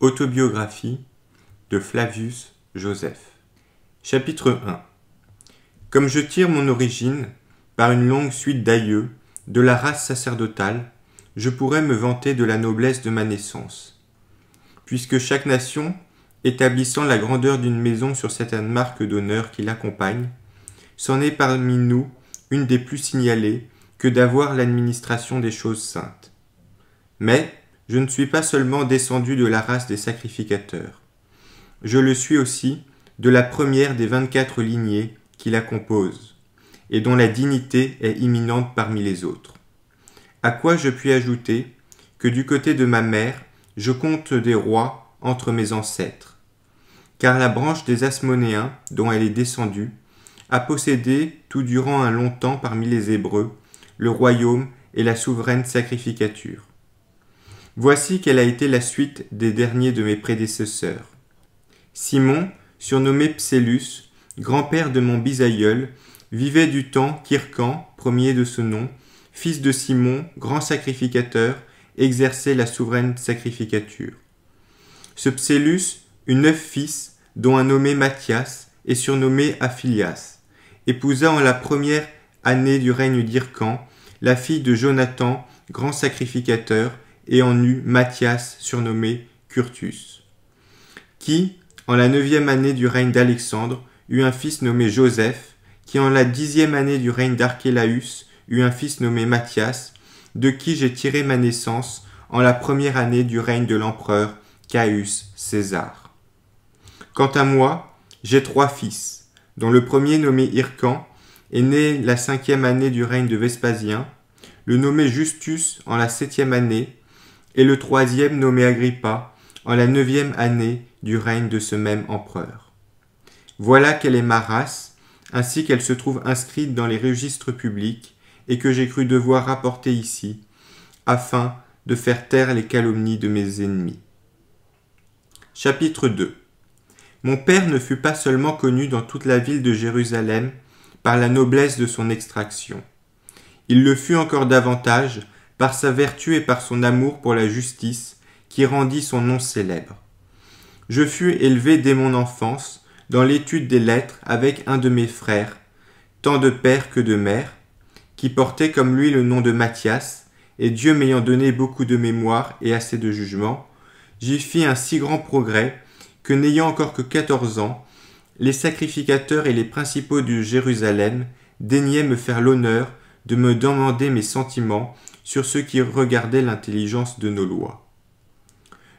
Autobiographie de Flavius Joseph. Chapitre 1 Comme je tire mon origine, par une longue suite d'aïeux, de la race sacerdotale, je pourrais me vanter de la noblesse de ma naissance. Puisque chaque nation, établissant la grandeur d'une maison sur certaines marques d'honneur qui l'accompagnent, s'en est parmi nous une des plus signalées que d'avoir l'administration des choses saintes. Mais, je ne suis pas seulement descendu de la race des sacrificateurs, je le suis aussi de la première des vingt-quatre lignées qui la composent, et dont la dignité est imminente parmi les autres. À quoi je puis ajouter que du côté de ma mère, je compte des rois entre mes ancêtres, car la branche des Asmonéens dont elle est descendue a possédé tout durant un long temps parmi les Hébreux le royaume et la souveraine sacrificature. Voici quelle a été la suite des derniers de mes prédécesseurs. Simon, surnommé Psellus, grand-père de mon bisaïeul, vivait du temps qu'Ircan, premier de ce nom, fils de Simon, grand sacrificateur, exerçait la souveraine sacrificature. Ce Psellus eut neuf fils, dont un nommé Mathias et surnommé Aphilias, épousa en la première année du règne d'Ircan la fille de Jonathan, grand sacrificateur, et en eut Matthias surnommé Curtus, qui, en la neuvième année du règne d'Alexandre, eut un fils nommé Joseph, qui en la dixième année du règne d'Archelaus, eut un fils nommé Matthias, de qui j'ai tiré ma naissance en la première année du règne de l'empereur Caius César. Quant à moi, j'ai trois fils, dont le premier nommé Ircan, est né la cinquième année du règne de Vespasien, le nommé Justus en la septième année, et le troisième nommé Agrippa, en la neuvième année du règne de ce même empereur. Voilà quelle est ma race, ainsi qu'elle se trouve inscrite dans les registres publics, et que j'ai cru devoir rapporter ici, afin de faire taire les calomnies de mes ennemis. Chapitre 2 Mon père ne fut pas seulement connu dans toute la ville de Jérusalem par la noblesse de son extraction. Il le fut encore davantage par sa vertu et par son amour pour la justice, qui rendit son nom célèbre. Je fus élevé dès mon enfance dans l'étude des lettres avec un de mes frères, tant de père que de mère, qui portait comme lui le nom de Matthias, et Dieu m'ayant donné beaucoup de mémoire et assez de jugement, j'y fis un si grand progrès que n'ayant encore que quatorze ans, les sacrificateurs et les principaux de Jérusalem daignaient me faire l'honneur de me demander mes sentiments sur ceux qui regardaient l'intelligence de nos lois.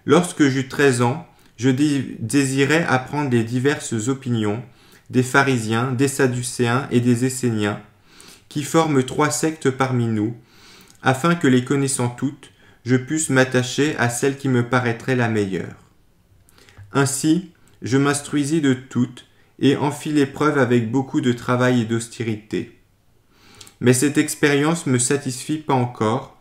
Lorsque j'eus treize ans, je désirais apprendre les diverses opinions des pharisiens, des sadducéens et des esséniens, qui forment trois sectes parmi nous, afin que les connaissant toutes, je puisse m'attacher à celle qui me paraîtrait la meilleure. Ainsi, je m'instruisis de toutes et en fis l'épreuve avec beaucoup de travail et d'austérité. Mais cette expérience me satisfit pas encore,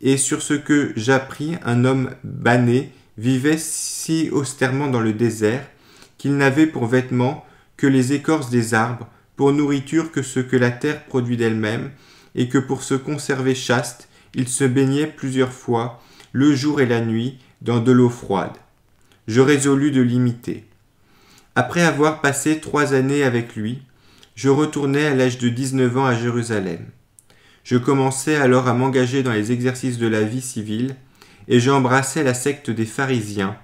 et sur ce que j'appris, un homme banné vivait si austèrement dans le désert qu'il n'avait pour vêtements que les écorces des arbres, pour nourriture que ce que la terre produit d'elle-même, et que pour se conserver chaste, il se baignait plusieurs fois, le jour et la nuit, dans de l'eau froide. Je résolus de l'imiter. Après avoir passé trois années avec lui, je retournais à l'âge de 19 ans à Jérusalem. Je commençais alors à m'engager dans les exercices de la vie civile et j'embrassai la secte des pharisiens,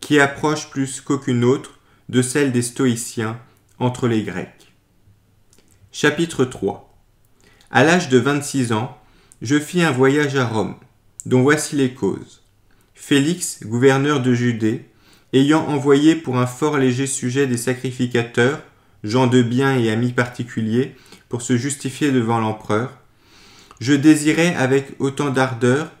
qui approche plus qu'aucune autre de celle des stoïciens entre les Grecs. Chapitre 3 À l'âge de 26 ans, je fis un voyage à Rome, dont voici les causes. Félix, gouverneur de Judée, ayant envoyé pour un fort léger sujet des sacrificateurs, gens de bien et amis particuliers, pour se justifier devant l'empereur. Je désirais avec autant d'ardeur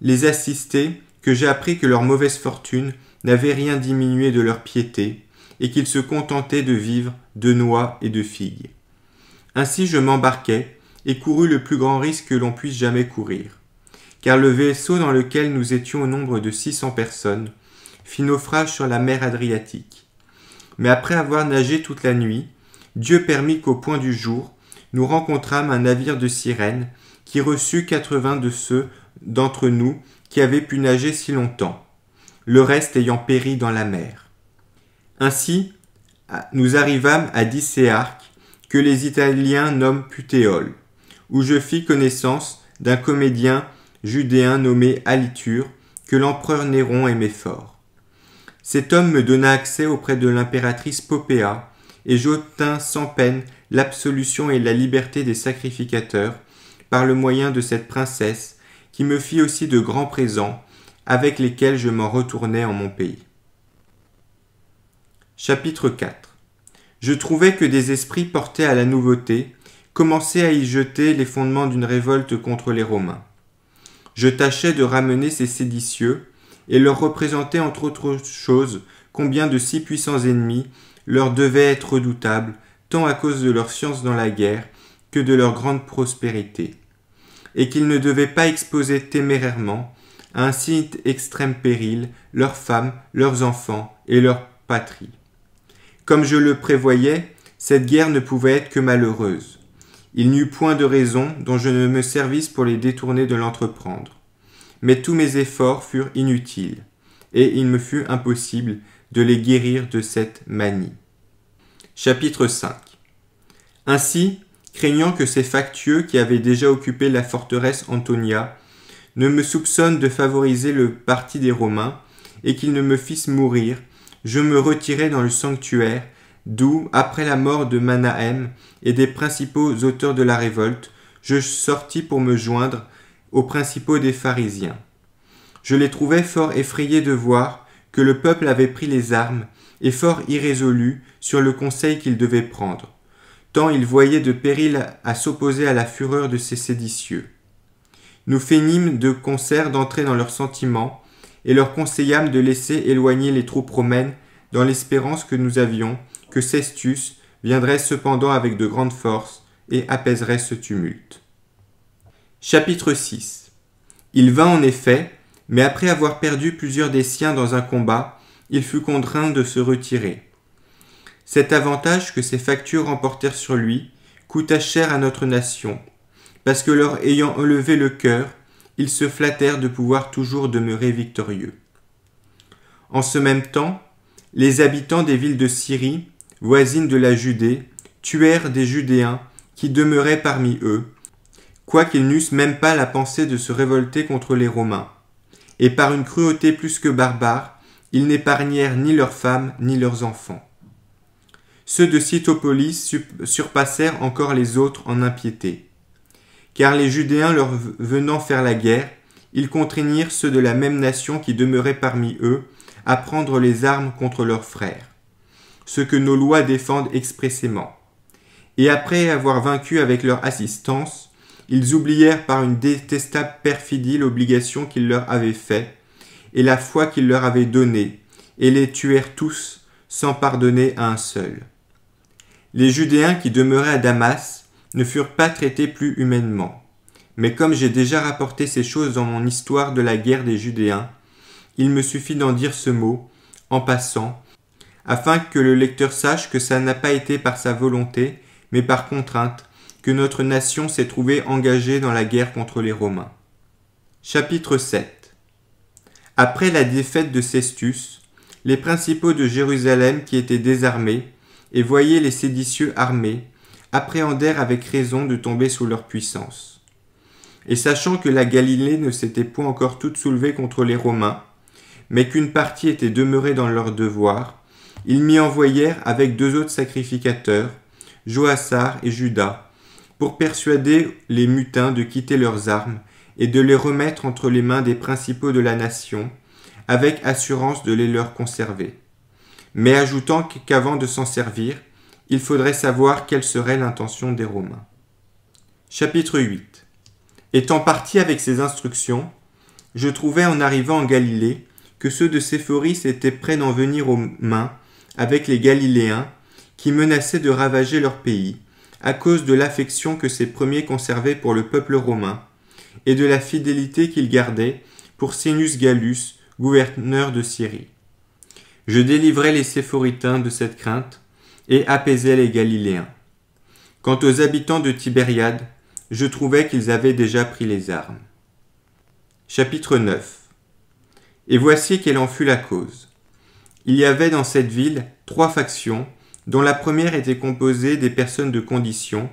les assister que j'ai appris que leur mauvaise fortune n'avait rien diminué de leur piété, et qu'ils se contentaient de vivre de noix et de figues. Ainsi je m'embarquai, et courus le plus grand risque que l'on puisse jamais courir, car le vaisseau dans lequel nous étions au nombre de six cents personnes fit naufrage sur la mer Adriatique mais après avoir nagé toute la nuit, Dieu permit qu'au point du jour, nous rencontrâmes un navire de sirène qui reçut 80 de ceux d'entre nous qui avaient pu nager si longtemps, le reste ayant péri dans la mer. Ainsi, nous arrivâmes à Dicéarque, que les Italiens nomment Putéol, où je fis connaissance d'un comédien judéen nommé Alitur, que l'empereur Néron aimait fort. Cet homme me donna accès auprès de l'impératrice Popéa, et j'obtins sans peine l'absolution et la liberté des sacrificateurs, par le moyen de cette princesse, qui me fit aussi de grands présents, avec lesquels je m'en retournai en mon pays. Chapitre 4 Je trouvais que des esprits portés à la nouveauté commençaient à y jeter les fondements d'une révolte contre les Romains. Je tâchais de ramener ces séditieux, et leur représentait entre autres choses combien de si puissants ennemis leur devaient être redoutables, tant à cause de leur science dans la guerre que de leur grande prospérité, et qu'ils ne devaient pas exposer témérairement à un si extrême péril leurs femmes, leurs enfants et leur patrie. Comme je le prévoyais, cette guerre ne pouvait être que malheureuse. Il n'y eut point de raison dont je ne me servisse pour les détourner de l'entreprendre mais tous mes efforts furent inutiles, et il me fut impossible de les guérir de cette manie. Chapitre 5 Ainsi, craignant que ces factieux qui avaient déjà occupé la forteresse Antonia ne me soupçonnent de favoriser le parti des Romains, et qu'ils ne me fissent mourir, je me retirai dans le sanctuaire, d'où, après la mort de Manahem et des principaux auteurs de la révolte, je sortis pour me joindre aux principaux des pharisiens. Je les trouvais fort effrayés de voir que le peuple avait pris les armes et fort irrésolus sur le conseil qu'ils devaient prendre, tant ils voyaient de péril à s'opposer à la fureur de ces séditieux. Nous feignîmes de concert d'entrer dans leurs sentiments et leur conseillâmes de laisser éloigner les troupes romaines dans l'espérance que nous avions que Cestius viendrait cependant avec de grandes forces et apaiserait ce tumulte. Chapitre 6 Il vint en effet, mais après avoir perdu plusieurs des siens dans un combat, il fut contraint de se retirer. Cet avantage que ces factures emportèrent sur lui coûta cher à notre nation, parce que leur ayant enlevé le cœur, ils se flattèrent de pouvoir toujours demeurer victorieux. En ce même temps, les habitants des villes de Syrie, voisines de la Judée, tuèrent des Judéens qui demeuraient parmi eux, quoiqu'ils n'eussent même pas la pensée de se révolter contre les Romains. Et par une cruauté plus que barbare, ils n'épargnèrent ni leurs femmes ni leurs enfants. Ceux de Cytopolis surpassèrent encore les autres en impiété. Car les Judéens leur venant faire la guerre, ils contraignirent ceux de la même nation qui demeuraient parmi eux à prendre les armes contre leurs frères, ce que nos lois défendent expressément. Et après avoir vaincu avec leur assistance, ils oublièrent par une détestable perfidie l'obligation qu'il leur avait faite et la foi qu'il leur avait donnée, et les tuèrent tous, sans pardonner à un seul. Les Judéens qui demeuraient à Damas ne furent pas traités plus humainement. Mais comme j'ai déjà rapporté ces choses dans mon histoire de la guerre des Judéens, il me suffit d'en dire ce mot, en passant, afin que le lecteur sache que ça n'a pas été par sa volonté, mais par contrainte, que notre nation s'est trouvée engagée dans la guerre contre les Romains. Chapitre 7 Après la défaite de Cestus, les principaux de Jérusalem qui étaient désarmés et voyaient les séditieux armés, appréhendèrent avec raison de tomber sous leur puissance. Et sachant que la Galilée ne s'était point encore toute soulevée contre les Romains, mais qu'une partie était demeurée dans leur devoir, ils m'y envoyèrent avec deux autres sacrificateurs, Joassar et Judas, pour persuader les mutins de quitter leurs armes et de les remettre entre les mains des principaux de la nation, avec assurance de les leur conserver. Mais ajoutant qu'avant de s'en servir, il faudrait savoir quelle serait l'intention des Romains. Chapitre 8 Étant parti avec ces instructions, je trouvais en arrivant en Galilée que ceux de Séphoris étaient prêts d'en venir aux mains avec les Galiléens qui menaçaient de ravager leur pays à cause de l'affection que ces premiers conservaient pour le peuple romain, et de la fidélité qu'ils gardaient pour Sinus Gallus, gouverneur de Syrie. Je délivrai les Séphoritains de cette crainte, et apaisai les Galiléens. Quant aux habitants de Tibériade, je trouvais qu'ils avaient déjà pris les armes. Chapitre 9 Et voici quelle en fut la cause. Il y avait dans cette ville trois factions dont la première était composée des personnes de condition,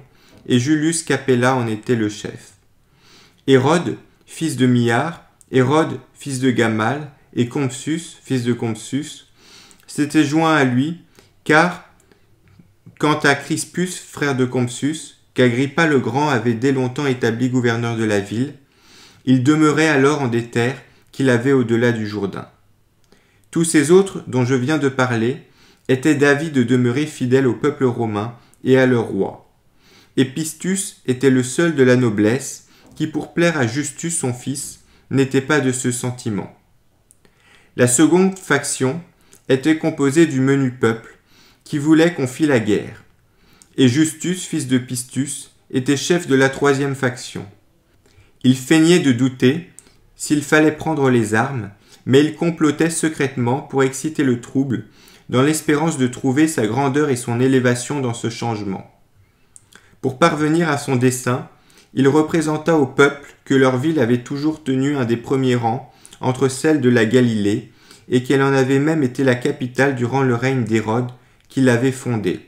et Julius Capella en était le chef. Hérode, fils de Millard, Hérode, fils de Gamal, et Compsus, fils de Compsus, s'étaient joints à lui, car, quant à Crispus, frère de Compsus, qu'Agrippa le Grand avait dès longtemps établi gouverneur de la ville, il demeurait alors en des terres qu'il avait au-delà du Jourdain. Tous ces autres dont je viens de parler était d'avis de demeurer fidèle au peuple romain et à leur roi. Et Pistus était le seul de la noblesse qui, pour plaire à Justus son fils, n'était pas de ce sentiment. La seconde faction était composée du menu peuple, qui voulait qu'on fît la guerre. Et Justus, fils de Pistus, était chef de la troisième faction. Il feignait de douter s'il fallait prendre les armes, mais il complotait secrètement pour exciter le trouble dans l'espérance de trouver sa grandeur et son élévation dans ce changement. Pour parvenir à son dessein, il représenta au peuple que leur ville avait toujours tenu un des premiers rangs entre celles de la Galilée, et qu'elle en avait même été la capitale durant le règne d'Hérode, qui l'avait fondée,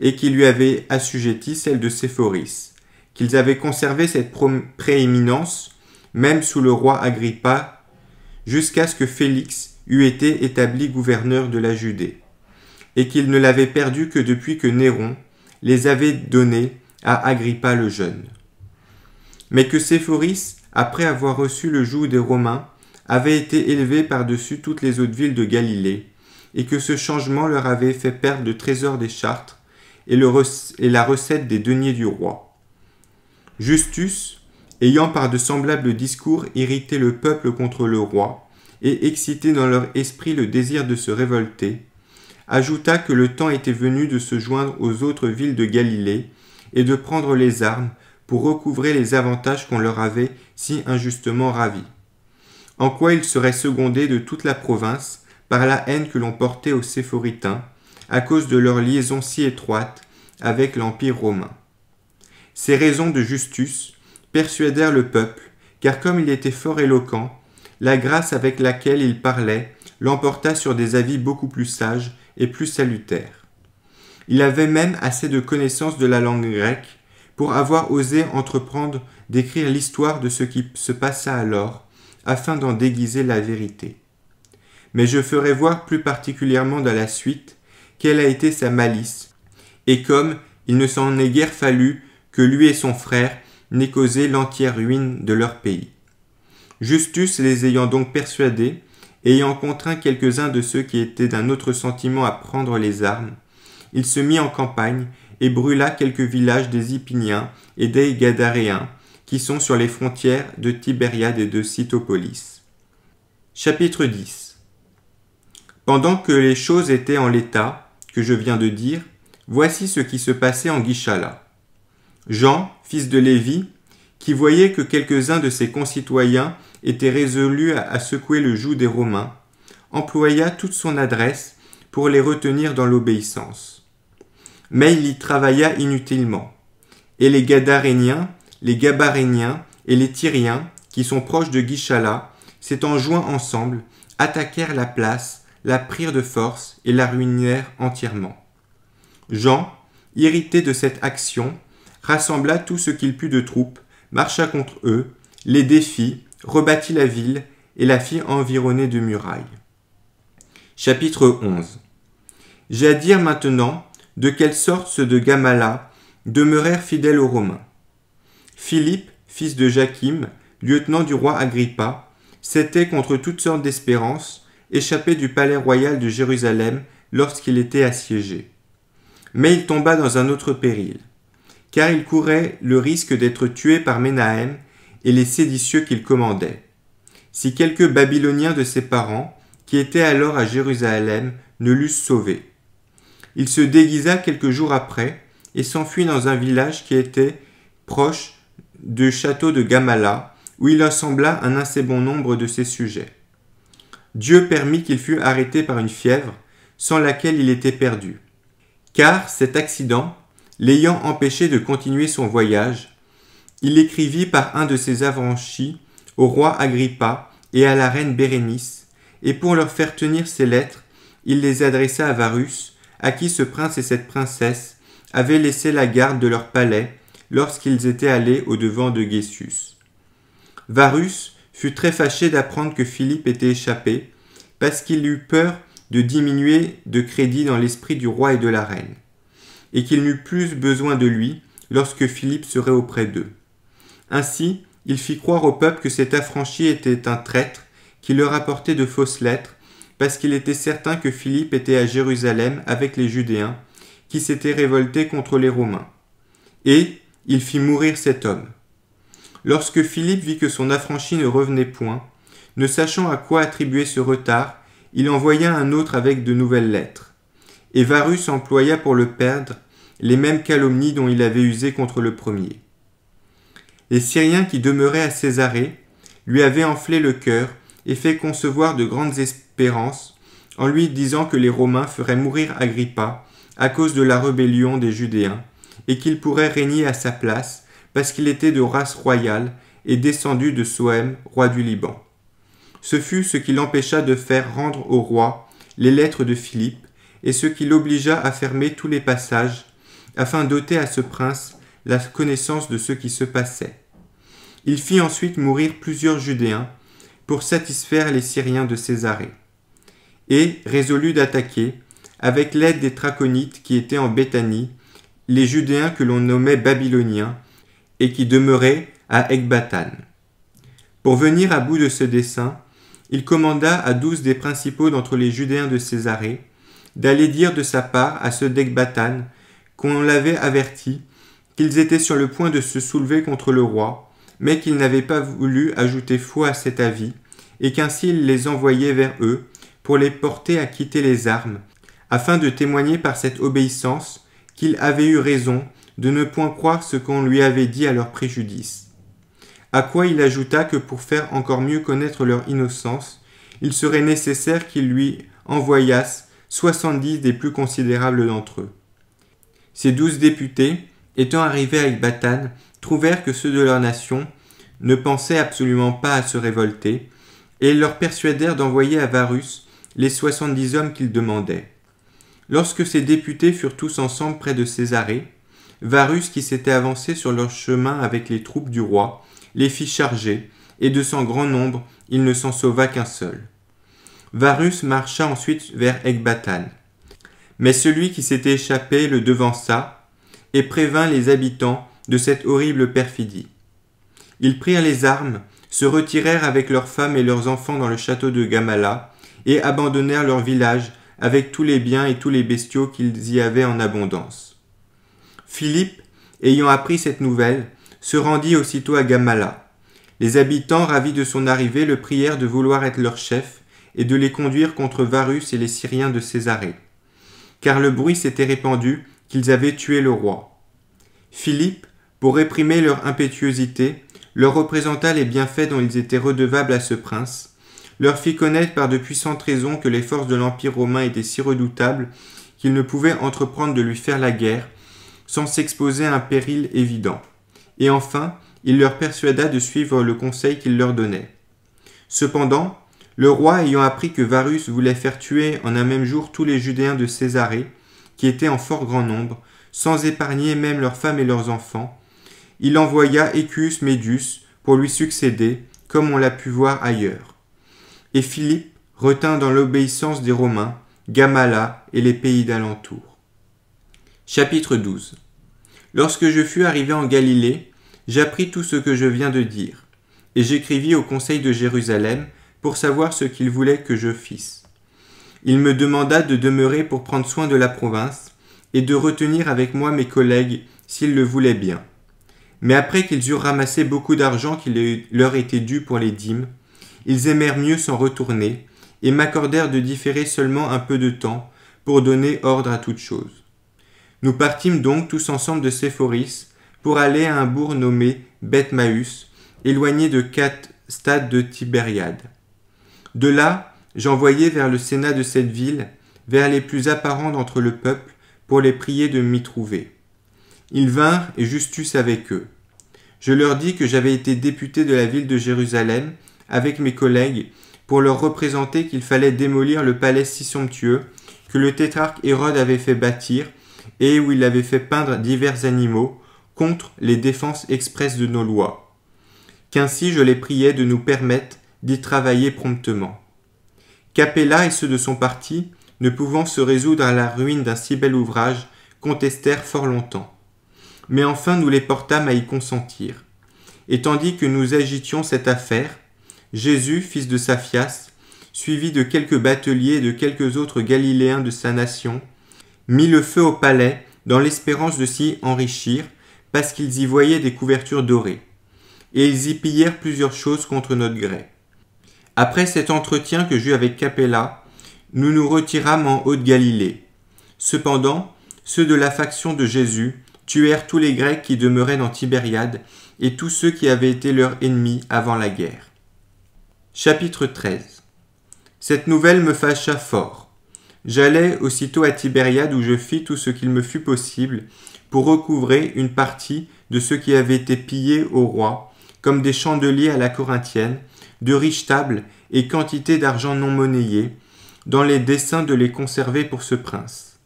et qui lui avait assujetti celle de Séphoris, qu'ils avaient conservé cette prééminence, même sous le roi Agrippa, jusqu'à ce que Félix eût été établi gouverneur de la Judée, et qu'il ne l'avait perdu que depuis que Néron les avait donnés à Agrippa le jeune. Mais que Séphoris, après avoir reçu le joug des Romains, avait été élevé par-dessus toutes les autres villes de Galilée, et que ce changement leur avait fait perdre le trésor des chartres et la recette des deniers du roi. Justus, ayant par de semblables discours irrité le peuple contre le roi, et exciter dans leur esprit le désir de se révolter, ajouta que le temps était venu de se joindre aux autres villes de Galilée et de prendre les armes pour recouvrer les avantages qu'on leur avait si injustement ravis. En quoi ils seraient secondés de toute la province par la haine que l'on portait aux Séphoritains à cause de leur liaison si étroite avec l'Empire romain. Ces raisons de Justus persuadèrent le peuple, car comme il était fort éloquent, la grâce avec laquelle il parlait l'emporta sur des avis beaucoup plus sages et plus salutaires. Il avait même assez de connaissances de la langue grecque pour avoir osé entreprendre d'écrire l'histoire de ce qui se passa alors, afin d'en déguiser la vérité. Mais je ferai voir plus particulièrement dans la suite quelle a été sa malice, et comme il ne s'en est guère fallu que lui et son frère n'aient causé l'entière ruine de leur pays. Justus les ayant donc persuadés, ayant contraint quelques-uns de ceux qui étaient d'un autre sentiment à prendre les armes, il se mit en campagne et brûla quelques villages des Ipiniens et des Gadaréens, qui sont sur les frontières de Tibériade et de Cytopolis. Chapitre 10 Pendant que les choses étaient en l'état, que je viens de dire, voici ce qui se passait en Guichala. Jean, fils de Lévi, qui voyait que quelques-uns de ses concitoyens était résolu à secouer le joug des Romains, employa toute son adresse pour les retenir dans l'obéissance. Mais il y travailla inutilement. Et les Gadaréniens, les Gabaréniens et les Tyriens, qui sont proches de Guichala, s'étant joints ensemble, attaquèrent la place, la prirent de force et la ruinèrent entièrement. Jean, irrité de cette action, rassembla tout ce qu'il put de troupes, marcha contre eux, les défit, rebâtit la ville et la fit environner de murailles. Chapitre 11 J'ai à dire maintenant de quelle sorte ceux de Gamala demeurèrent fidèles aux Romains. Philippe, fils de Jacquim, lieutenant du roi Agrippa, s'était contre toutes sortes d'espérances échappé du palais royal de Jérusalem lorsqu'il était assiégé. Mais il tomba dans un autre péril, car il courait le risque d'être tué par Ménahem, et les séditieux qu'il commandait. Si quelques Babyloniens de ses parents, qui étaient alors à Jérusalem, ne l'eussent sauvé. Il se déguisa quelques jours après et s'enfuit dans un village qui était proche du château de Gamala, où il assembla un assez bon nombre de ses sujets. Dieu permit qu'il fût arrêté par une fièvre, sans laquelle il était perdu. Car cet accident, l'ayant empêché de continuer son voyage, il l'écrivit par un de ses avranchis au roi Agrippa et à la reine Bérénice, et pour leur faire tenir ses lettres, il les adressa à Varus, à qui ce prince et cette princesse avaient laissé la garde de leur palais lorsqu'ils étaient allés au devant de Gessius. Varus fut très fâché d'apprendre que Philippe était échappé, parce qu'il eut peur de diminuer de crédit dans l'esprit du roi et de la reine, et qu'il n'eut plus besoin de lui lorsque Philippe serait auprès d'eux. Ainsi, il fit croire au peuple que cet affranchi était un traître, qui leur apportait de fausses lettres, parce qu'il était certain que Philippe était à Jérusalem avec les Judéens, qui s'étaient révoltés contre les Romains. Et il fit mourir cet homme. Lorsque Philippe vit que son affranchi ne revenait point, ne sachant à quoi attribuer ce retard, il envoya un autre avec de nouvelles lettres. Et Varus employa pour le perdre les mêmes calomnies dont il avait usé contre le premier les Syriens qui demeuraient à Césarée lui avaient enflé le cœur et fait concevoir de grandes espérances en lui disant que les Romains feraient mourir Agrippa à cause de la rébellion des Judéens et qu'il pourrait régner à sa place parce qu'il était de race royale et descendu de Soème, roi du Liban. Ce fut ce qui l'empêcha de faire rendre au roi les lettres de Philippe et ce qui l'obligea à fermer tous les passages afin d'ôter à ce prince la connaissance de ce qui se passait. Il fit ensuite mourir plusieurs Judéens pour satisfaire les Syriens de Césarée, et résolut d'attaquer, avec l'aide des Traconites qui étaient en Béthanie, les Judéens que l'on nommait Babyloniens et qui demeuraient à Ecbatane. Pour venir à bout de ce dessein, il commanda à douze des principaux d'entre les Judéens de Césarée d'aller dire de sa part à ceux d'Ecbatane qu'on l'avait averti qu'ils étaient sur le point de se soulever contre le roi mais qu'il n'avait pas voulu ajouter foi à cet avis, et qu'ainsi il les envoyait vers eux, pour les porter à quitter les armes, afin de témoigner par cette obéissance qu'il avait eu raison de ne point croire ce qu'on lui avait dit à leur préjudice. À quoi il ajouta que pour faire encore mieux connaître leur innocence, il serait nécessaire qu'il lui envoyassent soixante-dix des plus considérables d'entre eux. Ces douze députés, étant arrivés avec Batane, trouvèrent que ceux de leur nation ne pensaient absolument pas à se révolter, et ils leur persuadèrent d'envoyer à Varus les soixante-dix hommes qu'ils demandaient. Lorsque ces députés furent tous ensemble près de Césarée, Varus, qui s'était avancé sur leur chemin avec les troupes du roi, les fit charger, et de son grand nombre, il ne s'en sauva qu'un seul. Varus marcha ensuite vers Ecbatane. Mais celui qui s'était échappé le devança, et prévint les habitants de cette horrible perfidie. Ils prirent les armes, se retirèrent avec leurs femmes et leurs enfants dans le château de Gamala, et abandonnèrent leur village avec tous les biens et tous les bestiaux qu'ils y avaient en abondance. Philippe, ayant appris cette nouvelle, se rendit aussitôt à Gamala. Les habitants, ravis de son arrivée, le prièrent de vouloir être leur chef et de les conduire contre Varus et les Syriens de Césarée. Car le bruit s'était répandu qu'ils avaient tué le roi. Philippe, pour réprimer leur impétuosité, leur représenta les bienfaits dont ils étaient redevables à ce prince, leur fit connaître par de puissantes raisons que les forces de l'Empire romain étaient si redoutables qu'ils ne pouvaient entreprendre de lui faire la guerre, sans s'exposer à un péril évident. Et enfin, il leur persuada de suivre le conseil qu'il leur donnait. Cependant, le roi ayant appris que Varus voulait faire tuer en un même jour tous les Judéens de Césarée, qui étaient en fort grand nombre, sans épargner même leurs femmes et leurs enfants, il envoya Écus Médus pour lui succéder, comme on l'a pu voir ailleurs. Et Philippe retint dans l'obéissance des Romains Gamala et les pays d'alentour. Chapitre 12 Lorsque je fus arrivé en Galilée, j'appris tout ce que je viens de dire, et j'écrivis au conseil de Jérusalem pour savoir ce qu'il voulait que je fisse. Il me demanda de demeurer pour prendre soin de la province, et de retenir avec moi mes collègues s'ils le voulaient bien. Mais après qu'ils eurent ramassé beaucoup d'argent qui leur était dû pour les dîmes, ils aimèrent mieux s'en retourner, et m'accordèrent de différer seulement un peu de temps, pour donner ordre à toute chose. Nous partîmes donc tous ensemble de Séphoris, pour aller à un bourg nommé Bethmaüs, éloigné de quatre stades de Tibériade. De là, j'envoyai vers le Sénat de cette ville, vers les plus apparents d'entre le peuple, pour les prier de m'y trouver. Ils vinrent et Justus avec eux. Je leur dis que j'avais été député de la ville de Jérusalem avec mes collègues pour leur représenter qu'il fallait démolir le palais si somptueux que le tétrarque Hérode avait fait bâtir et où il avait fait peindre divers animaux contre les défenses expresses de nos lois. Qu'ainsi je les priais de nous permettre d'y travailler promptement. Capella et ceux de son parti, ne pouvant se résoudre à la ruine d'un si bel ouvrage, contestèrent fort longtemps mais enfin nous les portâmes à y consentir. Et tandis que nous agitions cette affaire, Jésus, fils de Saphias, suivi de quelques bateliers et de quelques autres Galiléens de sa nation, mit le feu au palais dans l'espérance de s'y enrichir, parce qu'ils y voyaient des couvertures dorées. Et ils y pillèrent plusieurs choses contre notre gré. Après cet entretien que j'eus avec Capella, nous nous retirâmes en Haute-Galilée. Cependant, ceux de la faction de Jésus tuèrent tous les Grecs qui demeuraient dans Tibériade et tous ceux qui avaient été leurs ennemis avant la guerre. Chapitre 13 Cette nouvelle me fâcha fort. J'allais aussitôt à Tibériade où je fis tout ce qu'il me fut possible pour recouvrer une partie de ce qui avait été pillé au roi, comme des chandeliers à la corinthienne, de riches tables et quantité d'argent non monnayé, dans les desseins de les conserver pour ce prince.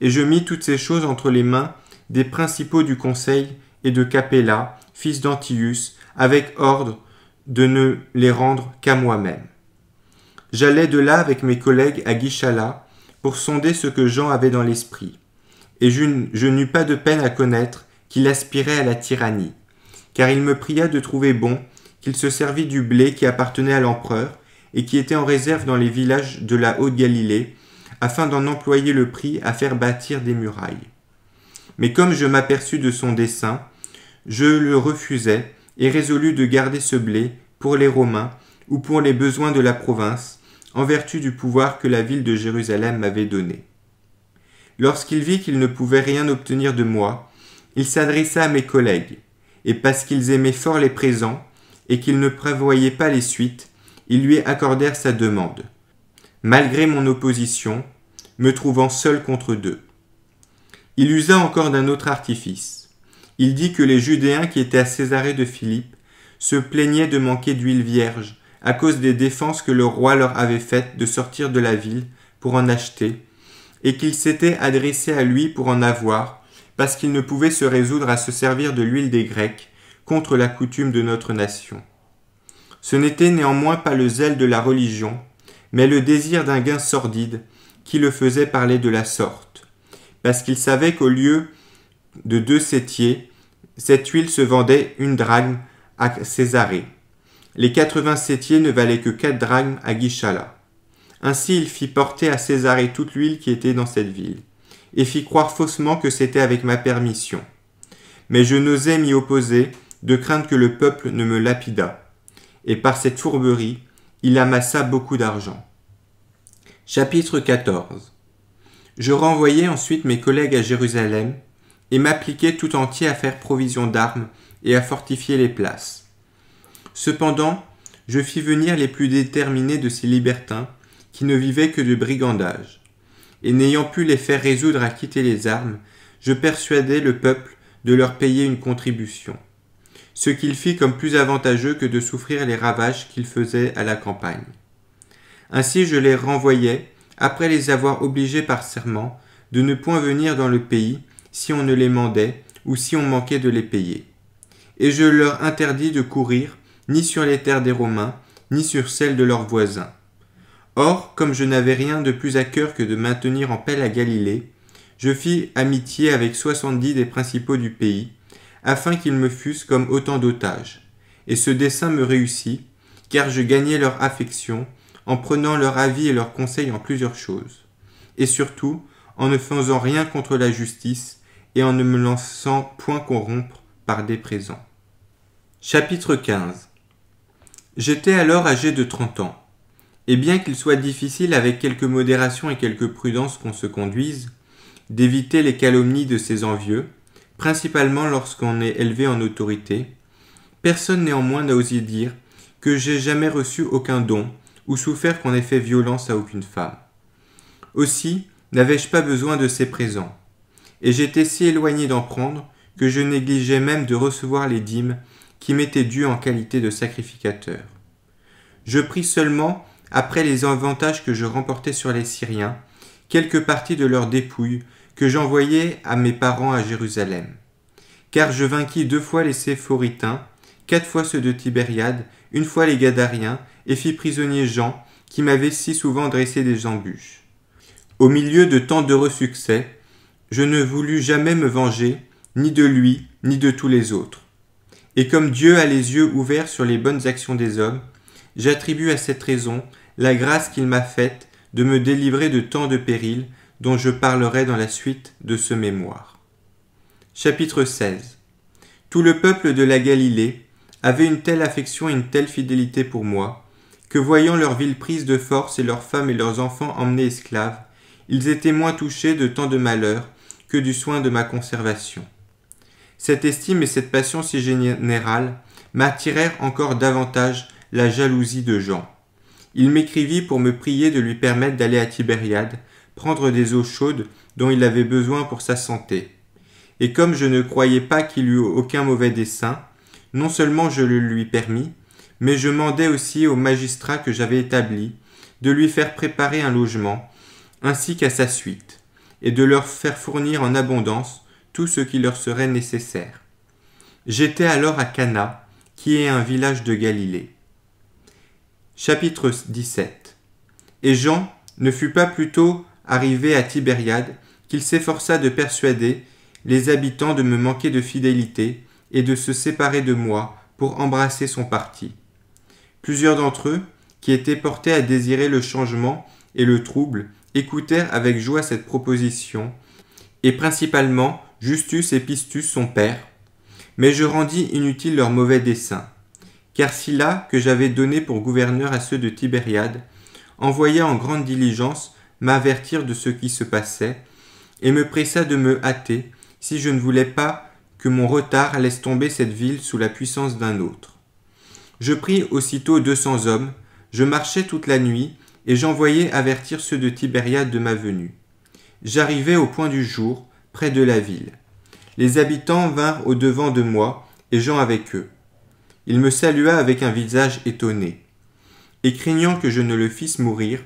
Et je mis toutes ces choses entre les mains des principaux du conseil et de Capella, fils d'Antius, avec ordre de ne les rendre qu'à moi-même. J'allais de là avec mes collègues à Guichala pour sonder ce que Jean avait dans l'esprit, et je, je n'eus pas de peine à connaître qu'il aspirait à la tyrannie, car il me pria de trouver bon qu'il se servit du blé qui appartenait à l'empereur et qui était en réserve dans les villages de la Haute-Galilée, afin d'en employer le prix à faire bâtir des murailles mais comme je m'aperçus de son dessein, je le refusai et résolus de garder ce blé pour les Romains ou pour les besoins de la province, en vertu du pouvoir que la ville de Jérusalem m'avait donné. Lorsqu'il vit qu'il ne pouvait rien obtenir de moi, il s'adressa à mes collègues, et parce qu'ils aimaient fort les présents, et qu'ils ne prévoyaient pas les suites, ils lui accordèrent sa demande, malgré mon opposition, me trouvant seul contre deux. Il usa encore d'un autre artifice. Il dit que les Judéens qui étaient à Césarée de Philippe se plaignaient de manquer d'huile vierge à cause des défenses que le roi leur avait faites de sortir de la ville pour en acheter, et qu'ils s'étaient adressés à lui pour en avoir, parce qu'ils ne pouvaient se résoudre à se servir de l'huile des Grecs contre la coutume de notre nation. Ce n'était néanmoins pas le zèle de la religion, mais le désir d'un gain sordide qui le faisait parler de la sorte parce qu'il savait qu'au lieu de deux sétiers, cette huile se vendait une drachme à Césarée. Les quatre-vingts ne valaient que quatre drachmes à Guichala. Ainsi il fit porter à Césarée toute l'huile qui était dans cette ville, et fit croire faussement que c'était avec ma permission. Mais je n'osais m'y opposer, de crainte que le peuple ne me lapida. Et par cette fourberie, il amassa beaucoup d'argent. Chapitre 14 je renvoyais ensuite mes collègues à Jérusalem et m'appliquai tout entier à faire provision d'armes et à fortifier les places. Cependant, je fis venir les plus déterminés de ces libertins, qui ne vivaient que de brigandage. Et n'ayant pu les faire résoudre à quitter les armes, je persuadai le peuple de leur payer une contribution, ce qu'il fit comme plus avantageux que de souffrir les ravages qu'ils faisaient à la campagne. Ainsi je les renvoyais, après les avoir obligés par serment, de ne point venir dans le pays, si on ne les mandait, ou si on manquait de les payer. Et je leur interdis de courir, ni sur les terres des Romains, ni sur celles de leurs voisins. Or, comme je n'avais rien de plus à cœur que de maintenir en paix la Galilée, je fis amitié avec soixante-dix des principaux du pays, afin qu'ils me fussent comme autant d'otages. Et ce dessein me réussit, car je gagnai leur affection, en prenant leur avis et leurs conseils en plusieurs choses, et surtout en ne faisant rien contre la justice et en ne me lançant point corrompre par des présents. Chapitre 15 J'étais alors âgé de 30 ans, et bien qu'il soit difficile avec quelque modération et quelque prudence qu'on se conduise, d'éviter les calomnies de ces envieux, principalement lorsqu'on est élevé en autorité, personne néanmoins n'a osé dire que j'ai jamais reçu aucun don, ou souffert qu'on ait fait violence à aucune femme. Aussi n'avais-je pas besoin de ces présents, et j'étais si éloigné d'en prendre que je négligeais même de recevoir les dîmes qui m'étaient dues en qualité de sacrificateur. Je pris seulement, après les avantages que je remportais sur les Syriens, quelques parties de leurs dépouilles que j'envoyais à mes parents à Jérusalem. Car je vainquis deux fois les Séphoritains, quatre fois ceux de Tibériade une fois les Gadariens, et fit prisonnier Jean, qui m'avait si souvent dressé des embûches. Au milieu de tant d'heureux succès, je ne voulus jamais me venger, ni de lui, ni de tous les autres. Et comme Dieu a les yeux ouverts sur les bonnes actions des hommes, j'attribue à cette raison la grâce qu'il m'a faite de me délivrer de tant de périls dont je parlerai dans la suite de ce mémoire. Chapitre 16 Tout le peuple de la Galilée, avaient une telle affection et une telle fidélité pour moi, que voyant leur ville prise de force et leurs femmes et leurs enfants emmenés esclaves, ils étaient moins touchés de tant de malheurs que du soin de ma conservation. Cette estime et cette passion si générale m'attirèrent encore davantage la jalousie de Jean. Il m'écrivit pour me prier de lui permettre d'aller à Tibériade, prendre des eaux chaudes dont il avait besoin pour sa santé. Et comme je ne croyais pas qu'il eût aucun mauvais dessein, non seulement je le lui permis, mais je mandai aussi au magistrat que j'avais établi de lui faire préparer un logement, ainsi qu'à sa suite, et de leur faire fournir en abondance tout ce qui leur serait nécessaire. J'étais alors à Cana, qui est un village de Galilée. Chapitre 17 Et Jean ne fut pas plus tôt arrivé à Tibériade qu'il s'efforça de persuader les habitants de me manquer de fidélité et de se séparer de moi pour embrasser son parti. Plusieurs d'entre eux, qui étaient portés à désirer le changement et le trouble, écoutèrent avec joie cette proposition, et principalement Justus et Pistus son père. Mais je rendis inutile leur mauvais dessein, car Sylla, que j'avais donné pour gouverneur à ceux de Tibériade, envoya en grande diligence m'avertir de ce qui se passait, et me pressa de me hâter si je ne voulais pas que mon retard laisse tomber cette ville sous la puissance d'un autre. Je pris aussitôt deux cents hommes, je marchai toute la nuit, et j'envoyai avertir ceux de Tibériade de ma venue. J'arrivai au point du jour, près de la ville. Les habitants vinrent au devant de moi, et Jean avec eux. Il me salua avec un visage étonné. Et craignant que je ne le fisse mourir,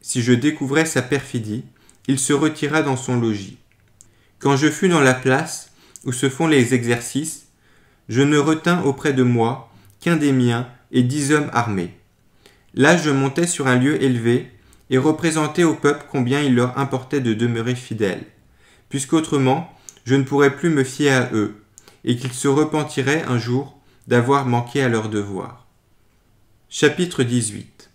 si je découvrais sa perfidie, il se retira dans son logis. Quand je fus dans la place, où se font les exercices, je ne retins auprès de moi qu'un des miens et dix hommes armés. Là je montai sur un lieu élevé et représentai au peuple combien il leur importait de demeurer fidèles, puisqu'autrement je ne pourrais plus me fier à eux, et qu'ils se repentiraient un jour d'avoir manqué à leur devoir. Chapitre 18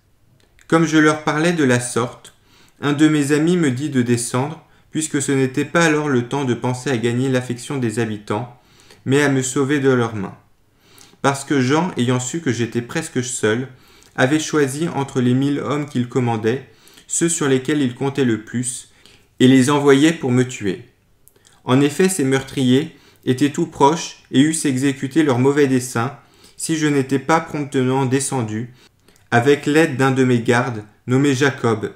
Comme je leur parlais de la sorte, un de mes amis me dit de descendre puisque ce n'était pas alors le temps de penser à gagner l'affection des habitants, mais à me sauver de leurs mains. Parce que Jean, ayant su que j'étais presque seul, avait choisi entre les mille hommes qu'il commandait ceux sur lesquels il comptait le plus, et les envoyait pour me tuer. En effet, ces meurtriers étaient tout proches et eussent exécuté leur mauvais dessein si je n'étais pas promptement descendu, avec l'aide d'un de mes gardes, nommé Jacob,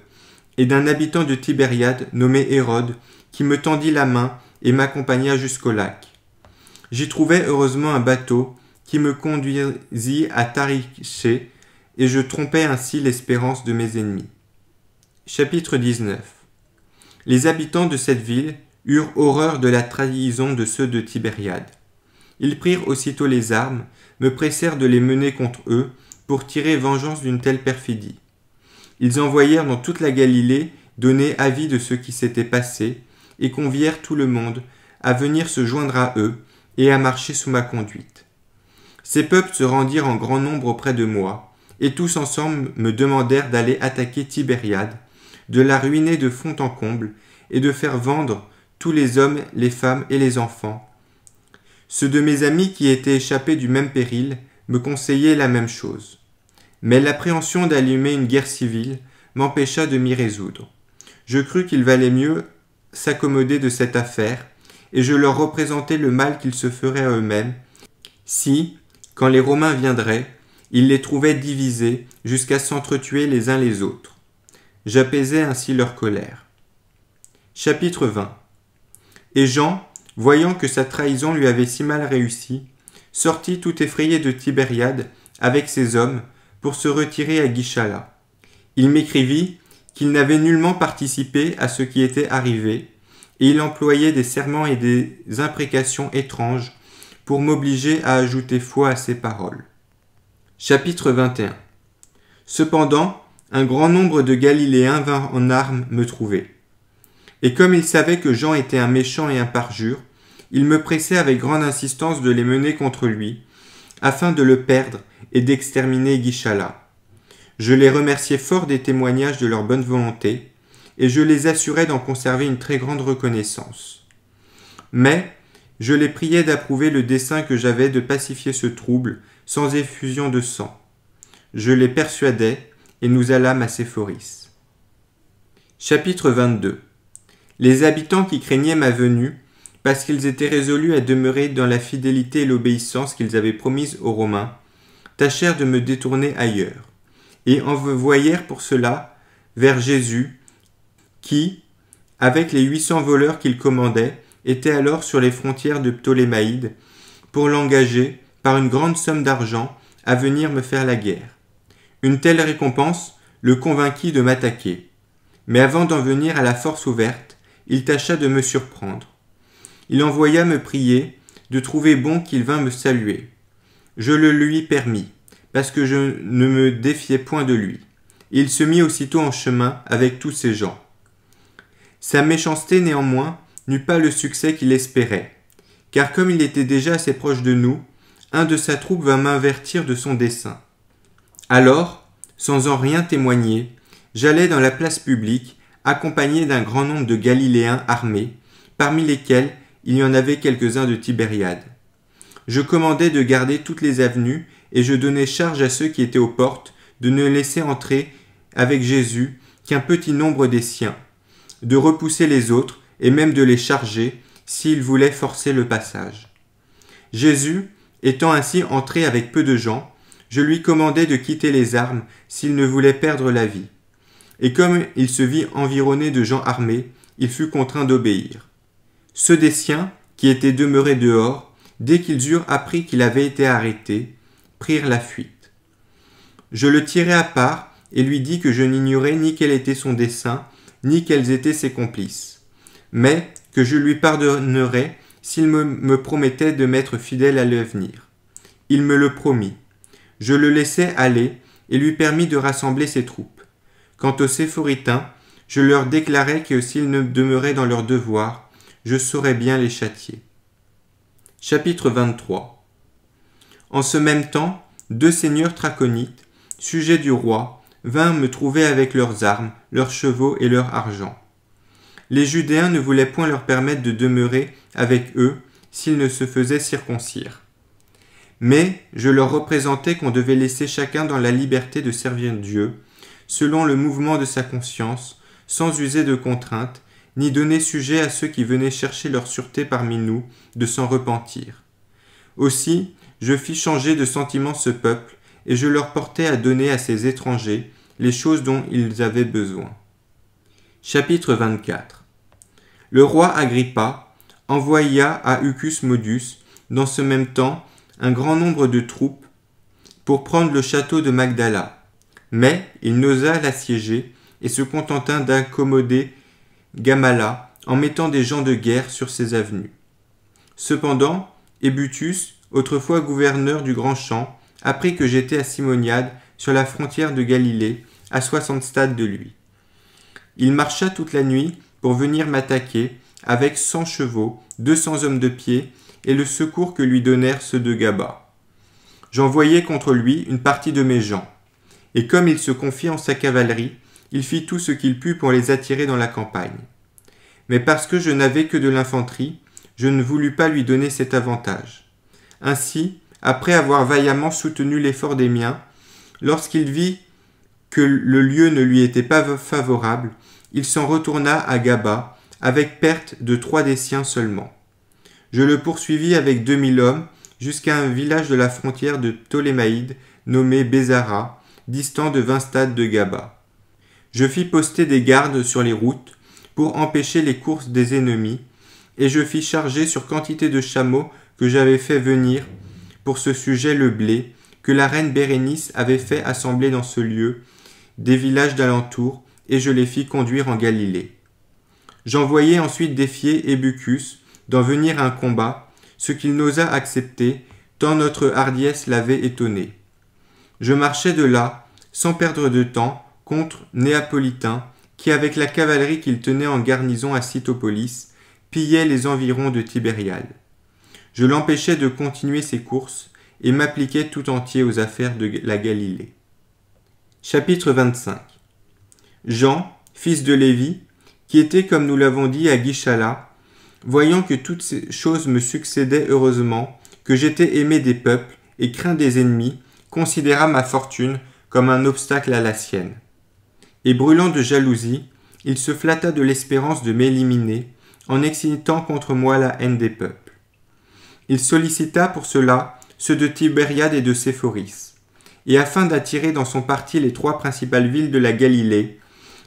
et d'un habitant de Tibériade nommé Hérode, qui me tendit la main et m'accompagna jusqu'au lac. J'y trouvai heureusement un bateau qui me conduisit à Tariché, et je trompai ainsi l'espérance de mes ennemis. Chapitre 19 Les habitants de cette ville eurent horreur de la trahison de ceux de Tibériade. Ils prirent aussitôt les armes, me pressèrent de les mener contre eux, pour tirer vengeance d'une telle perfidie. Ils envoyèrent dans toute la Galilée donner avis de ce qui s'était passé, et convièrent tout le monde à venir se joindre à eux et à marcher sous ma conduite. Ces peuples se rendirent en grand nombre auprès de moi, et tous ensemble me demandèrent d'aller attaquer Tibériade, de la ruiner de fond en comble, et de faire vendre tous les hommes, les femmes et les enfants. Ceux de mes amis qui étaient échappés du même péril me conseillaient la même chose mais l'appréhension d'allumer une guerre civile m'empêcha de m'y résoudre. Je crus qu'il valait mieux s'accommoder de cette affaire, et je leur représentai le mal qu'ils se feraient à eux-mêmes, si, quand les Romains viendraient, ils les trouvaient divisés jusqu'à s'entretuer les uns les autres. J'apaisais ainsi leur colère. Chapitre 20 Et Jean, voyant que sa trahison lui avait si mal réussi, sortit tout effrayé de Tibériade avec ses hommes pour se retirer à Guichala. Il m'écrivit qu'il n'avait nullement participé à ce qui était arrivé, et il employait des serments et des imprécations étranges pour m'obliger à ajouter foi à ses paroles. Chapitre 21 Cependant, un grand nombre de Galiléens vinrent en armes me trouver. Et comme ils savaient que Jean était un méchant et un parjure, ils me pressaient avec grande insistance de les mener contre lui, afin de le perdre et d'exterminer Guichala. Je les remerciais fort des témoignages de leur bonne volonté, et je les assurais d'en conserver une très grande reconnaissance. Mais je les priais d'approuver le dessein que j'avais de pacifier ce trouble sans effusion de sang. Je les persuadais, et nous allâmes à Séphoris. Chapitre 22 Les habitants qui craignaient ma venue, parce qu'ils étaient résolus à demeurer dans la fidélité et l'obéissance qu'ils avaient promises aux Romains, tâchèrent de me détourner ailleurs, et envoyèrent pour cela vers Jésus, qui, avec les huit cents voleurs qu'il commandait, était alors sur les frontières de Ptolémaïde, pour l'engager, par une grande somme d'argent, à venir me faire la guerre. Une telle récompense le convainquit de m'attaquer. Mais avant d'en venir à la force ouverte, il tâcha de me surprendre. Il envoya me prier de trouver bon qu'il vint me saluer je le lui permis, parce que je ne me défiais point de lui. Il se mit aussitôt en chemin avec tous ses gens. Sa méchanceté néanmoins n'eut pas le succès qu'il espérait, car comme il était déjà assez proche de nous, un de sa troupe vint m'invertir de son dessein. Alors, sans en rien témoigner, j'allai dans la place publique, accompagné d'un grand nombre de Galiléens armés, parmi lesquels il y en avait quelques-uns de Tibériade. Je commandai de garder toutes les avenues, et je donnais charge à ceux qui étaient aux portes de ne laisser entrer avec Jésus qu'un petit nombre des siens, de repousser les autres, et même de les charger, s'ils voulaient forcer le passage. Jésus, étant ainsi entré avec peu de gens, je lui commandai de quitter les armes s'il ne voulait perdre la vie. Et comme il se vit environné de gens armés, il fut contraint d'obéir. Ceux des siens, qui étaient demeurés dehors, dès qu'ils eurent appris qu'il avait été arrêté, prirent la fuite. Je le tirai à part et lui dis que je n'ignorais ni quel était son dessein, ni quels étaient ses complices, mais que je lui pardonnerais s'il me, promettait de m'être fidèle à l'avenir. Il me le promit. Je le laissai aller et lui permis de rassembler ses troupes. Quant aux Séphoritains, je leur déclarai que s'ils ne demeuraient dans leur devoir, je saurais bien les châtier. Chapitre 23 En ce même temps, deux seigneurs traconites, sujets du roi, vinrent me trouver avec leurs armes, leurs chevaux et leur argent. Les Judéens ne voulaient point leur permettre de demeurer avec eux s'ils ne se faisaient circoncire. Mais je leur représentai qu'on devait laisser chacun dans la liberté de servir Dieu, selon le mouvement de sa conscience, sans user de contraintes, ni donner sujet à ceux qui venaient chercher leur sûreté parmi nous de s'en repentir. Aussi, je fis changer de sentiment ce peuple, et je leur portai à donner à ces étrangers les choses dont ils avaient besoin. Chapitre 24 Le roi Agrippa envoya à Ucus Modus, dans ce même temps, un grand nombre de troupes pour prendre le château de Magdala. Mais il n'osa l'assiéger et se contenta d'accommoder Gamala, en mettant des gens de guerre sur ses avenues. Cependant, Ebutus, autrefois gouverneur du Grand Champ, apprit que j'étais à Simoniade, sur la frontière de Galilée, à soixante stades de lui. Il marcha toute la nuit pour venir m'attaquer, avec cent chevaux, deux cents hommes de pied, et le secours que lui donnèrent ceux de Gaba. J'envoyai contre lui une partie de mes gens, et comme il se confiait en sa cavalerie, il fit tout ce qu'il put pour les attirer dans la campagne. Mais parce que je n'avais que de l'infanterie, je ne voulus pas lui donner cet avantage. Ainsi, après avoir vaillamment soutenu l'effort des miens, lorsqu'il vit que le lieu ne lui était pas favorable, il s'en retourna à Gaba, avec perte de trois des siens seulement. Je le poursuivis avec deux mille hommes jusqu'à un village de la frontière de Ptolémaïde nommé Bézara, distant de vingt stades de Gaba. Je fis poster des gardes sur les routes pour empêcher les courses des ennemis, et je fis charger sur quantité de chameaux que j'avais fait venir pour ce sujet le blé, que la reine Bérénice avait fait assembler dans ce lieu, des villages d'alentour, et je les fis conduire en Galilée. J'envoyai ensuite défier Ébucus d'en venir à un combat, ce qu'il n'osa accepter, tant notre hardiesse l'avait étonné. Je marchai de là, sans perdre de temps, contre Néapolitain, qui avec la cavalerie qu'il tenait en garnison à Cytopolis, pillait les environs de Tibériade. Je l'empêchais de continuer ses courses et m'appliquais tout entier aux affaires de la Galilée. Chapitre 25 Jean, fils de Lévi, qui était, comme nous l'avons dit, à Guichala, voyant que toutes ces choses me succédaient heureusement, que j'étais aimé des peuples et craint des ennemis, considéra ma fortune comme un obstacle à la sienne et brûlant de jalousie, il se flatta de l'espérance de m'éliminer, en excitant contre moi la haine des peuples. Il sollicita pour cela ceux de Tibériade et de Séphoris. Et afin d'attirer dans son parti les trois principales villes de la Galilée,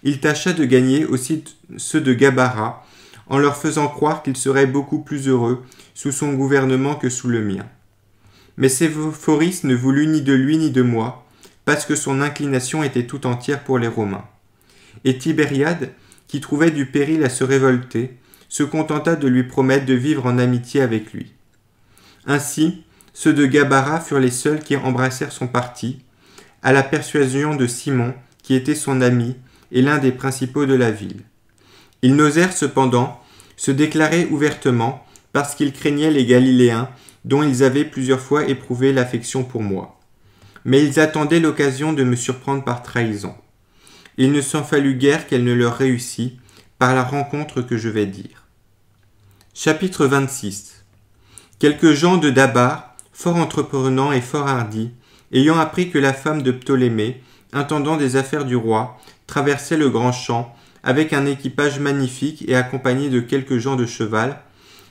il tâcha de gagner aussi ceux de Gabara, en leur faisant croire qu'ils seraient beaucoup plus heureux sous son gouvernement que sous le mien. Mais Séphoris ne voulut ni de lui ni de moi, parce que son inclination était tout entière pour les Romains. Et Tibériade, qui trouvait du péril à se révolter, se contenta de lui promettre de vivre en amitié avec lui. Ainsi, ceux de Gabara furent les seuls qui embrassèrent son parti, à la persuasion de Simon, qui était son ami et l'un des principaux de la ville. Ils n'osèrent cependant se déclarer ouvertement parce qu'ils craignaient les Galiléens dont ils avaient plusieurs fois éprouvé l'affection pour moi mais ils attendaient l'occasion de me surprendre par trahison. Il ne s'en fallut guère qu'elle ne leur réussit, par la rencontre que je vais dire. Chapitre 26 Quelques gens de Dabar, fort entreprenants et fort hardis, ayant appris que la femme de Ptolémée, intendant des affaires du roi, traversait le grand champ, avec un équipage magnifique et accompagné de quelques gens de cheval,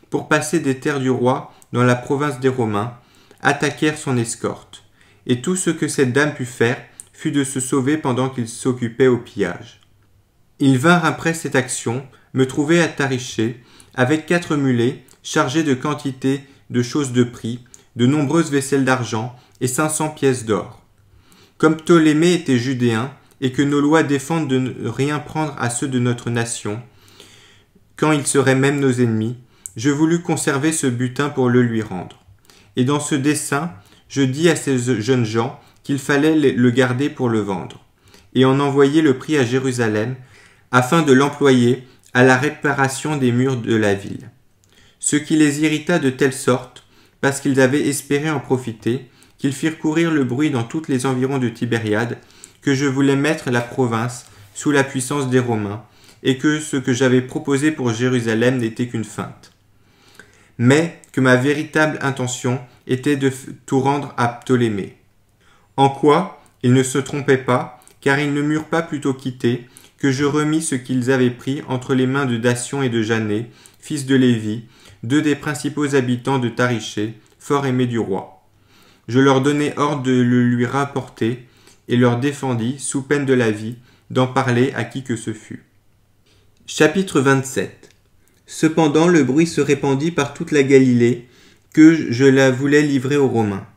pour passer des terres du roi dans la province des Romains, attaquèrent son escorte et tout ce que cette dame put faire fut de se sauver pendant qu'ils s'occupaient au pillage. Ils vinrent après cette action me trouver à Tariché, avec quatre mulets chargés de quantités de choses de prix, de nombreuses vaisselles d'argent et cinq cents pièces d'or. Comme Ptolémée était judéen, et que nos lois défendent de ne rien prendre à ceux de notre nation, quand ils seraient même nos ennemis, je voulus conserver ce butin pour le lui rendre. Et dans ce dessein, je dis à ces jeunes gens qu'il fallait le garder pour le vendre, et en envoyer le prix à Jérusalem, afin de l'employer à la réparation des murs de la ville. Ce qui les irrita de telle sorte, parce qu'ils avaient espéré en profiter, qu'ils firent courir le bruit dans toutes les environs de Tibériade, que je voulais mettre la province sous la puissance des Romains, et que ce que j'avais proposé pour Jérusalem n'était qu'une feinte. Mais que ma véritable intention était de tout rendre à Ptolémée. En quoi ils ne se trompaient pas, car ils ne m'eurent pas plutôt quitté, que je remis ce qu'ils avaient pris entre les mains de dation et de Janet, fils de Lévi, deux des principaux habitants de Tariché, fort aimés du roi. Je leur donnai ordre de le lui rapporter, et leur défendis, sous peine de la vie, d'en parler à qui que ce fût. Chapitre 27 Cependant le bruit se répandit par toute la Galilée, que je la voulais livrer aux Romains.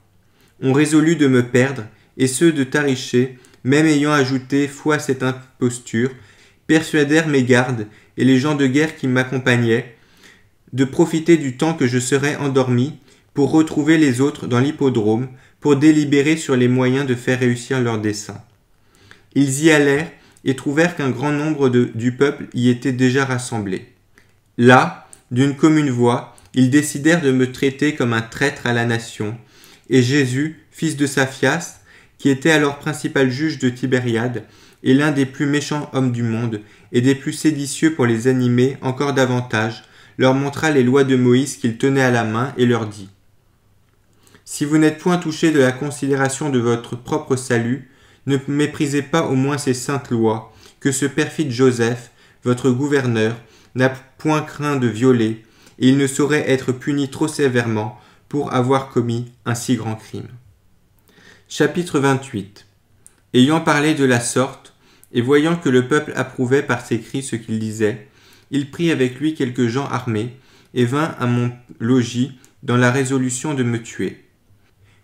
On résolut de me perdre, et ceux de Tariché, même ayant ajouté foi à cette imposture, persuadèrent mes gardes et les gens de guerre qui m'accompagnaient de profiter du temps que je serais endormi pour retrouver les autres dans l'hippodrome pour délibérer sur les moyens de faire réussir leur dessein. Ils y allèrent et trouvèrent qu'un grand nombre du peuple y était déjà rassemblé. Là, d'une commune voix, ils décidèrent de me traiter comme un traître à la nation. Et Jésus, fils de Saphias, qui était alors principal juge de Tibériade, et l'un des plus méchants hommes du monde, et des plus séditieux pour les animer encore davantage, leur montra les lois de Moïse qu'il tenait à la main et leur dit Si vous n'êtes point touché de la considération de votre propre salut, ne méprisez pas au moins ces saintes lois, que ce perfide Joseph, votre gouverneur, n'a point craint de violer, il ne saurait être puni trop sévèrement pour avoir commis un si grand crime. Chapitre 28 Ayant parlé de la sorte, et voyant que le peuple approuvait par ses cris ce qu'il disait, il prit avec lui quelques gens armés, et vint à mon logis dans la résolution de me tuer.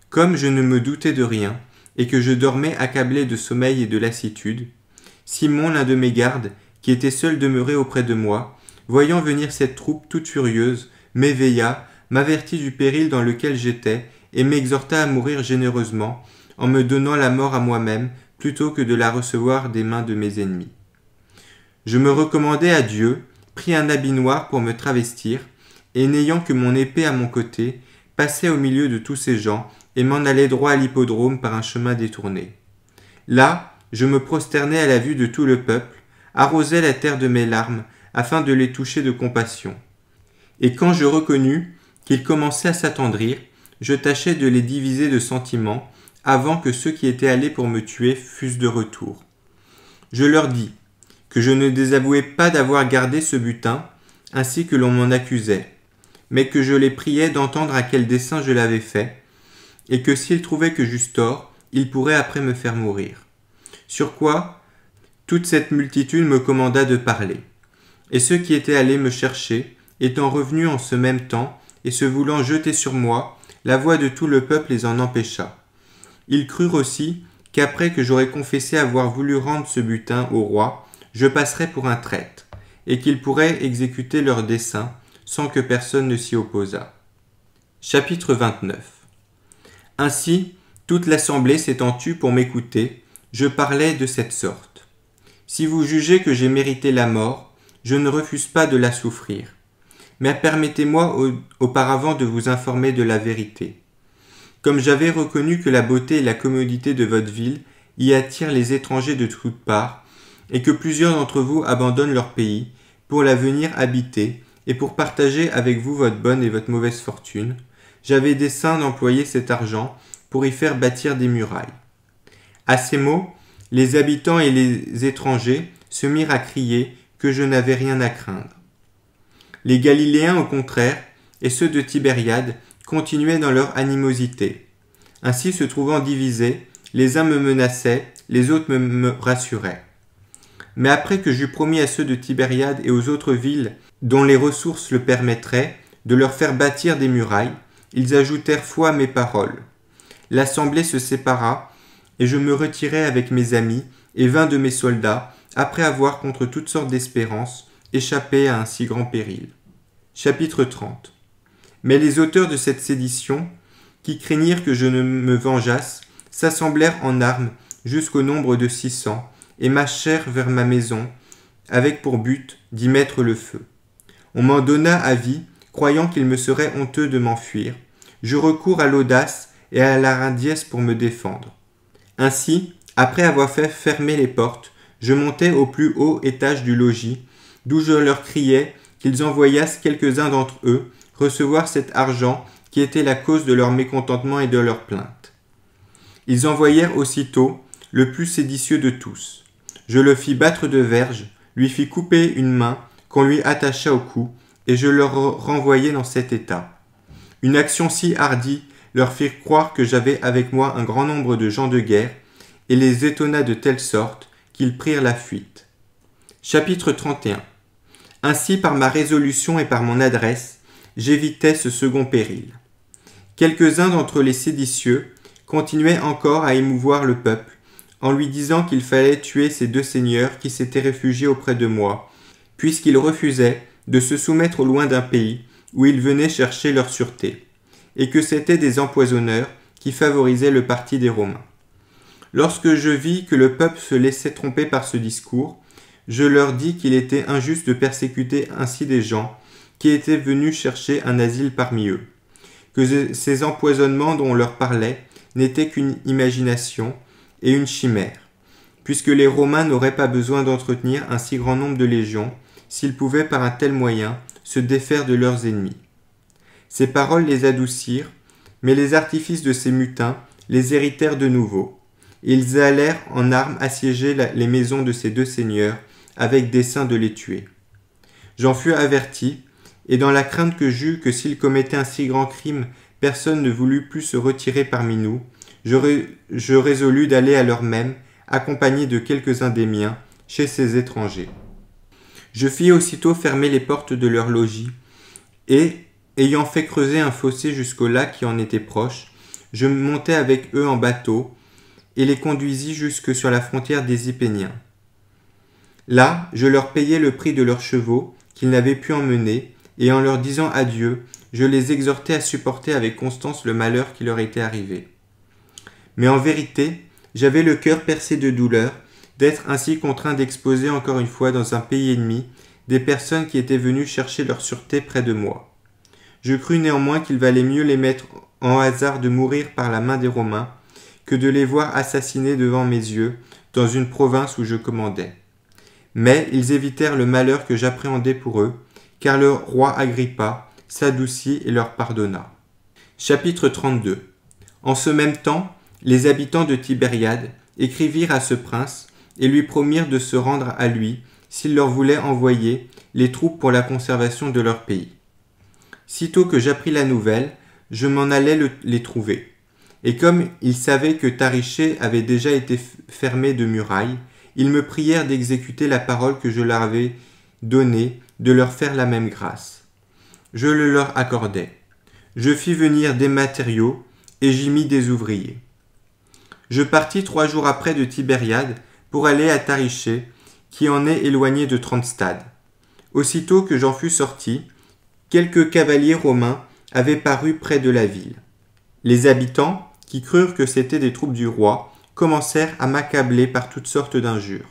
Comme je ne me doutais de rien, et que je dormais accablé de sommeil et de lassitude, Simon, l'un de mes gardes, qui était seul demeuré auprès de moi, voyant venir cette troupe toute furieuse, m'éveilla, m'avertit du péril dans lequel j'étais, et m'exhorta à mourir généreusement, en me donnant la mort à moi-même, plutôt que de la recevoir des mains de mes ennemis. Je me recommandai à Dieu, pris un habit noir pour me travestir, et n'ayant que mon épée à mon côté, passai au milieu de tous ces gens, et m'en allai droit à l'hippodrome par un chemin détourné. Là, je me prosternai à la vue de tout le peuple, arrosai la terre de mes larmes, afin de les toucher de compassion. Et quand je reconnus qu'ils commençaient à s'attendrir, je tâchais de les diviser de sentiments avant que ceux qui étaient allés pour me tuer fussent de retour. Je leur dis que je ne désavouais pas d'avoir gardé ce butin, ainsi que l'on m'en accusait, mais que je les priais d'entendre à quel dessein je l'avais fait, et que s'ils trouvaient que j'eusse tort, ils pourraient après me faire mourir. Sur quoi toute cette multitude me commanda de parler. Et ceux qui étaient allés me chercher, étant revenus en ce même temps, et se voulant jeter sur moi, la voix de tout le peuple les en empêcha. Ils crurent aussi qu'après que j'aurais confessé avoir voulu rendre ce butin au roi, je passerais pour un traître, et qu'ils pourraient exécuter leur dessein, sans que personne ne s'y opposât. Chapitre 29 Ainsi, toute l'assemblée s'étant tue pour m'écouter, je parlais de cette sorte. Si vous jugez que j'ai mérité la mort, je ne refuse pas de la souffrir. Mais permettez-moi auparavant de vous informer de la vérité. Comme j'avais reconnu que la beauté et la commodité de votre ville y attirent les étrangers de toutes parts, et que plusieurs d'entre vous abandonnent leur pays pour la venir habiter et pour partager avec vous votre bonne et votre mauvaise fortune, j'avais dessein d'employer cet argent pour y faire bâtir des murailles. À ces mots, les habitants et les étrangers se mirent à crier que je n'avais rien à craindre. Les Galiléens, au contraire, et ceux de Tibériade, continuaient dans leur animosité. Ainsi se trouvant divisés, les uns me menaçaient, les autres me, me rassuraient. Mais après que j'eus promis à ceux de Tibériade et aux autres villes, dont les ressources le permettraient, de leur faire bâtir des murailles, ils ajoutèrent foi à mes paroles. L'assemblée se sépara, et je me retirai avec mes amis et vingt de mes soldats, après avoir, contre toutes sortes d'espérances, échappé à un si grand péril. Chapitre 30 Mais les auteurs de cette sédition, qui craignirent que je ne me vengeasse, s'assemblèrent en armes jusqu'au nombre de six cents, et marchèrent vers ma maison, avec pour but d'y mettre le feu. On m'en donna avis, croyant qu'il me serait honteux de m'enfuir. Je recours à l'audace et à la rindiesse pour me défendre. Ainsi, après avoir fait fermer les portes, je montai au plus haut étage du logis, d'où je leur criai qu'ils envoyassent quelques-uns d'entre eux recevoir cet argent qui était la cause de leur mécontentement et de leur plainte. Ils envoyèrent aussitôt le plus séditieux de tous. Je le fis battre de verge, lui fis couper une main qu'on lui attacha au cou, et je leur renvoyai dans cet état. Une action si hardie leur fit croire que j'avais avec moi un grand nombre de gens de guerre, et les étonna de telle sorte qu'ils prirent la fuite. Chapitre 31 Ainsi par ma résolution et par mon adresse, j'évitais ce second péril. Quelques-uns d'entre les séditieux continuaient encore à émouvoir le peuple, en lui disant qu'il fallait tuer ces deux seigneurs qui s'étaient réfugiés auprès de moi, puisqu'ils refusaient de se soumettre au loin d'un pays où ils venaient chercher leur sûreté, et que c'étaient des empoisonneurs qui favorisaient le parti des Romains. Lorsque je vis que le peuple se laissait tromper par ce discours, je leur dis qu'il était injuste de persécuter ainsi des gens qui étaient venus chercher un asile parmi eux, que ces empoisonnements dont on leur parlait n'étaient qu'une imagination et une chimère, puisque les Romains n'auraient pas besoin d'entretenir un si grand nombre de légions s'ils pouvaient par un tel moyen se défaire de leurs ennemis. Ces paroles les adoucirent, mais les artifices de ces mutins les héritèrent de nouveau, ils allèrent en armes assiéger les maisons de ces deux seigneurs, avec dessein de les tuer. J'en fus averti, et dans la crainte que j'eus que s'ils commettaient un si grand crime, personne ne voulut plus se retirer parmi nous, je, résolus d'aller à leur même, accompagné de quelques-uns des miens, chez ces étrangers. Je fis aussitôt fermer les portes de leur logis, et, ayant fait creuser un fossé jusqu'au lac qui en était proche, je montai avec eux en bateau, et les conduisit jusque sur la frontière des Ipéniens. Là, je leur payai le prix de leurs chevaux, qu'ils n'avaient pu emmener, et en leur disant adieu, je les exhortai à supporter avec constance le malheur qui leur était arrivé. Mais en vérité, j'avais le cœur percé de douleur d'être ainsi contraint d'exposer encore une fois dans un pays ennemi des personnes qui étaient venues chercher leur sûreté près de moi. Je crus néanmoins qu'il valait mieux les mettre en hasard de mourir par la main des Romains que de les voir assassinés devant mes yeux, dans une province où je commandais. Mais ils évitèrent le malheur que j'appréhendais pour eux, car leur roi Agrippa s'adoucit et leur pardonna. Chapitre 32 En ce même temps, les habitants de Tibériade écrivirent à ce prince et lui promirent de se rendre à lui s'il leur voulait envoyer les troupes pour la conservation de leur pays. Sitôt que j'appris la nouvelle, je m'en allai les trouver. Et comme ils savaient que Tariché avait déjà été fermé de murailles, ils me prièrent d'exécuter la parole que je leur avais donnée, de leur faire la même grâce. Je le leur accordai. Je fis venir des matériaux et j'y mis des ouvriers. Je partis trois jours après de Tibériade pour aller à Tariché, qui en est éloigné de trente stades. Aussitôt que j'en fus sorti, quelques cavaliers romains avaient paru près de la ville. Les habitants, qui crurent que c'était des troupes du roi, commencèrent à m'accabler par toutes sortes d'injures.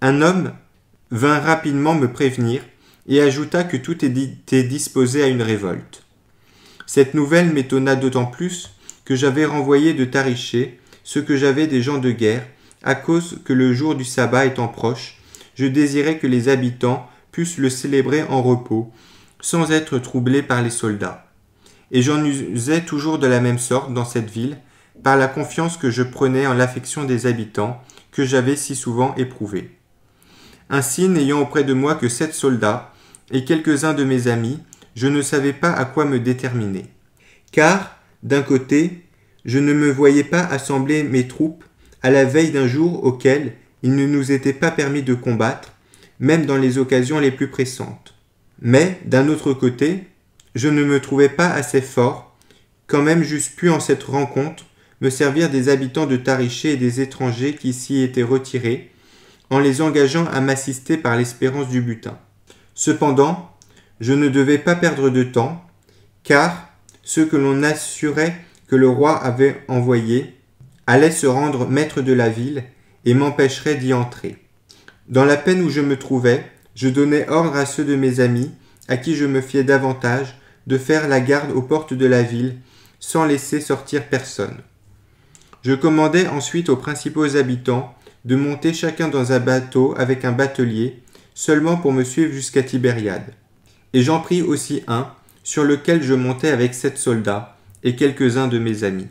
Un homme vint rapidement me prévenir et ajouta que tout était disposé à une révolte. Cette nouvelle m'étonna d'autant plus que j'avais renvoyé de Tariché ce que j'avais des gens de guerre, à cause que le jour du sabbat étant proche, je désirais que les habitants pussent le célébrer en repos, sans être troublés par les soldats et j'en usais toujours de la même sorte dans cette ville, par la confiance que je prenais en l'affection des habitants, que j'avais si souvent éprouvée. Ainsi, n'ayant auprès de moi que sept soldats et quelques-uns de mes amis, je ne savais pas à quoi me déterminer. Car, d'un côté, je ne me voyais pas assembler mes troupes à la veille d'un jour auquel il ne nous était pas permis de combattre, même dans les occasions les plus pressantes. Mais, d'un autre côté, je ne me trouvais pas assez fort, quand même j'eusse pu en cette rencontre me servir des habitants de Tariché et des étrangers qui s'y étaient retirés, en les engageant à m'assister par l'espérance du butin. Cependant, je ne devais pas perdre de temps, car ceux que l'on assurait que le roi avait envoyés allaient se rendre maître de la ville et m'empêcheraient d'y entrer. Dans la peine où je me trouvais, je donnais ordre à ceux de mes amis à qui je me fiais davantage, de faire la garde aux portes de la ville, sans laisser sortir personne. Je commandai ensuite aux principaux habitants de monter chacun dans un bateau avec un batelier, seulement pour me suivre jusqu'à Tibériade. Et j'en pris aussi un, sur lequel je montai avec sept soldats et quelques-uns de mes amis.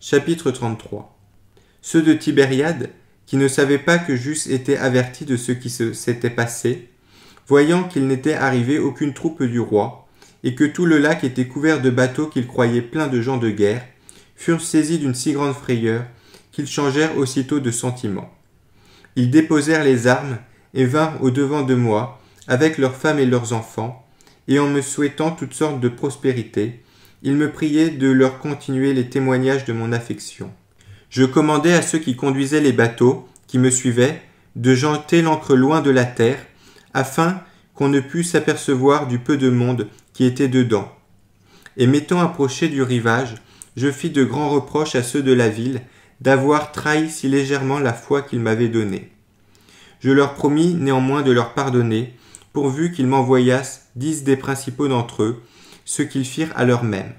Chapitre 33 Ceux de Tibériade, qui ne savaient pas que j'eusse été averti de ce qui s'était passé, Voyant qu'il n'était arrivé aucune troupe du roi, et que tout le lac était couvert de bateaux qu'ils croyaient pleins de gens de guerre, furent saisis d'une si grande frayeur qu'ils changèrent aussitôt de sentiment. Ils déposèrent les armes et vinrent au devant de moi, avec leurs femmes et leurs enfants, et en me souhaitant toutes sortes de prospérités, ils me priaient de leur continuer les témoignages de mon affection. Je commandai à ceux qui conduisaient les bateaux, qui me suivaient, de jeter l'ancre loin de la terre, afin qu'on ne pût s'apercevoir du peu de monde qui était dedans. Et m'étant approché du rivage, je fis de grands reproches à ceux de la ville d'avoir trahi si légèrement la foi qu'ils m'avaient donnée. Je leur promis néanmoins de leur pardonner, pourvu qu'ils m'envoyassent dix des principaux d'entre eux, ce qu'ils firent à leur même.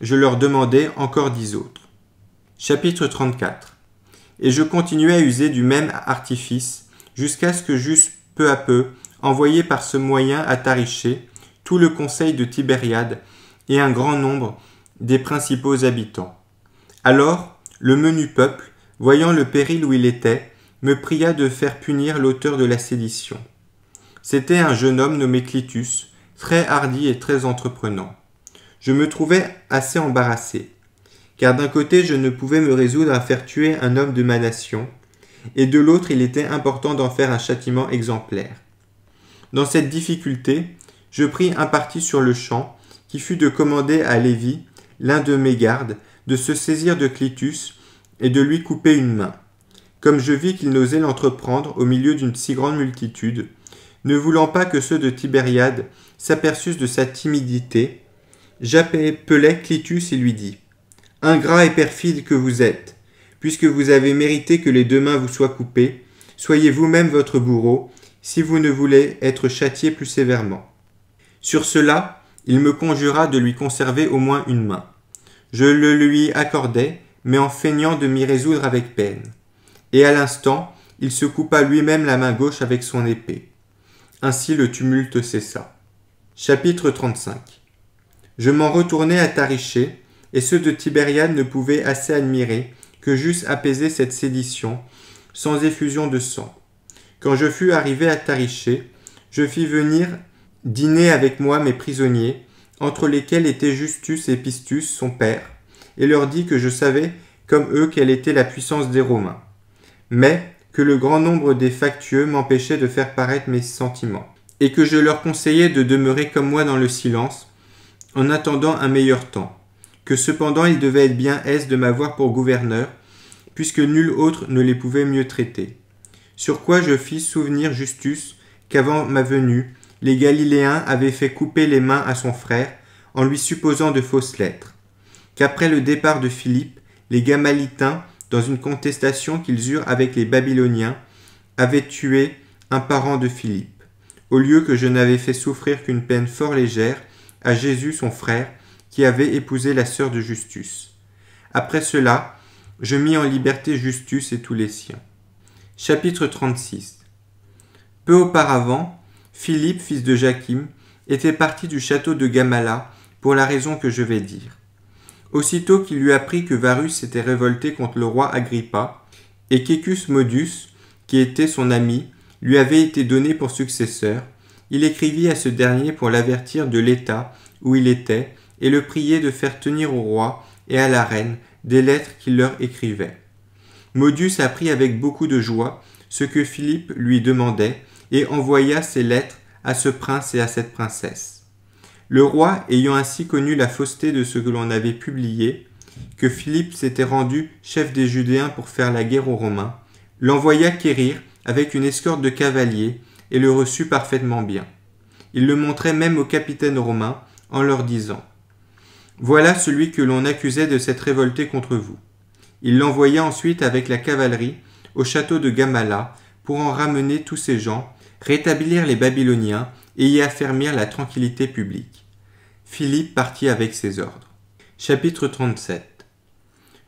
Je leur demandai encore dix autres. Chapitre 34 Et je continuai à user du même artifice, jusqu'à ce que j'eusse peu à peu, envoyé par ce moyen à Tariché, tout le conseil de Tibériade et un grand nombre des principaux habitants. Alors, le menu peuple, voyant le péril où il était, me pria de faire punir l'auteur de la sédition. C'était un jeune homme nommé Clitus, très hardi et très entreprenant. Je me trouvais assez embarrassé, car d'un côté je ne pouvais me résoudre à faire tuer un homme de ma nation, et de l'autre il était important d'en faire un châtiment exemplaire. Dans cette difficulté, je pris un parti sur le champ, qui fut de commander à Lévi, l'un de mes gardes, de se saisir de Clitus et de lui couper une main. Comme je vis qu'il n'osait l'entreprendre au milieu d'une si grande multitude, ne voulant pas que ceux de Tibériade s'aperçussent de sa timidité, j'appelai Clitus et lui dis, « Ingrat et perfide que vous êtes, puisque vous avez mérité que les deux mains vous soient coupées, soyez vous-même votre bourreau, si vous ne voulez être châtié plus sévèrement. Sur cela, il me conjura de lui conserver au moins une main. Je le lui accordai, mais en feignant de m'y résoudre avec peine. Et à l'instant, il se coupa lui-même la main gauche avec son épée. Ainsi le tumulte cessa. Chapitre 35 Je m'en retournai à Tariché, et ceux de Tibériade ne pouvaient assez admirer que j'eusse apaisé cette sédition, sans effusion de sang. Quand je fus arrivé à Tariché, je fis venir dîner avec moi mes prisonniers, entre lesquels étaient Justus et Pistus, son père, et leur dis que je savais, comme eux, quelle était la puissance des Romains, mais que le grand nombre des factieux m'empêchait de faire paraître mes sentiments, et que je leur conseillais de demeurer comme moi dans le silence, en attendant un meilleur temps, que cependant il devait être bien aise de m'avoir pour gouverneur, puisque nul autre ne les pouvait mieux traiter. Sur quoi je fis souvenir Justus qu'avant ma venue, les Galiléens avaient fait couper les mains à son frère, en lui supposant de fausses lettres, qu'après le départ de Philippe, les Gamalitains, dans une contestation qu'ils eurent avec les Babyloniens, avaient tué un parent de Philippe, au lieu que je n'avais fait souffrir qu'une peine fort légère à Jésus son frère, qui avait épousé la sœur de Justus. Après cela, je mis en liberté Justus et tous les siens. Chapitre 36 Peu auparavant, Philippe, fils de Jacquim, était parti du château de Gamala pour la raison que je vais dire. Aussitôt qu'il lui apprit que Varus s'était révolté contre le roi Agrippa, et qu'Ecus Modus, qui était son ami, lui avait été donné pour successeur, il écrivit à ce dernier pour l'avertir de l'état où il était et le priait de faire tenir au roi et à la reine des lettres qu'il leur écrivait. Modius apprit avec beaucoup de joie ce que Philippe lui demandait et envoya ces lettres à ce prince et à cette princesse. Le roi, ayant ainsi connu la fausseté de ce que l'on avait publié, que Philippe s'était rendu chef des Judéens pour faire la guerre aux Romains, l'envoya quérir avec une escorte de cavaliers et le reçut parfaitement bien. Il le montrait même aux capitaines romains en leur disant voilà celui que l'on accusait de s'être révolté contre vous. Il l'envoya ensuite avec la cavalerie au château de Gamala pour en ramener tous ses gens, rétablir les Babyloniens et y affermir la tranquillité publique. Philippe partit avec ses ordres. Chapitre 37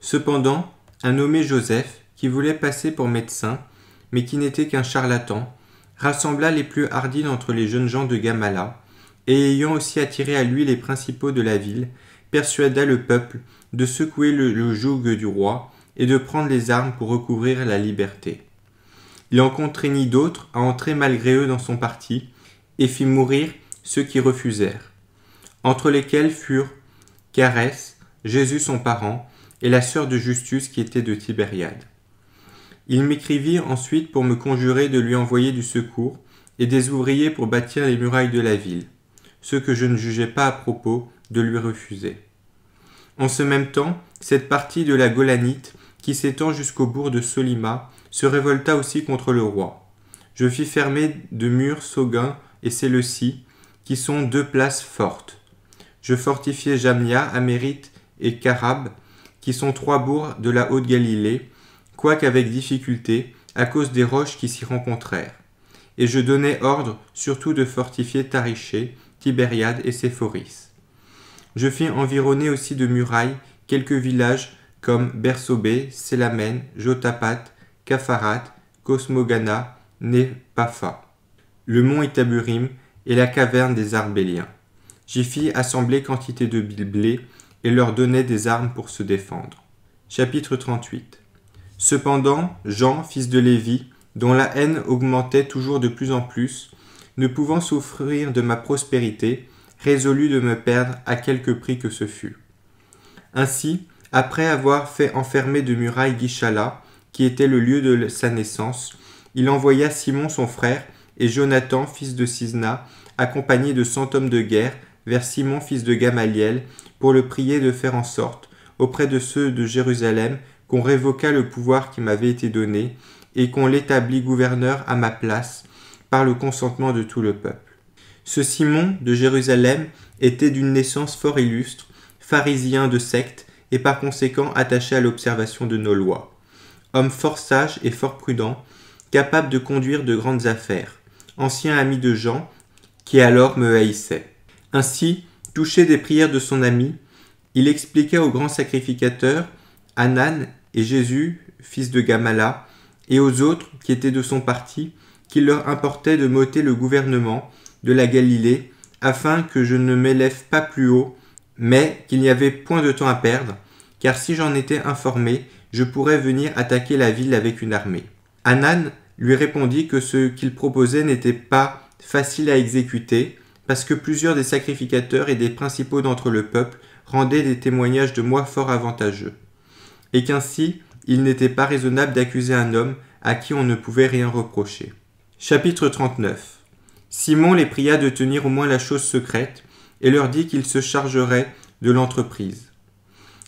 Cependant, un nommé Joseph, qui voulait passer pour médecin, mais qui n'était qu'un charlatan, rassembla les plus hardis d'entre les jeunes gens de Gamala, et ayant aussi attiré à lui les principaux de la ville, persuada le peuple de secouer le, joug du roi et de prendre les armes pour recouvrir la liberté. Il en contraignit d'autres à entrer malgré eux dans son parti et fit mourir ceux qui refusèrent, entre lesquels furent Carès, Jésus son parent, et la sœur de Justus qui était de Tibériade. Il m'écrivit ensuite pour me conjurer de lui envoyer du secours et des ouvriers pour bâtir les murailles de la ville, ce que je ne jugeais pas à propos, de lui refuser. En ce même temps, cette partie de la Golanite, qui s'étend jusqu'au bourg de Solima, se révolta aussi contre le roi. Je fis fermer de murs Sauguin et Séleucie, qui sont deux places fortes. Je fortifiai Jamnia, Amérite et Carab, qui sont trois bourgs de la Haute-Galilée, quoique avec difficulté, à cause des roches qui s'y rencontrèrent. Et je donnai ordre surtout de fortifier Tariché, Tibériade et Séphoris. Je fis environner aussi de murailles quelques villages comme Bersobé, Selamen, Jotapat, Kafarat, Cosmogana, Nepafa, le mont Itaburim et la caverne des Arbéliens. J'y fis assembler quantité de blé et leur donnai des armes pour se défendre. Chapitre 38 Cependant, Jean, fils de Lévi, dont la haine augmentait toujours de plus en plus, ne pouvant souffrir de ma prospérité, résolu de me perdre à quelque prix que ce fût. Ainsi, après avoir fait enfermer de murailles Gishala, qui était le lieu de sa naissance, il envoya Simon son frère et Jonathan, fils de Cisna, accompagné de cent hommes de guerre, vers Simon, fils de Gamaliel, pour le prier de faire en sorte, auprès de ceux de Jérusalem, qu'on révoquât le pouvoir qui m'avait été donné, et qu'on l'établît gouverneur à ma place, par le consentement de tout le peuple. Ce Simon de Jérusalem était d'une naissance fort illustre, pharisien de secte et par conséquent attaché à l'observation de nos lois. Homme fort sage et fort prudent, capable de conduire de grandes affaires, ancien ami de Jean, qui alors me haïssait. Ainsi, touché des prières de son ami, il expliqua aux grands sacrificateurs, Anan et Jésus, fils de Gamala, et aux autres qui étaient de son parti, qu'il leur importait de m'ôter le gouvernement de la Galilée, afin que je ne m'élève pas plus haut, mais qu'il n'y avait point de temps à perdre, car si j'en étais informé, je pourrais venir attaquer la ville avec une armée. Anan lui répondit que ce qu'il proposait n'était pas facile à exécuter, parce que plusieurs des sacrificateurs et des principaux d'entre le peuple rendaient des témoignages de moi fort avantageux, et qu'ainsi il n'était pas raisonnable d'accuser un homme à qui on ne pouvait rien reprocher. Chapitre 39 Simon les pria de tenir au moins la chose secrète, et leur dit qu'il se chargerait de l'entreprise.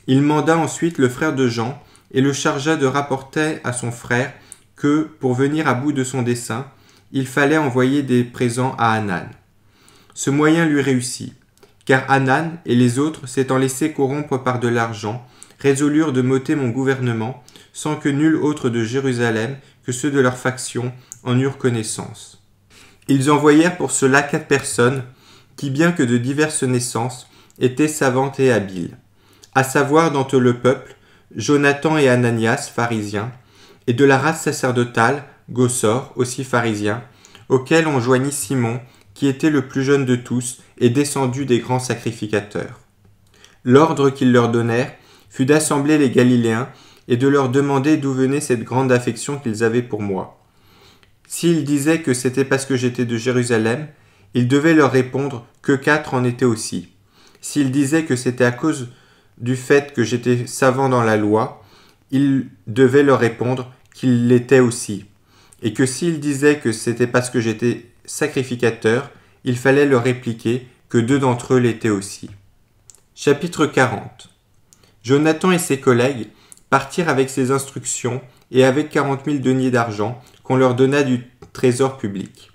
Il manda ensuite le frère de Jean, et le chargea de rapporter à son frère que, pour venir à bout de son dessein, il fallait envoyer des présents à Anan. Ce moyen lui réussit, car Anan et les autres, s'étant laissés corrompre par de l'argent, résolurent de m'ôter mon gouvernement, sans que nul autre de Jérusalem que ceux de leur faction en eurent connaissance. Ils envoyèrent pour cela quatre personnes, qui, bien que de diverses naissances, étaient savantes et habiles, à savoir d'entre le peuple, Jonathan et Ananias, pharisiens, et de la race sacerdotale, Gossor, aussi pharisien, auxquels on joignit Simon, qui était le plus jeune de tous et descendu des grands sacrificateurs. L'ordre qu'ils leur donnèrent fut d'assembler les Galiléens et de leur demander d'où venait cette grande affection qu'ils avaient pour moi. S'ils disaient que c'était parce que j'étais de Jérusalem, il devait leur répondre que quatre en étaient aussi. S'ils disaient que c'était à cause du fait que j'étais savant dans la loi, il devait leur répondre qu'il l'était aussi. Et que s'ils disaient que c'était parce que j'étais sacrificateur, il fallait leur répliquer que deux d'entre eux l'étaient aussi. Chapitre 40 Jonathan et ses collègues partirent avec ces instructions et avec quarante mille deniers d'argent qu'on leur donna du trésor public.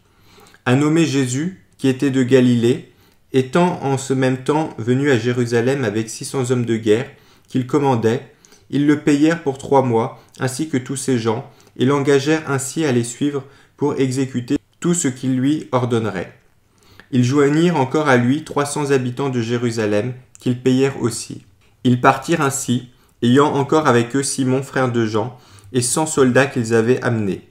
Un nommé Jésus, qui était de Galilée, étant en ce même temps venu à Jérusalem avec six cents hommes de guerre qu'il commandait, ils le payèrent pour trois mois, ainsi que tous ses gens, et l'engagèrent ainsi à les suivre pour exécuter tout ce qu'il lui ordonnerait. Ils joignirent encore à lui trois cents habitants de Jérusalem, qu'ils payèrent aussi. Ils partirent ainsi, ayant encore avec eux Simon, frère de Jean, et cent soldats qu'ils avaient amenés.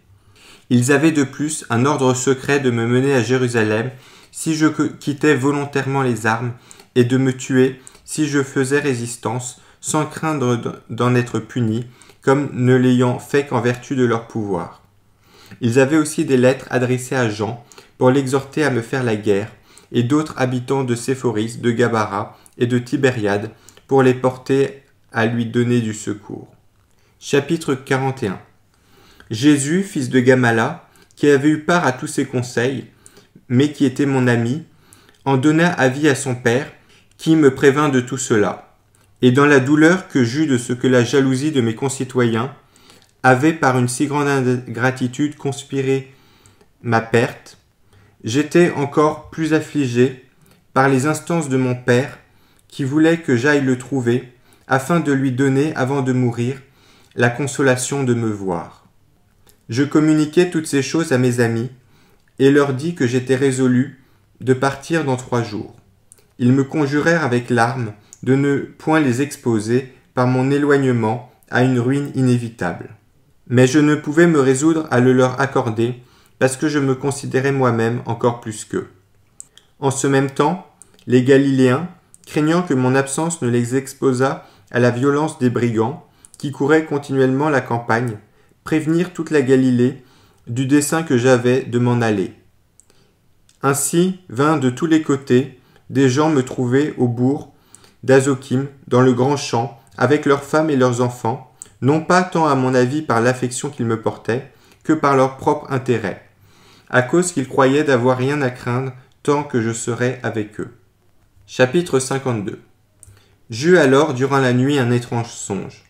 Ils avaient de plus un ordre secret de me mener à Jérusalem si je quittais volontairement les armes, et de me tuer si je faisais résistance, sans craindre d'en être puni, comme ne l'ayant fait qu'en vertu de leur pouvoir. Ils avaient aussi des lettres adressées à Jean pour l'exhorter à me faire la guerre, et d'autres habitants de Séphoris, de Gabara et de Tibériade pour les porter à lui donner du secours. Chapitre 41 Jésus, fils de Gamala, qui avait eu part à tous ses conseils, mais qui était mon ami, en donna avis à son père, qui me prévint de tout cela. Et dans la douleur que j'eus de ce que la jalousie de mes concitoyens avait par une si grande ingratitude conspiré ma perte, j'étais encore plus affligé par les instances de mon père, qui voulait que j'aille le trouver, afin de lui donner, avant de mourir, la consolation de me voir. Je communiquai toutes ces choses à mes amis, et leur dis que j'étais résolu de partir dans trois jours. Ils me conjurèrent avec larmes de ne point les exposer par mon éloignement à une ruine inévitable. Mais je ne pouvais me résoudre à le leur accorder, parce que je me considérais moi-même encore plus qu'eux. En ce même temps, les Galiléens, craignant que mon absence ne les exposât à la violence des brigands, qui courait continuellement la campagne, prévenir toute la Galilée du dessein que j'avais de m'en aller. Ainsi vint de tous les côtés des gens me trouver au bourg d'Azokim, dans le grand champ, avec leurs femmes et leurs enfants, non pas tant à mon avis par l'affection qu'ils me portaient, que par leur propre intérêt, à cause qu'ils croyaient d'avoir rien à craindre tant que je serais avec eux. Chapitre 52 J'eus alors durant la nuit un étrange songe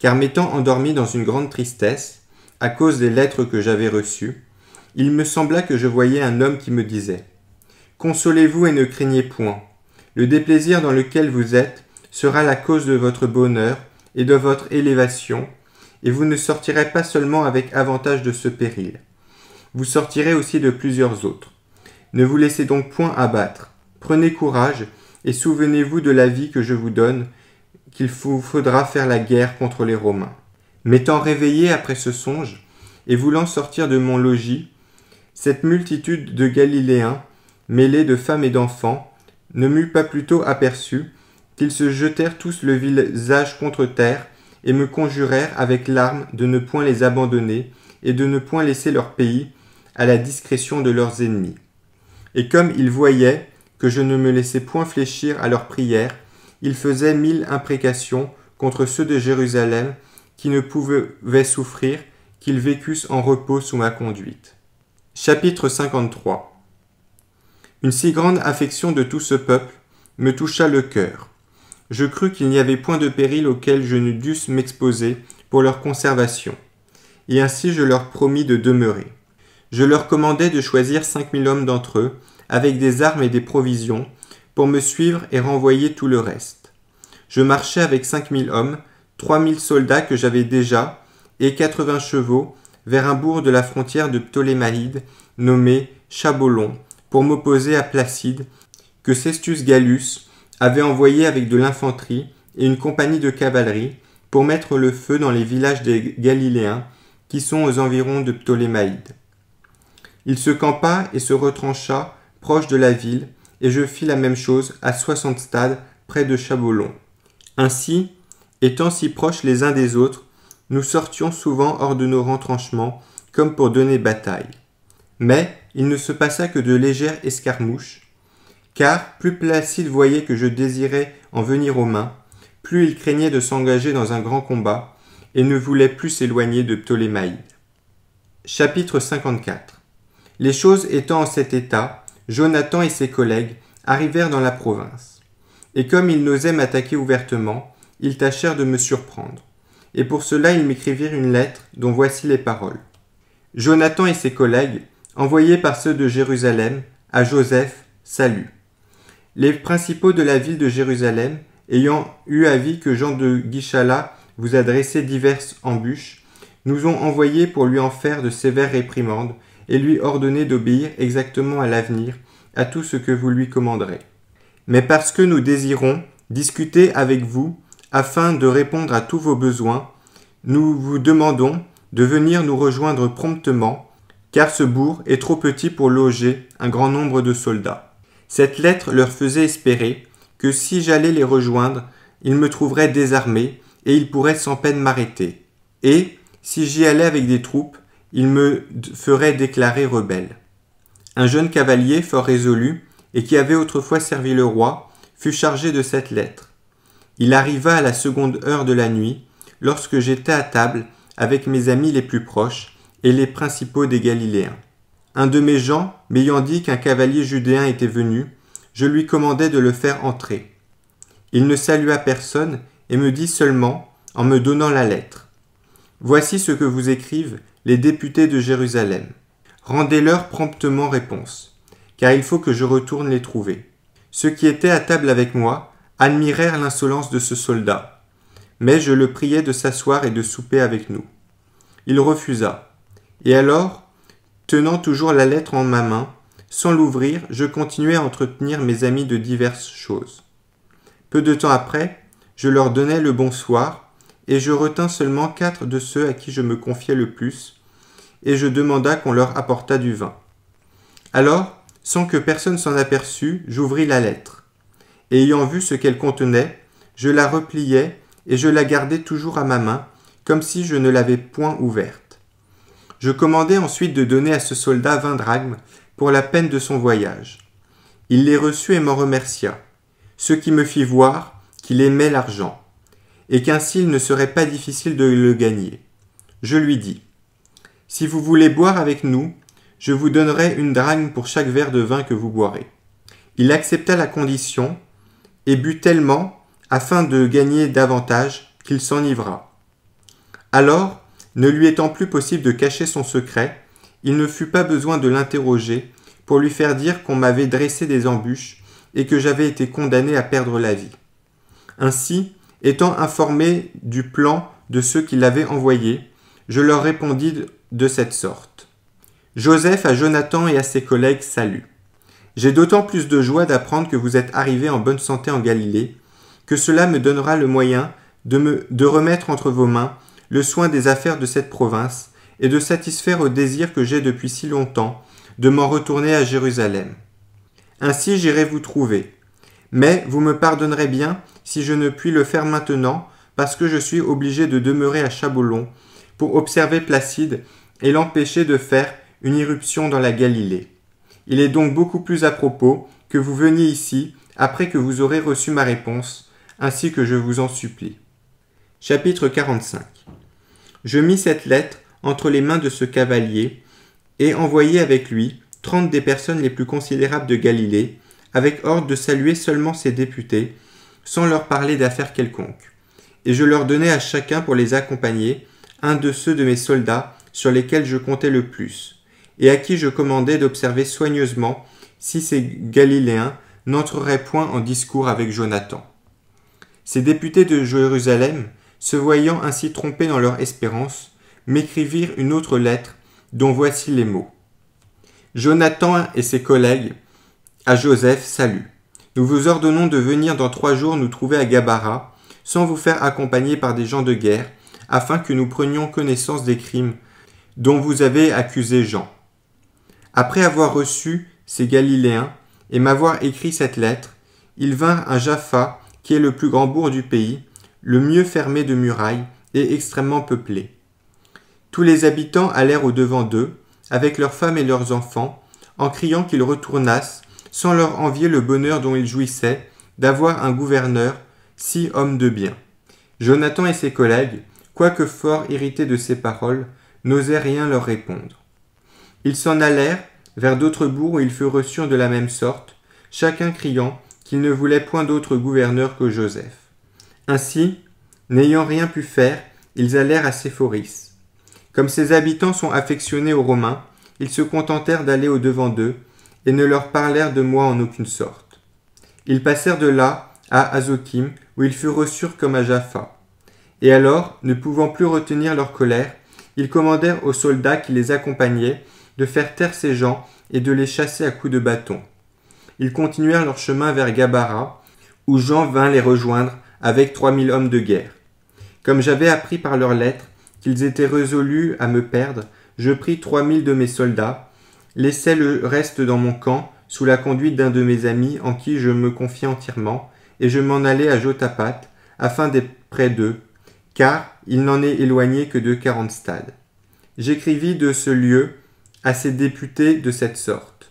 car m'étant endormi dans une grande tristesse, à cause des lettres que j'avais reçues, il me sembla que je voyais un homme qui me disait Consolez-vous et ne craignez point. Le déplaisir dans lequel vous êtes sera la cause de votre bonheur et de votre élévation, et vous ne sortirez pas seulement avec avantage de ce péril. Vous sortirez aussi de plusieurs autres. Ne vous laissez donc point abattre. Prenez courage et souvenez-vous de la vie que je vous donne qu'il faudra faire la guerre contre les Romains. M'étant réveillé après ce songe, et voulant sortir de mon logis, cette multitude de Galiléens, mêlés de femmes et d'enfants, ne m'eut pas plutôt aperçu qu'ils se jetèrent tous le visage contre terre et me conjurèrent avec larmes de ne point les abandonner et de ne point laisser leur pays à la discrétion de leurs ennemis. Et comme ils voyaient que je ne me laissais point fléchir à leurs prières, il faisait mille imprécations contre ceux de Jérusalem qui ne pouvaient souffrir qu'ils vécussent en repos sous ma conduite. Chapitre 53 Une si grande affection de tout ce peuple me toucha le cœur. Je crus qu'il n'y avait point de péril auquel je ne dusse m'exposer pour leur conservation, et ainsi je leur promis de demeurer. Je leur commandai de choisir cinq mille hommes d'entre eux, avec des armes et des provisions, pour me suivre et renvoyer tout le reste. Je marchai avec mille hommes, mille soldats que j'avais déjà, et 80 chevaux, vers un bourg de la frontière de Ptolémaïde, nommé Chabolon, pour m'opposer à Placide, que Cestus Gallus avait envoyé avec de l'infanterie et une compagnie de cavalerie pour mettre le feu dans les villages des Galiléens qui sont aux environs de Ptolémaïde. Il se campa et se retrancha proche de la ville et je fis la même chose à soixante stades près de Chabolon. Ainsi, étant si proches les uns des autres, nous sortions souvent hors de nos retranchements, comme pour donner bataille. Mais il ne se passa que de légères escarmouches, car plus Placide voyait que je désirais en venir aux mains, plus il craignait de s'engager dans un grand combat, et ne voulait plus s'éloigner de Ptolémaïde. Chapitre 54 Les choses étant en cet état, Jonathan et ses collègues arrivèrent dans la province. Et comme ils n'osaient m'attaquer ouvertement, ils tâchèrent de me surprendre. Et pour cela ils m'écrivirent une lettre dont voici les paroles. Jonathan et ses collègues, envoyés par ceux de Jérusalem, à Joseph, salut. Les principaux de la ville de Jérusalem, ayant eu avis que Jean de Guichala vous adressait diverses embûches, nous ont envoyés pour lui en faire de sévères réprimandes, et lui ordonner d'obéir exactement à l'avenir, à tout ce que vous lui commanderez. Mais parce que nous désirons discuter avec vous afin de répondre à tous vos besoins, nous vous demandons de venir nous rejoindre promptement, car ce bourg est trop petit pour loger un grand nombre de soldats. Cette lettre leur faisait espérer que si j'allais les rejoindre, ils me trouveraient désarmé et ils pourraient sans peine m'arrêter. Et, si j'y allais avec des troupes, il me ferait déclarer rebelle. Un jeune cavalier fort résolu, et qui avait autrefois servi le roi, fut chargé de cette lettre. Il arriva à la seconde heure de la nuit, lorsque j'étais à table avec mes amis les plus proches et les principaux des Galiléens. Un de mes gens, m'ayant dit qu'un cavalier judéen était venu, je lui commandai de le faire entrer. Il ne salua personne et me dit seulement, en me donnant la lettre, Voici ce que vous écrivez les députés de Jérusalem. Rendez-leur promptement réponse, car il faut que je retourne les trouver. Ceux qui étaient à table avec moi admirèrent l'insolence de ce soldat, mais je le priai de s'asseoir et de souper avec nous. Il refusa. Et alors, tenant toujours la lettre en ma main, sans l'ouvrir, je continuai à entretenir mes amis de diverses choses. Peu de temps après, je leur donnai le bonsoir, et je retins seulement quatre de ceux à qui je me confiais le plus, et je demanda qu'on leur apportât du vin. Alors, sans que personne s'en aperçût, j'ouvris la lettre. Et ayant vu ce qu'elle contenait, je la repliai et je la gardai toujours à ma main, comme si je ne l'avais point ouverte. Je commandai ensuite de donner à ce soldat vingt drachmes pour la peine de son voyage. Il les reçut et m'en remercia, ce qui me fit voir qu'il aimait l'argent et qu'ainsi il ne serait pas difficile de le gagner. Je lui dis Si vous voulez boire avec nous, je vous donnerai une drague pour chaque verre de vin que vous boirez. Il accepta la condition et but tellement, afin de gagner davantage, qu'il s'enivra. Alors, ne lui étant plus possible de cacher son secret, il ne fut pas besoin de l'interroger pour lui faire dire qu'on m'avait dressé des embûches et que j'avais été condamné à perdre la vie. Ainsi, Étant informé du plan de ceux qui l'avaient envoyé, je leur répondis de cette sorte. Joseph à Jonathan et à ses collègues salut. J'ai d'autant plus de joie d'apprendre que vous êtes arrivés en bonne santé en Galilée, que cela me donnera le moyen de, me, de remettre entre vos mains le soin des affaires de cette province et de satisfaire au désir que j'ai depuis si longtemps de m'en retourner à Jérusalem. Ainsi j'irai vous trouver. Mais vous me pardonnerez bien si je ne puis le faire maintenant, parce que je suis obligé de demeurer à Chabolon pour observer Placide et l'empêcher de faire une irruption dans la Galilée. Il est donc beaucoup plus à propos que vous veniez ici après que vous aurez reçu ma réponse, ainsi que je vous en supplie. Chapitre 45 Je mis cette lettre entre les mains de ce cavalier et envoyai avec lui trente des personnes les plus considérables de Galilée, avec ordre de saluer seulement ses députés sans leur parler d'affaires quelconques. Et je leur donnais à chacun pour les accompagner un de ceux de mes soldats sur lesquels je comptais le plus, et à qui je commandais d'observer soigneusement si ces Galiléens n'entreraient point en discours avec Jonathan. Ces députés de Jérusalem, se voyant ainsi trompés dans leur espérance, m'écrivirent une autre lettre dont voici les mots. Jonathan et ses collègues, à Joseph, salut. Nous vous ordonnons de venir dans trois jours nous trouver à Gabara, sans vous faire accompagner par des gens de guerre, afin que nous prenions connaissance des crimes dont vous avez accusé Jean. Après avoir reçu ces Galiléens et m'avoir écrit cette lettre, ils vinrent à Jaffa, qui est le plus grand bourg du pays, le mieux fermé de murailles et extrêmement peuplé. Tous les habitants allèrent au devant d'eux, avec leurs femmes et leurs enfants, en criant qu'ils retournassent sans leur envier le bonheur dont ils jouissaient d'avoir un gouverneur, si homme de bien. Jonathan et ses collègues, quoique fort irrités de ces paroles, n'osaient rien leur répondre. Ils s'en allèrent vers d'autres bourgs où ils furent reçus de la même sorte, chacun criant qu'il ne voulait point d'autre gouverneur que Joseph. Ainsi, n'ayant rien pu faire, ils allèrent à Séphoris. Comme ses habitants sont affectionnés aux Romains, ils se contentèrent d'aller au devant d'eux et ne leur parlèrent de moi en aucune sorte. Ils passèrent de là à Azokim, où ils furent reçus comme à Jaffa. Et alors, ne pouvant plus retenir leur colère, ils commandèrent aux soldats qui les accompagnaient de faire taire ces gens et de les chasser à coups de bâton. Ils continuèrent leur chemin vers Gabara, où Jean vint les rejoindre avec trois mille hommes de guerre. Comme j'avais appris par leurs lettres qu'ils étaient résolus à me perdre, je pris trois mille de mes soldats laissai le reste dans mon camp, sous la conduite d'un de mes amis en qui je me confiais entièrement, et je m'en allai à Jotapat, afin d'être près d'eux, car il n'en est éloigné que de quarante stades. J'écrivis de ce lieu à ces députés de cette sorte.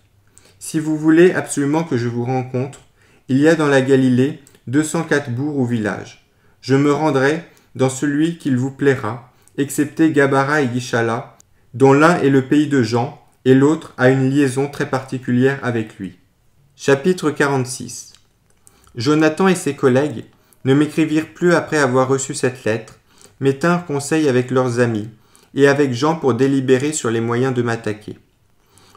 Si vous voulez absolument que je vous rencontre, il y a dans la Galilée 204 bourgs ou villages. Je me rendrai dans celui qu'il vous plaira, excepté Gabara et Guichala, dont l'un est le pays de Jean, et l'autre a une liaison très particulière avec lui. Chapitre 46 Jonathan et ses collègues ne m'écrivirent plus après avoir reçu cette lettre, mais tinrent conseil avec leurs amis et avec Jean pour délibérer sur les moyens de m'attaquer.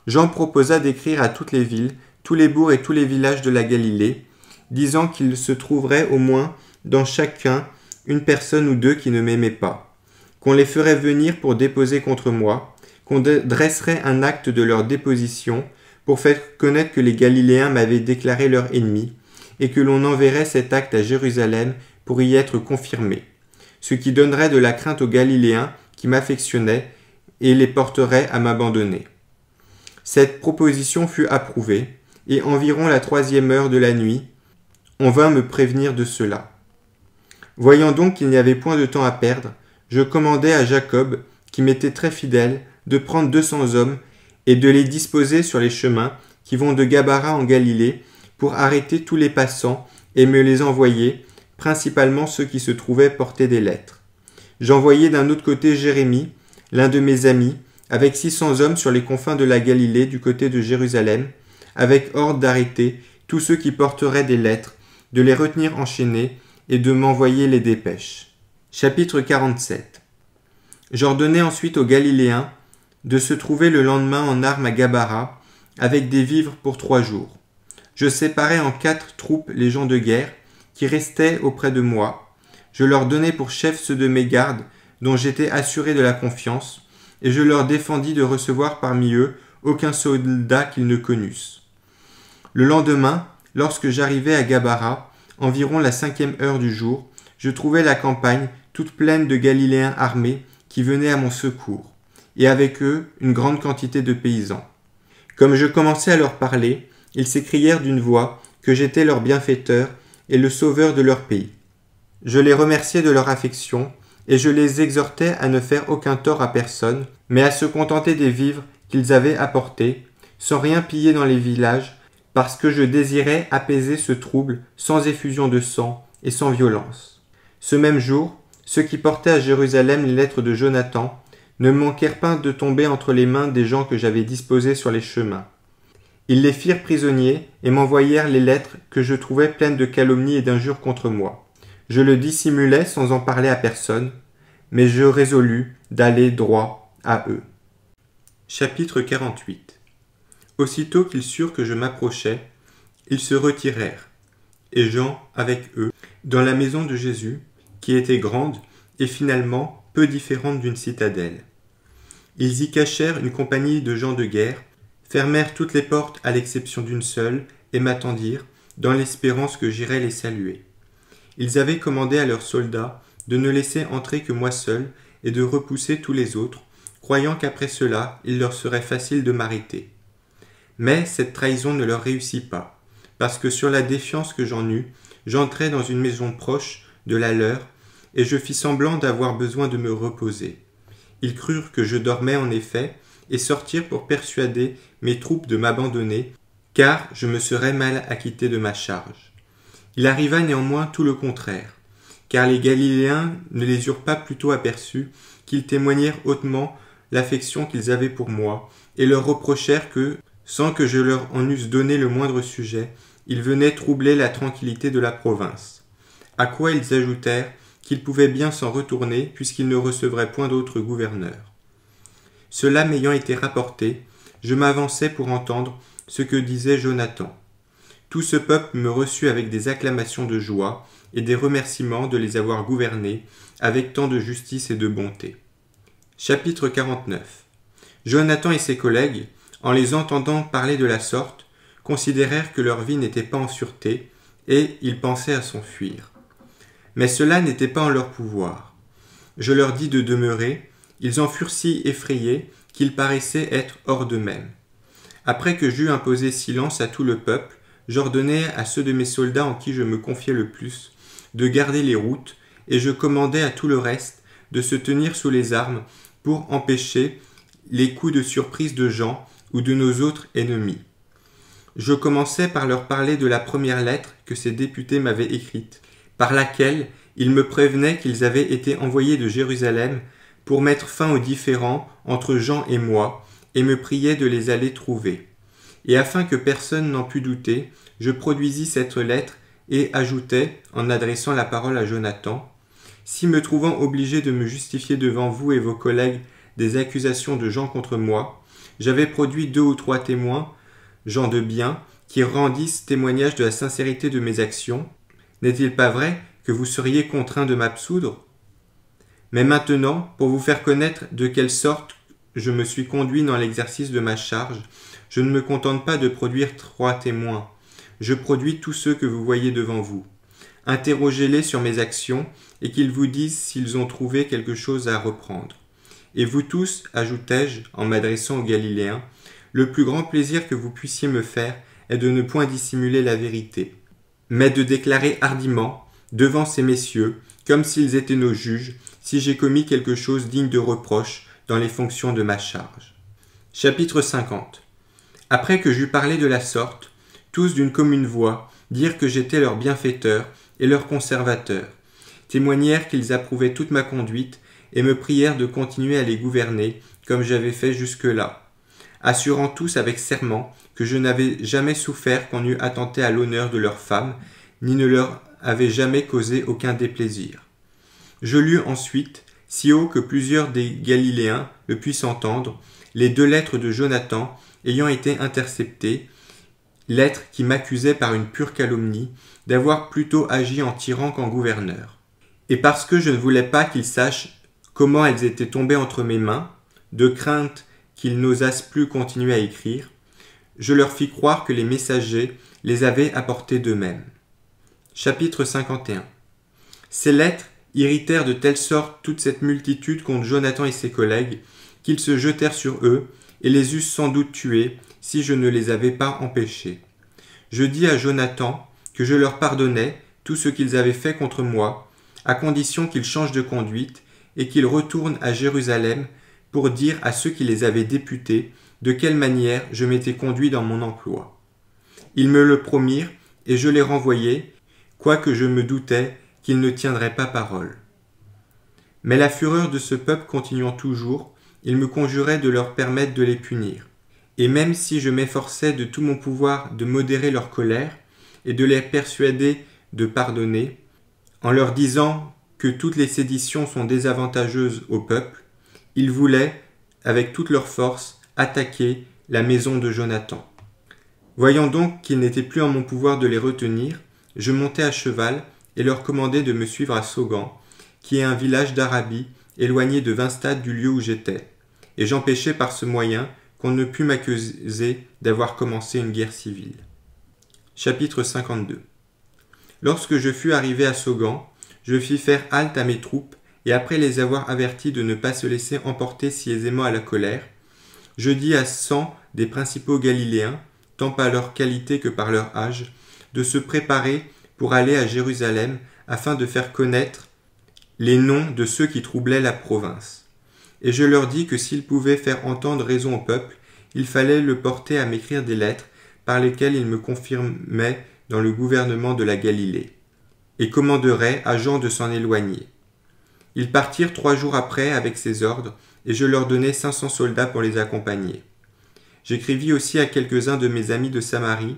Jean proposa d'écrire à toutes les villes, tous les bourgs et tous les villages de la Galilée, disant qu'il se trouverait au moins dans chacun une personne ou deux qui ne m'aimaient pas, qu'on les ferait venir pour déposer contre moi, qu'on dresserait un acte de leur déposition pour faire connaître que les Galiléens m'avaient déclaré leur ennemi, et que l'on enverrait cet acte à Jérusalem pour y être confirmé, ce qui donnerait de la crainte aux Galiléens qui m'affectionnaient et les porterait à m'abandonner. Cette proposition fut approuvée, et environ la troisième heure de la nuit, on vint me prévenir de cela. Voyant donc qu'il n'y avait point de temps à perdre, je commandai à Jacob, qui m'était très fidèle, de prendre deux cents hommes et de les disposer sur les chemins qui vont de Gabara en Galilée pour arrêter tous les passants et me les envoyer, principalement ceux qui se trouvaient porter des lettres. J'envoyai d'un autre côté Jérémie, l'un de mes amis, avec six cents hommes sur les confins de la Galilée du côté de Jérusalem, avec ordre d'arrêter tous ceux qui porteraient des lettres, de les retenir enchaînés et de m'envoyer les dépêches. Chapitre 47 J'ordonnai ensuite aux Galiléens de se trouver le lendemain en armes à Gabara, avec des vivres pour trois jours. Je séparai en quatre troupes les gens de guerre, qui restaient auprès de moi. Je leur donnai pour chefs ceux de mes gardes, dont j'étais assuré de la confiance, et je leur défendis de recevoir parmi eux aucun soldat qu'ils ne connussent. Le lendemain, lorsque j'arrivai à Gabara, environ la cinquième heure du jour, je trouvai la campagne toute pleine de Galiléens armés qui venaient à mon secours et avec eux une grande quantité de paysans. Comme je commençais à leur parler, ils s'écrièrent d'une voix que j'étais leur bienfaiteur et le sauveur de leur pays. Je les remerciais de leur affection, et je les exhortais à ne faire aucun tort à personne, mais à se contenter des vivres qu'ils avaient apportés, sans rien piller dans les villages, parce que je désirais apaiser ce trouble sans effusion de sang et sans violence. Ce même jour, ceux qui portaient à Jérusalem les lettres de Jonathan ne manquèrent pas de tomber entre les mains des gens que j'avais disposés sur les chemins. Ils les firent prisonniers et m'envoyèrent les lettres que je trouvais pleines de calomnies et d'injures contre moi. Je le dissimulai sans en parler à personne, mais je résolus d'aller droit à eux. Chapitre 48 Aussitôt qu'ils surent que je m'approchais, ils se retirèrent, et Jean avec eux, dans la maison de Jésus, qui était grande et finalement peu différente d'une citadelle. Ils y cachèrent une compagnie de gens de guerre, fermèrent toutes les portes à l'exception d'une seule, et m'attendirent, dans l'espérance que j'irais les saluer. Ils avaient commandé à leurs soldats de ne laisser entrer que moi seul, et de repousser tous les autres, croyant qu'après cela il leur serait facile de m'arrêter. Mais cette trahison ne leur réussit pas, parce que sur la défiance que j'en eus, j'entrai dans une maison proche de la leur, et je fis semblant d'avoir besoin de me reposer. Ils crurent que je dormais en effet, et sortirent pour persuader mes troupes de m'abandonner, car je me serais mal acquitté de ma charge. Il arriva néanmoins tout le contraire, car les Galiléens ne les eurent pas plutôt aperçus qu'ils témoignèrent hautement l'affection qu'ils avaient pour moi, et leur reprochèrent que, sans que je leur en eusse donné le moindre sujet, ils venaient troubler la tranquillité de la province. À quoi ils ajoutèrent qu'il pouvait bien s'en retourner puisqu'il ne recevrait point d'autre gouverneur. Cela m'ayant été rapporté, je m'avançai pour entendre ce que disait Jonathan. Tout ce peuple me reçut avec des acclamations de joie et des remerciements de les avoir gouvernés avec tant de justice et de bonté. Chapitre 49 Jonathan et ses collègues, en les entendant parler de la sorte, considérèrent que leur vie n'était pas en sûreté, et ils pensaient à s'enfuir mais cela n'était pas en leur pouvoir. Je leur dis de demeurer, ils en furent si effrayés qu'ils paraissaient être hors d'eux-mêmes. Après que j'eus imposé silence à tout le peuple, j'ordonnai à ceux de mes soldats en qui je me confiais le plus de garder les routes, et je commandai à tout le reste de se tenir sous les armes pour empêcher les coups de surprise de gens ou de nos autres ennemis. Je commençai par leur parler de la première lettre que ces députés m'avaient écrite, par laquelle ils me prévenaient qu'ils avaient été envoyés de Jérusalem pour mettre fin aux différends entre Jean et moi, et me priaient de les aller trouver. Et afin que personne n'en pût douter, je produisis cette lettre et ajoutai, en adressant la parole à Jonathan, Si me trouvant obligé de me justifier devant vous et vos collègues des accusations de Jean contre moi, j'avais produit deux ou trois témoins, gens de bien, qui rendissent témoignage de la sincérité de mes actions, n'est-il pas vrai que vous seriez contraint de m'absoudre Mais maintenant, pour vous faire connaître de quelle sorte je me suis conduit dans l'exercice de ma charge, je ne me contente pas de produire trois témoins, je produis tous ceux que vous voyez devant vous. Interrogez-les sur mes actions, et qu'ils vous disent s'ils ont trouvé quelque chose à reprendre. Et vous tous, ajoutai-je, en m'adressant aux Galiléens, le plus grand plaisir que vous puissiez me faire est de ne point dissimuler la vérité mais de déclarer hardiment, devant ces messieurs, comme s'ils étaient nos juges, si j'ai commis quelque chose digne de reproche dans les fonctions de ma charge. Chapitre 50 Après que j'eus parlé de la sorte, tous d'une commune voix dirent que j'étais leur bienfaiteur et leur conservateur, témoignèrent qu'ils approuvaient toute ma conduite et me prièrent de continuer à les gouverner comme j'avais fait jusque-là, assurant tous avec serment que je n'avais jamais souffert qu'on eût attenté à l'honneur de leur femme, ni ne leur avait jamais causé aucun déplaisir. Je lus ensuite, si haut que plusieurs des Galiléens le puissent entendre, les deux lettres de Jonathan ayant été interceptées, lettres qui m'accusaient par une pure calomnie d'avoir plutôt agi en tyran qu'en gouverneur. Et parce que je ne voulais pas qu'ils sachent comment elles étaient tombées entre mes mains, de crainte qu'ils n'osassent plus continuer à écrire, je leur fis croire que les messagers les avaient apportés d'eux-mêmes. Chapitre 51 Ces lettres irritèrent de telle sorte toute cette multitude contre Jonathan et ses collègues, qu'ils se jetèrent sur eux, et les eussent sans doute tués, si je ne les avais pas empêchés. Je dis à Jonathan que je leur pardonnais tout ce qu'ils avaient fait contre moi, à condition qu'ils changent de conduite, et qu'ils retournent à Jérusalem pour dire à ceux qui les avaient députés de quelle manière je m'étais conduit dans mon emploi. Ils me le promirent, et je les renvoyai, quoique je me doutais qu'ils ne tiendraient pas parole. Mais la fureur de ce peuple continuant toujours, ils me conjuraient de leur permettre de les punir. Et même si je m'efforçais de tout mon pouvoir de modérer leur colère, et de les persuader de pardonner, en leur disant que toutes les séditions sont désavantageuses au peuple, ils voulaient, avec toute leur force, attaquer la maison de Jonathan. Voyant donc qu'il n'était plus en mon pouvoir de les retenir, je montai à cheval et leur commandai de me suivre à Sogan, qui est un village d'Arabie, éloigné de vingt stades du lieu où j'étais, et j'empêchai par ce moyen qu'on ne pût m'accuser d'avoir commencé une guerre civile. Chapitre 52 Lorsque je fus arrivé à Sogan, je fis faire halte à mes troupes, et après les avoir avertis de ne pas se laisser emporter si aisément à la colère, je dis à cent des principaux Galiléens, tant par leur qualité que par leur âge, de se préparer pour aller à Jérusalem afin de faire connaître les noms de ceux qui troublaient la province. Et je leur dis que s'ils pouvaient faire entendre raison au peuple, il fallait le porter à m'écrire des lettres par lesquelles il me confirmait dans le gouvernement de la Galilée, et commanderait à Jean de s'en éloigner. Ils partirent trois jours après avec ses ordres, et je leur donnai 500 soldats pour les accompagner. J'écrivis aussi à quelques-uns de mes amis de Samarie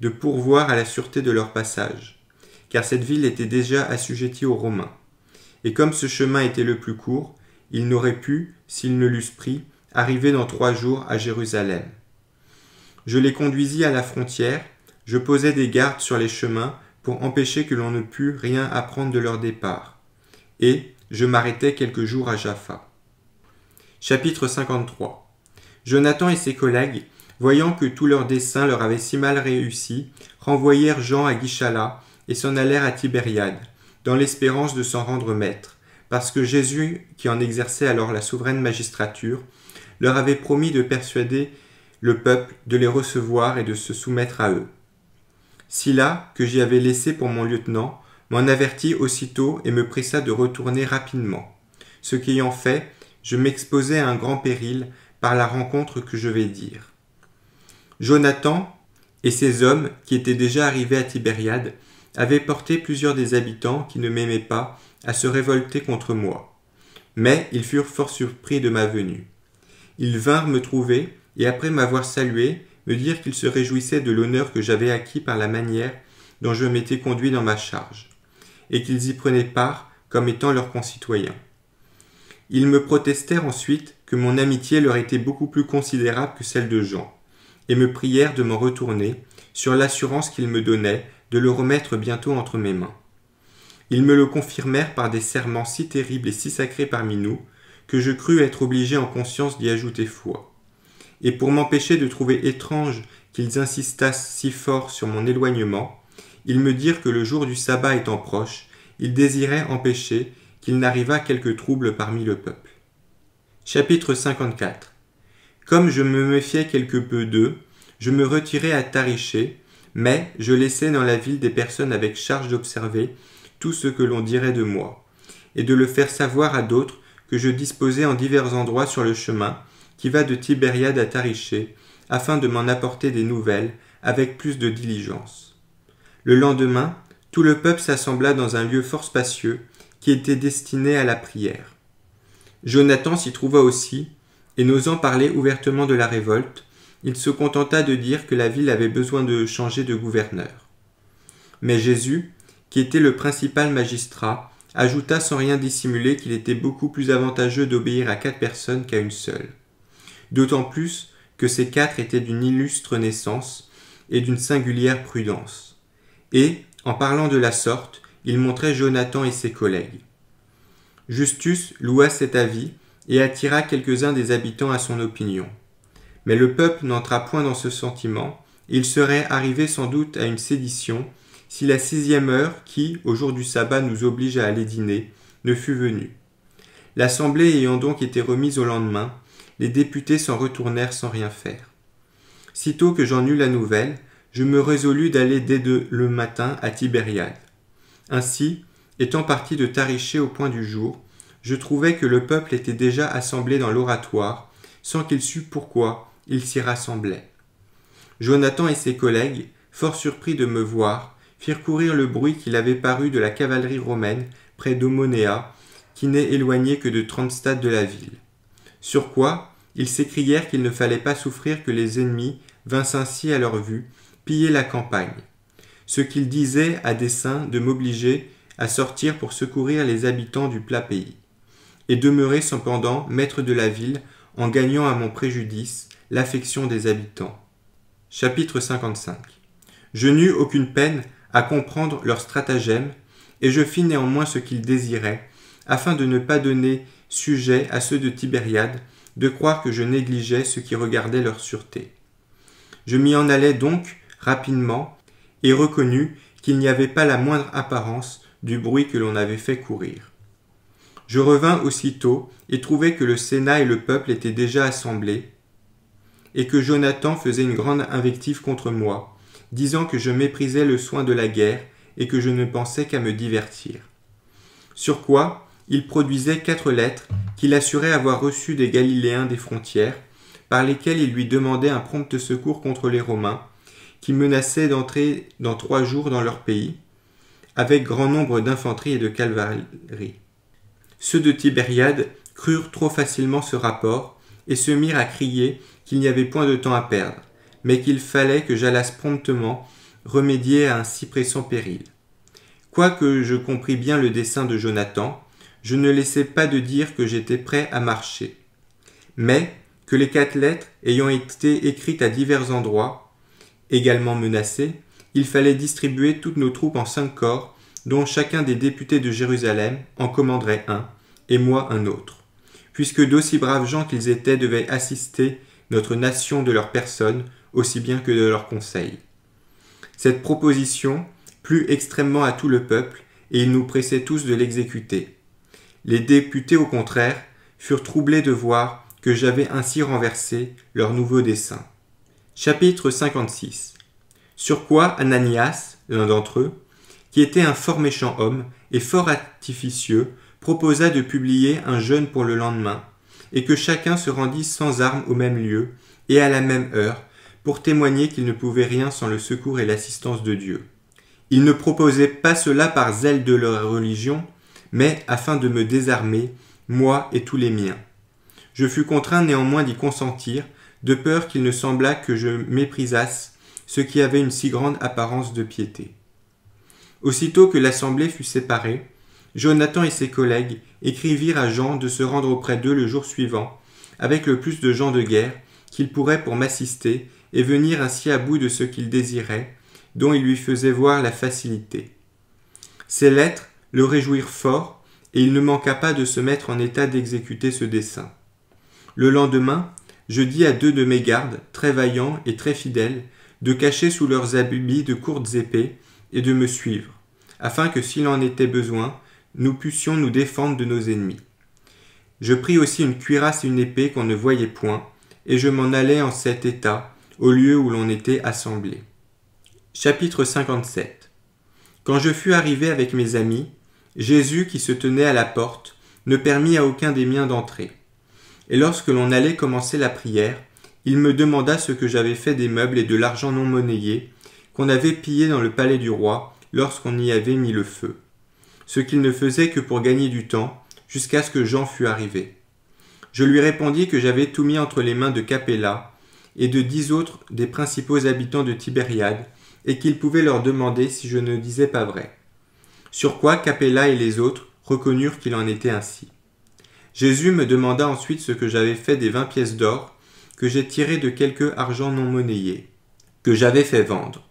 de pourvoir à la sûreté de leur passage, car cette ville était déjà assujettie aux Romains. Et comme ce chemin était le plus court, ils n'auraient pu, s'ils ne l'eussent pris, arriver dans trois jours à Jérusalem. Je les conduisis à la frontière, je posai des gardes sur les chemins pour empêcher que l'on ne pût rien apprendre de leur départ. Et je m'arrêtai quelques jours à Jaffa. Chapitre 53 Jonathan et ses collègues, voyant que tout leur dessein leur avait si mal réussi, renvoyèrent Jean à Guichala et s'en allèrent à Tibériade, dans l'espérance de s'en rendre maître, parce que Jésus, qui en exerçait alors la souveraine magistrature, leur avait promis de persuader le peuple de les recevoir et de se soumettre à eux. Scylla, que j'y avais laissé pour mon lieutenant, m'en avertit aussitôt et me pressa de retourner rapidement. Ce qu'ayant fait, je m'exposais à un grand péril par la rencontre que je vais dire. Jonathan et ses hommes, qui étaient déjà arrivés à Tibériade, avaient porté plusieurs des habitants qui ne m'aimaient pas à se révolter contre moi. Mais ils furent fort surpris de ma venue. Ils vinrent me trouver, et après m'avoir salué, me dire qu'ils se réjouissaient de l'honneur que j'avais acquis par la manière dont je m'étais conduit dans ma charge, et qu'ils y prenaient part comme étant leurs concitoyens. Ils me protestèrent ensuite que mon amitié leur était beaucoup plus considérable que celle de Jean, et me prièrent de m'en retourner, sur l'assurance qu'ils me donnaient de le remettre bientôt entre mes mains. Ils me le confirmèrent par des serments si terribles et si sacrés parmi nous, que je crus être obligé en conscience d'y ajouter foi. Et pour m'empêcher de trouver étrange qu'ils insistassent si fort sur mon éloignement, ils me dirent que le jour du sabbat étant proche, ils désiraient empêcher qu'il n'arriva quelque trouble parmi le peuple. Chapitre 54 Comme je me méfiais quelque peu d'eux, je me retirai à Tariché, mais je laissai dans la ville des personnes avec charge d'observer tout ce que l'on dirait de moi, et de le faire savoir à d'autres que je disposais en divers endroits sur le chemin, qui va de Tibériade à Tariché, afin de m'en apporter des nouvelles avec plus de diligence. Le lendemain, tout le peuple s'assembla dans un lieu fort spacieux, qui était destiné à la prière. Jonathan s'y trouva aussi, et n'osant parler ouvertement de la révolte, il se contenta de dire que la ville avait besoin de changer de gouverneur. Mais Jésus, qui était le principal magistrat, ajouta sans rien dissimuler qu'il était beaucoup plus avantageux d'obéir à quatre personnes qu'à une seule. D'autant plus que ces quatre étaient d'une illustre naissance et d'une singulière prudence. Et, en parlant de la sorte, il montrait Jonathan et ses collègues. Justus loua cet avis et attira quelques-uns des habitants à son opinion. Mais le peuple n'entra point dans ce sentiment, il serait arrivé sans doute à une sédition si la sixième heure, qui, au jour du sabbat, nous oblige à aller dîner, ne fut venue. L'assemblée ayant donc été remise au lendemain, les députés s'en retournèrent sans rien faire. Sitôt que j'en eus la nouvelle, je me résolus d'aller dès le matin à Tibériade. Ainsi, étant parti de Tariché au point du jour, je trouvai que le peuple était déjà assemblé dans l'oratoire, sans qu'il sût pourquoi il s'y rassemblait. Jonathan et ses collègues, fort surpris de me voir, firent courir le bruit qu'il avait paru de la cavalerie romaine près d'Omonéa, qui n'est éloignée que de trente stades de la ville. Sur quoi, ils s'écrièrent qu'il ne fallait pas souffrir que les ennemis vinssent ainsi à leur vue, piller la campagne ce qu'il disait à dessein de m'obliger à sortir pour secourir les habitants du plat pays, et demeurer cependant maître de la ville en gagnant à mon préjudice l'affection des habitants. Chapitre 55 Je n'eus aucune peine à comprendre leur stratagème, et je fis néanmoins ce qu'ils désiraient, afin de ne pas donner sujet à ceux de Tibériade de croire que je négligeais ce qui regardait leur sûreté. Je m'y en allais donc rapidement, et reconnut qu'il n'y avait pas la moindre apparence du bruit que l'on avait fait courir. Je revins aussitôt et trouvai que le Sénat et le peuple étaient déjà assemblés, et que Jonathan faisait une grande invective contre moi, disant que je méprisais le soin de la guerre et que je ne pensais qu'à me divertir. Sur quoi, il produisait quatre lettres qu'il assurait avoir reçues des Galiléens des frontières, par lesquelles il lui demandait un prompt secours contre les Romains, qui menaçaient d'entrer dans trois jours dans leur pays, avec grand nombre d'infanterie et de cavalerie. Ceux de Tibériade crurent trop facilement ce rapport et se mirent à crier qu'il n'y avait point de temps à perdre, mais qu'il fallait que j'allasse promptement remédier à un si pressant péril. Quoique je compris bien le dessein de Jonathan, je ne laissais pas de dire que j'étais prêt à marcher. Mais que les quatre lettres ayant été écrites à divers endroits, également menacés, il fallait distribuer toutes nos troupes en cinq corps, dont chacun des députés de Jérusalem en commanderait un, et moi un autre. Puisque d'aussi braves gens qu'ils étaient devaient assister notre nation de leur personne, aussi bien que de leur conseil. Cette proposition plut extrêmement à tout le peuple, et ils nous pressaient tous de l'exécuter. Les députés, au contraire, furent troublés de voir que j'avais ainsi renversé leur nouveau dessein. Chapitre 56 Sur quoi Ananias, l'un d'entre eux, qui était un fort méchant homme et fort artificieux, proposa de publier un jeûne pour le lendemain, et que chacun se rendît sans armes au même lieu et à la même heure, pour témoigner qu'il ne pouvait rien sans le secours et l'assistance de Dieu. Il ne proposait pas cela par zèle de leur religion, mais afin de me désarmer, moi et tous les miens. Je fus contraint néanmoins d'y consentir, de peur qu'il ne semblât que je méprisasse ce qui avait une si grande apparence de piété. Aussitôt que l'assemblée fut séparée, Jonathan et ses collègues écrivirent à Jean de se rendre auprès d'eux le jour suivant, avec le plus de gens de guerre qu'il pourrait pour m'assister et venir ainsi à bout de ce qu'il désirait, dont il lui faisait voir la facilité. Ces lettres le réjouirent fort, et il ne manqua pas de se mettre en état d'exécuter ce dessein. Le lendemain, je dis à deux de mes gardes, très vaillants et très fidèles, de cacher sous leurs habits de courtes épées et de me suivre, afin que s'il en était besoin, nous pussions nous défendre de nos ennemis. Je pris aussi une cuirasse et une épée qu'on ne voyait point, et je m'en allai en cet état, au lieu où l'on était assemblé. Chapitre 57 Quand je fus arrivé avec mes amis, Jésus qui se tenait à la porte ne permit à aucun des miens d'entrer et lorsque l'on allait commencer la prière, il me demanda ce que j'avais fait des meubles et de l'argent non monnayé, qu'on avait pillé dans le palais du roi, lorsqu'on y avait mis le feu, ce qu'il ne faisait que pour gagner du temps, jusqu'à ce que Jean fût arrivé. Je lui répondis que j'avais tout mis entre les mains de Capella et de dix autres des principaux habitants de Tibériade, et qu'il pouvait leur demander si je ne disais pas vrai. Sur quoi Capella et les autres reconnurent qu'il en était ainsi. Jésus me demanda ensuite ce que j'avais fait des vingt pièces d'or que j'ai tirées de quelque argent non monnayé, que j'avais fait vendre.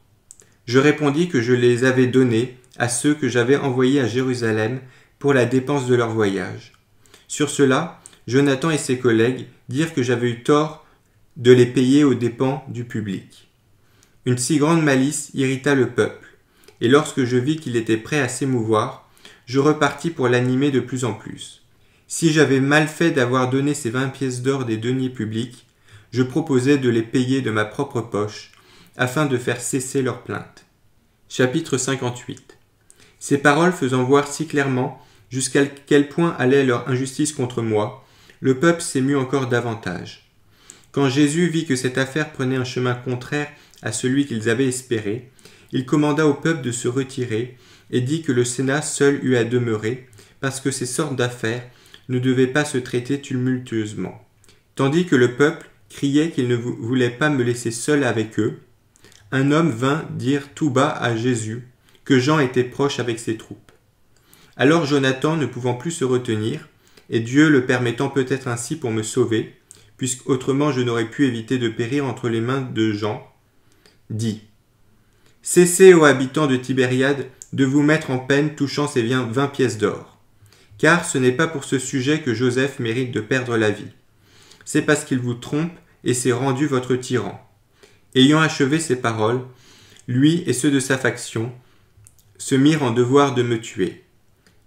Je répondis que je les avais données à ceux que j'avais envoyés à Jérusalem pour la dépense de leur voyage. Sur cela, Jonathan et ses collègues dirent que j'avais eu tort de les payer aux dépens du public. Une si grande malice irrita le peuple, et lorsque je vis qu'il était prêt à s'émouvoir, je repartis pour l'animer de plus en plus. Si j'avais mal fait d'avoir donné ces vingt pièces d'or des deniers publics, je proposais de les payer de ma propre poche, afin de faire cesser leurs plaintes. Chapitre 58 Ces paroles faisant voir si clairement jusqu'à quel point allait leur injustice contre moi, le peuple s'émut encore davantage. Quand Jésus vit que cette affaire prenait un chemin contraire à celui qu'ils avaient espéré, il commanda au peuple de se retirer et dit que le Sénat seul eût à demeurer, parce que ces sortes d'affaires ne devait pas se traiter tumultueusement. Tandis que le peuple criait qu'il ne voulait pas me laisser seul avec eux, un homme vint dire tout bas à Jésus que Jean était proche avec ses troupes. Alors Jonathan, ne pouvant plus se retenir, et Dieu le permettant peut-être ainsi pour me sauver, puisque autrement je n'aurais pu éviter de périr entre les mains de Jean, dit Cessez, ô habitants de Tibériade, de vous mettre en peine touchant ces vingt pièces d'or car ce n'est pas pour ce sujet que Joseph mérite de perdre la vie. C'est parce qu'il vous trompe et s'est rendu votre tyran. Ayant achevé ces paroles, lui et ceux de sa faction se mirent en devoir de me tuer.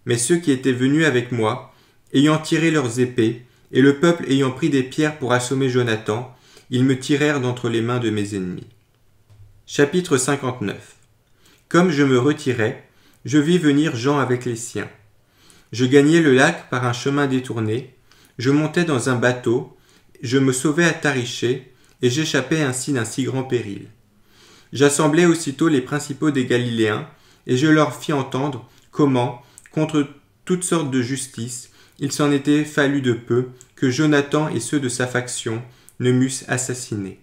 Mais ceux qui étaient venus avec moi, ayant tiré leurs épées, et le peuple ayant pris des pierres pour assommer Jonathan, ils me tirèrent d'entre les mains de mes ennemis. Chapitre 59 Comme je me retirais, je vis venir Jean avec les siens. Je gagnais le lac par un chemin détourné, je montais dans un bateau, je me sauvais à Tariché, et j'échappai ainsi d'un si grand péril. J'assemblai aussitôt les principaux des Galiléens, et je leur fis entendre comment, contre toutes sortes de justice, il s'en était fallu de peu que Jonathan et ceux de sa faction ne m'eussent assassiné.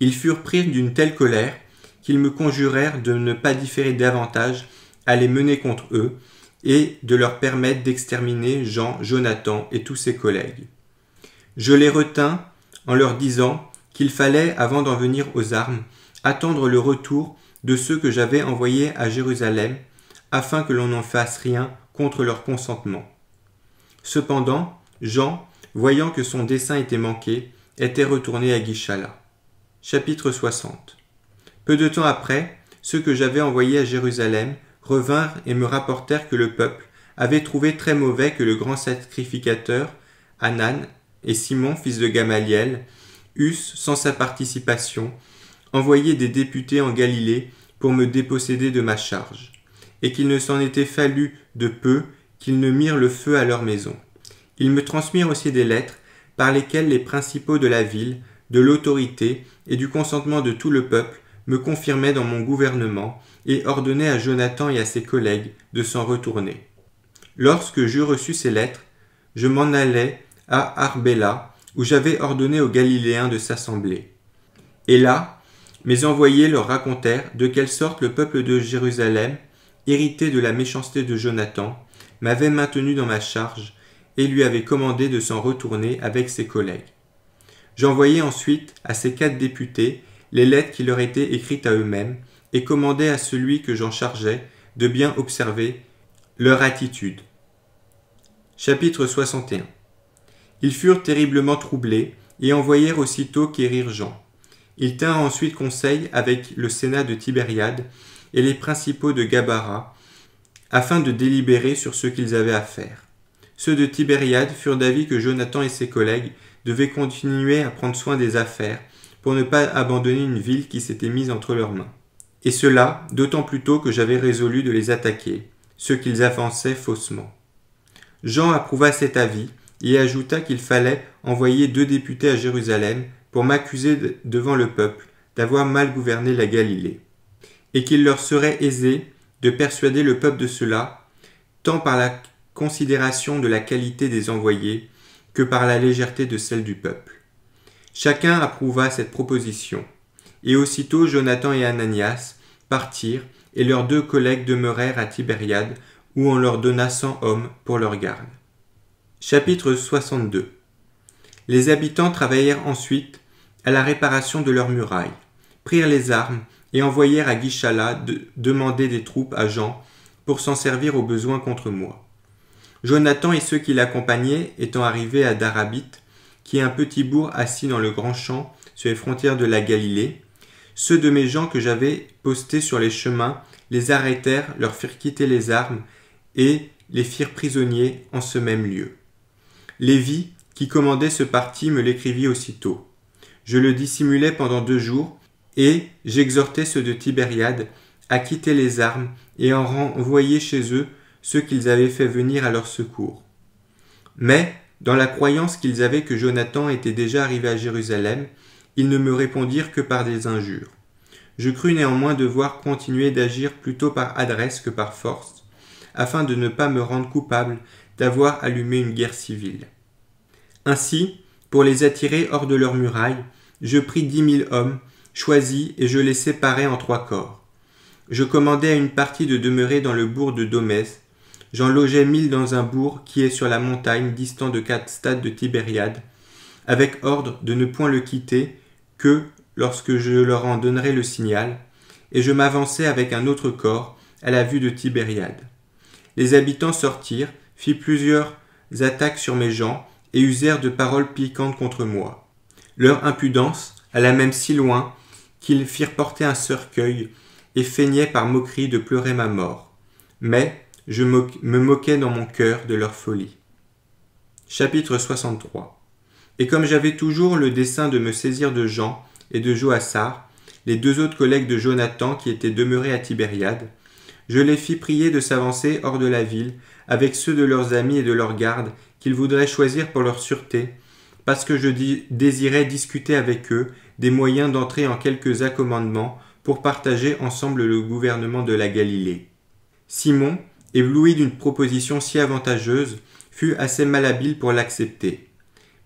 Ils furent pris d'une telle colère qu'ils me conjurèrent de ne pas différer davantage à les mener contre eux, et de leur permettre d'exterminer Jean, Jonathan et tous ses collègues. Je les retins en leur disant qu'il fallait, avant d'en venir aux armes, attendre le retour de ceux que j'avais envoyés à Jérusalem, afin que l'on n'en fasse rien contre leur consentement. Cependant, Jean, voyant que son dessein était manqué, était retourné à Guichala. Chapitre 60 Peu de temps après, ceux que j'avais envoyés à Jérusalem revinrent et me rapportèrent que le peuple avait trouvé très mauvais que le grand sacrificateur, Anan, et Simon, fils de Gamaliel, eussent, sans sa participation, envoyé des députés en Galilée pour me déposséder de ma charge, et qu'il ne s'en était fallu de peu qu'ils ne mirent le feu à leur maison. Ils me transmirent aussi des lettres par lesquelles les principaux de la ville, de l'autorité et du consentement de tout le peuple me confirmaient dans mon gouvernement et ordonnait à Jonathan et à ses collègues de s'en retourner. Lorsque j'eus reçu ces lettres, je m'en allai à Arbela, où j'avais ordonné aux Galiléens de s'assembler. Et là, mes envoyés leur racontèrent de quelle sorte le peuple de Jérusalem, irrité de la méchanceté de Jonathan, m'avait maintenu dans ma charge et lui avait commandé de s'en retourner avec ses collègues. J'envoyai ensuite à ces quatre députés les lettres qui leur étaient écrites à eux-mêmes, et commandait à celui que j'en chargeais de bien observer leur attitude. Chapitre 61 Ils furent terriblement troublés et envoyèrent aussitôt quérir Jean. Ils tinrent ensuite conseil avec le Sénat de Tibériade et les principaux de Gabara, afin de délibérer sur ce qu'ils avaient à faire. Ceux de Tibériade furent d'avis que Jonathan et ses collègues devaient continuer à prendre soin des affaires pour ne pas abandonner une ville qui s'était mise entre leurs mains et cela d'autant plus tôt que j'avais résolu de les attaquer, ce qu'ils avançaient faussement. Jean approuva cet avis et ajouta qu'il fallait envoyer deux députés à Jérusalem pour m'accuser devant le peuple d'avoir mal gouverné la Galilée, et qu'il leur serait aisé de persuader le peuple de cela, tant par la considération de la qualité des envoyés que par la légèreté de celle du peuple. Chacun approuva cette proposition, et aussitôt Jonathan et Ananias partirent, et leurs deux collègues demeurèrent à Tibériade, où on leur donna cent hommes pour leur garde. Chapitre 62 Les habitants travaillèrent ensuite à la réparation de leurs murailles, prirent les armes et envoyèrent à Guichala demander des troupes à Jean pour s'en servir aux besoins contre moi. Jonathan et ceux qui l'accompagnaient étant arrivés à Darabit, qui est un petit bourg assis dans le grand champ sur les frontières de la Galilée, ceux de mes gens que j'avais postés sur les chemins les arrêtèrent, leur firent quitter les armes, et les firent prisonniers en ce même lieu. Lévi, qui commandait ce parti, me l'écrivit aussitôt. Je le dissimulai pendant deux jours, et j'exhortai ceux de Tibériade à quitter les armes et en renvoyer chez eux ceux qu'ils avaient fait venir à leur secours. Mais, dans la croyance qu'ils avaient que Jonathan était déjà arrivé à Jérusalem, ils ne me répondirent que par des injures. Je crus néanmoins devoir continuer d'agir plutôt par adresse que par force, afin de ne pas me rendre coupable d'avoir allumé une guerre civile. Ainsi, pour les attirer hors de leurs murailles, je pris dix mille hommes, choisis, et je les séparai en trois corps. Je commandai à une partie de demeurer dans le bourg de Domès, j'en logeai mille dans un bourg qui est sur la montagne distant de quatre stades de Tibériade, avec ordre de ne point le quitter que lorsque je leur en donnerai le signal, et je m'avançai avec un autre corps à la vue de Tibériade. Les habitants sortirent, fit plusieurs attaques sur mes gens, et usèrent de paroles piquantes contre moi. Leur impudence alla même si loin qu'ils firent porter un cercueil et feignaient par moquerie de pleurer ma mort. Mais je me moquais dans mon cœur de leur folie. Chapitre 63 et comme j'avais toujours le dessein de me saisir de Jean et de Joassar, les deux autres collègues de Jonathan qui étaient demeurés à Tibériade, je les fis prier de s'avancer hors de la ville avec ceux de leurs amis et de leurs gardes qu'ils voudraient choisir pour leur sûreté, parce que je désirais discuter avec eux des moyens d'entrer en quelques accommodements pour partager ensemble le gouvernement de la Galilée. Simon, ébloui d'une proposition si avantageuse, fut assez malhabile pour l'accepter.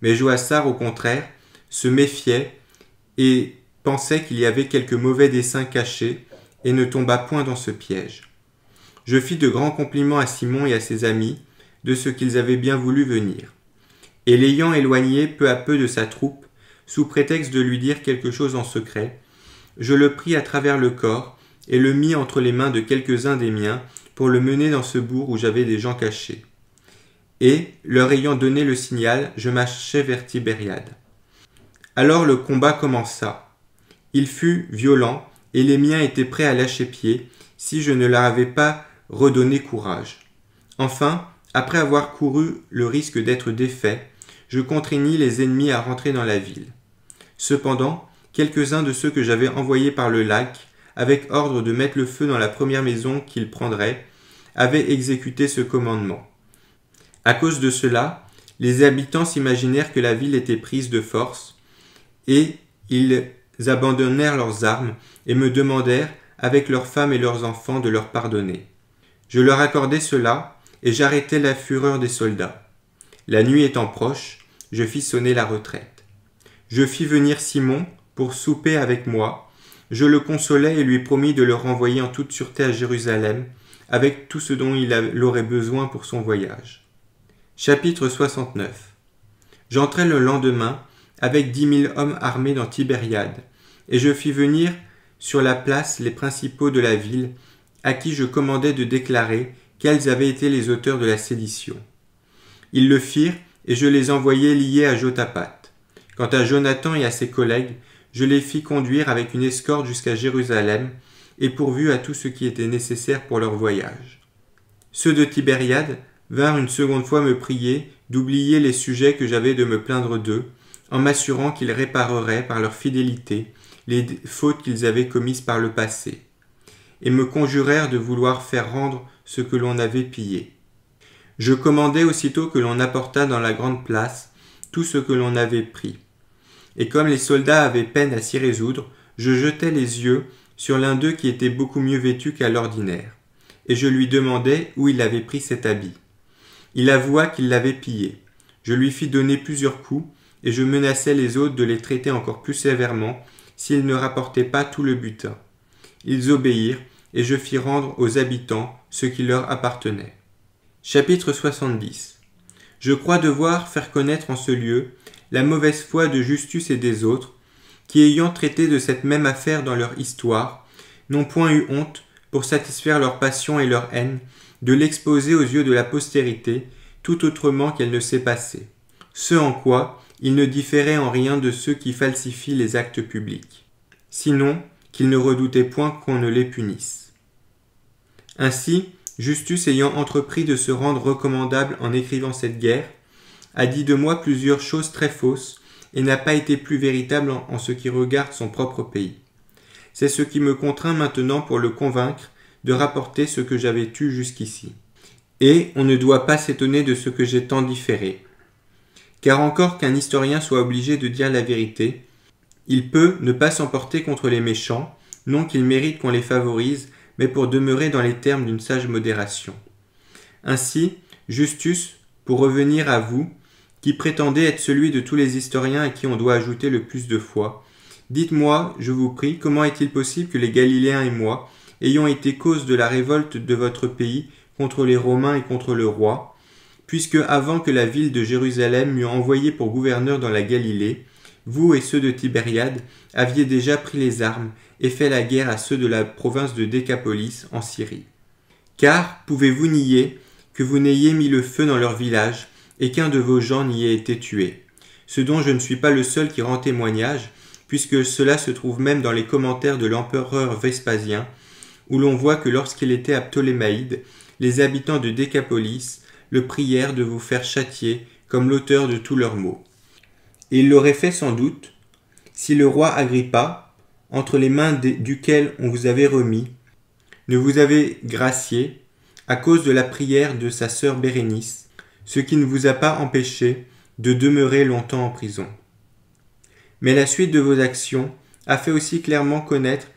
Mais Joassar, au contraire, se méfiait et pensait qu'il y avait quelque mauvais dessein caché et ne tomba point dans ce piège. Je fis de grands compliments à Simon et à ses amis de ce qu'ils avaient bien voulu venir. Et l'ayant éloigné peu à peu de sa troupe, sous prétexte de lui dire quelque chose en secret, je le pris à travers le corps et le mis entre les mains de quelques-uns des miens pour le mener dans ce bourg où j'avais des gens cachés et, leur ayant donné le signal, je marchai vers Tibériade. Alors le combat commença. Il fut violent, et les miens étaient prêts à lâcher pied, si je ne leur avais pas redonné courage. Enfin, après avoir couru le risque d'être défait, je contraignis les ennemis à rentrer dans la ville. Cependant, quelques-uns de ceux que j'avais envoyés par le lac, avec ordre de mettre le feu dans la première maison qu'ils prendraient, avaient exécuté ce commandement. À cause de cela, les habitants s'imaginèrent que la ville était prise de force, et ils abandonnèrent leurs armes et me demandèrent, avec leurs femmes et leurs enfants, de leur pardonner. Je leur accordai cela, et j'arrêtai la fureur des soldats. La nuit étant proche, je fis sonner la retraite. Je fis venir Simon pour souper avec moi, je le consolai et lui promis de le renvoyer en toute sûreté à Jérusalem, avec tout ce dont il aurait besoin pour son voyage. Chapitre 69 J'entrai le lendemain avec dix mille hommes armés dans Tibériade, et je fis venir sur la place les principaux de la ville, à qui je commandai de déclarer quels avaient été les auteurs de la sédition. Ils le firent, et je les envoyai liés à Jotapat. Quant à Jonathan et à ses collègues, je les fis conduire avec une escorte jusqu'à Jérusalem, et pourvu à tout ce qui était nécessaire pour leur voyage. Ceux de Tibériade vinrent une seconde fois me prier d'oublier les sujets que j'avais de me plaindre d'eux, en m'assurant qu'ils répareraient par leur fidélité les fautes qu'ils avaient commises par le passé, et me conjurèrent de vouloir faire rendre ce que l'on avait pillé. Je commandai aussitôt que l'on apporta dans la grande place tout ce que l'on avait pris. Et comme les soldats avaient peine à s'y résoudre, je jetai les yeux sur l'un d'eux qui était beaucoup mieux vêtu qu'à l'ordinaire, et je lui demandai où il avait pris cet habit. Il avoua qu'il l'avait pillé. Je lui fis donner plusieurs coups, et je menaçai les autres de les traiter encore plus sévèrement s'ils ne rapportaient pas tout le butin. Ils obéirent, et je fis rendre aux habitants ce qui leur appartenait. Chapitre 70 Je crois devoir faire connaître en ce lieu la mauvaise foi de Justus et des autres, qui ayant traité de cette même affaire dans leur histoire, n'ont point eu honte, pour satisfaire leur passion et leur haine, de l'exposer aux yeux de la postérité, tout autrement qu'elle ne s'est passée, ce en quoi il ne différait en rien de ceux qui falsifient les actes publics, sinon qu'il ne redoutait point qu'on ne les punisse. Ainsi, Justus ayant entrepris de se rendre recommandable en écrivant cette guerre, a dit de moi plusieurs choses très fausses et n'a pas été plus véritable en, ce qui regarde son propre pays. C'est ce qui me contraint maintenant pour le convaincre de rapporter ce que j'avais eu jusqu'ici. Et on ne doit pas s'étonner de ce que j'ai tant différé. Car encore qu'un historien soit obligé de dire la vérité, il peut ne pas s'emporter contre les méchants, non qu'il mérite qu'on les favorise, mais pour demeurer dans les termes d'une sage modération. Ainsi, Justus, pour revenir à vous, qui prétendez être celui de tous les historiens à qui on doit ajouter le plus de foi, dites-moi, je vous prie, comment est-il possible que les Galiléens et moi, ayant été cause de la révolte de votre pays contre les Romains et contre le roi, puisque avant que la ville de Jérusalem m'eût envoyé pour gouverneur dans la Galilée, vous et ceux de Tibériade aviez déjà pris les armes et fait la guerre à ceux de la province de Décapolis en Syrie. Car pouvez-vous nier que vous n'ayez mis le feu dans leur village et qu'un de vos gens n'y ait été tué Ce dont je ne suis pas le seul qui rend témoignage, puisque cela se trouve même dans les commentaires de l'empereur Vespasien, où l'on voit que lorsqu'il était à Ptolémaïde, les habitants de Décapolis le prièrent de vous faire châtier comme l'auteur de tous leurs maux. Et il l'aurait fait sans doute, si le roi Agrippa, entre les mains duquel on vous avait remis, ne vous avait gracié à cause de la prière de sa sœur Bérénice, ce qui ne vous a pas empêché de demeurer longtemps en prison. Mais la suite de vos actions a fait aussi clairement connaître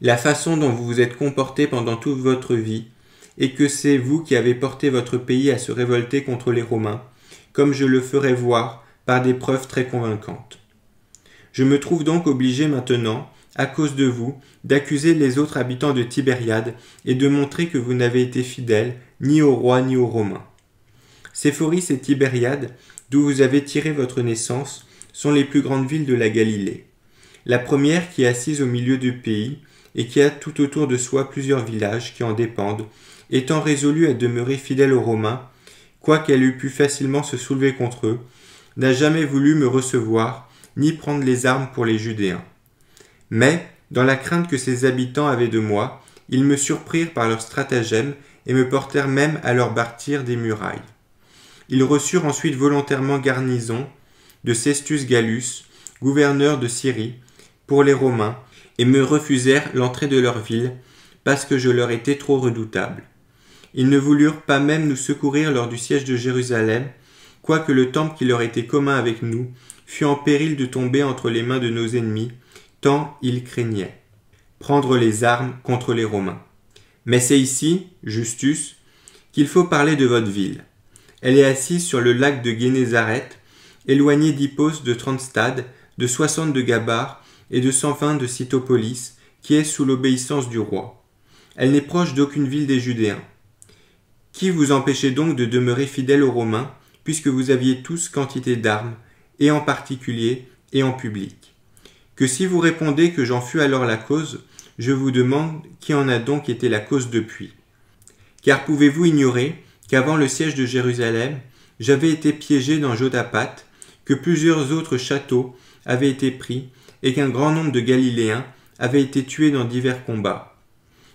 la façon dont vous vous êtes comporté pendant toute votre vie, et que c'est vous qui avez porté votre pays à se révolter contre les Romains, comme je le ferai voir par des preuves très convaincantes. Je me trouve donc obligé maintenant, à cause de vous, d'accuser les autres habitants de Tibériade et de montrer que vous n'avez été fidèles ni au roi ni aux Romains. Séphoris et Tibériade, d'où vous avez tiré votre naissance, sont les plus grandes villes de la Galilée. La première qui est assise au milieu du pays, et qui a tout autour de soi plusieurs villages qui en dépendent, étant résolu à demeurer fidèle aux Romains, quoiqu'elle eût pu facilement se soulever contre eux, n'a jamais voulu me recevoir, ni prendre les armes pour les Judéens. Mais, dans la crainte que ses habitants avaient de moi, ils me surprirent par leur stratagème et me portèrent même à leur bâtir des murailles. Ils reçurent ensuite volontairement garnison de Cestus Gallus, gouverneur de Syrie, pour les Romains, et me refusèrent l'entrée de leur ville, parce que je leur étais trop redoutable. Ils ne voulurent pas même nous secourir lors du siège de Jérusalem, quoique le temple qui leur était commun avec nous fût en péril de tomber entre les mains de nos ennemis, tant ils craignaient. Prendre les armes contre les Romains. Mais c'est ici, Justus, qu'il faut parler de votre ville. Elle est assise sur le lac de Génézareth, éloignée d'Hippos de trente stades, de soixante de Gabar et de 120 de Cytopolis, qui est sous l'obéissance du roi. Elle n'est proche d'aucune ville des Judéens. Qui vous empêchait donc de demeurer fidèle aux Romains, puisque vous aviez tous quantité d'armes, et en particulier, et en public Que si vous répondez que j'en fus alors la cause, je vous demande qui en a donc été la cause depuis. Car pouvez-vous ignorer qu'avant le siège de Jérusalem, j'avais été piégé dans Jodapat que plusieurs autres châteaux avaient été pris, et qu'un grand nombre de Galiléens avaient été tués dans divers combats.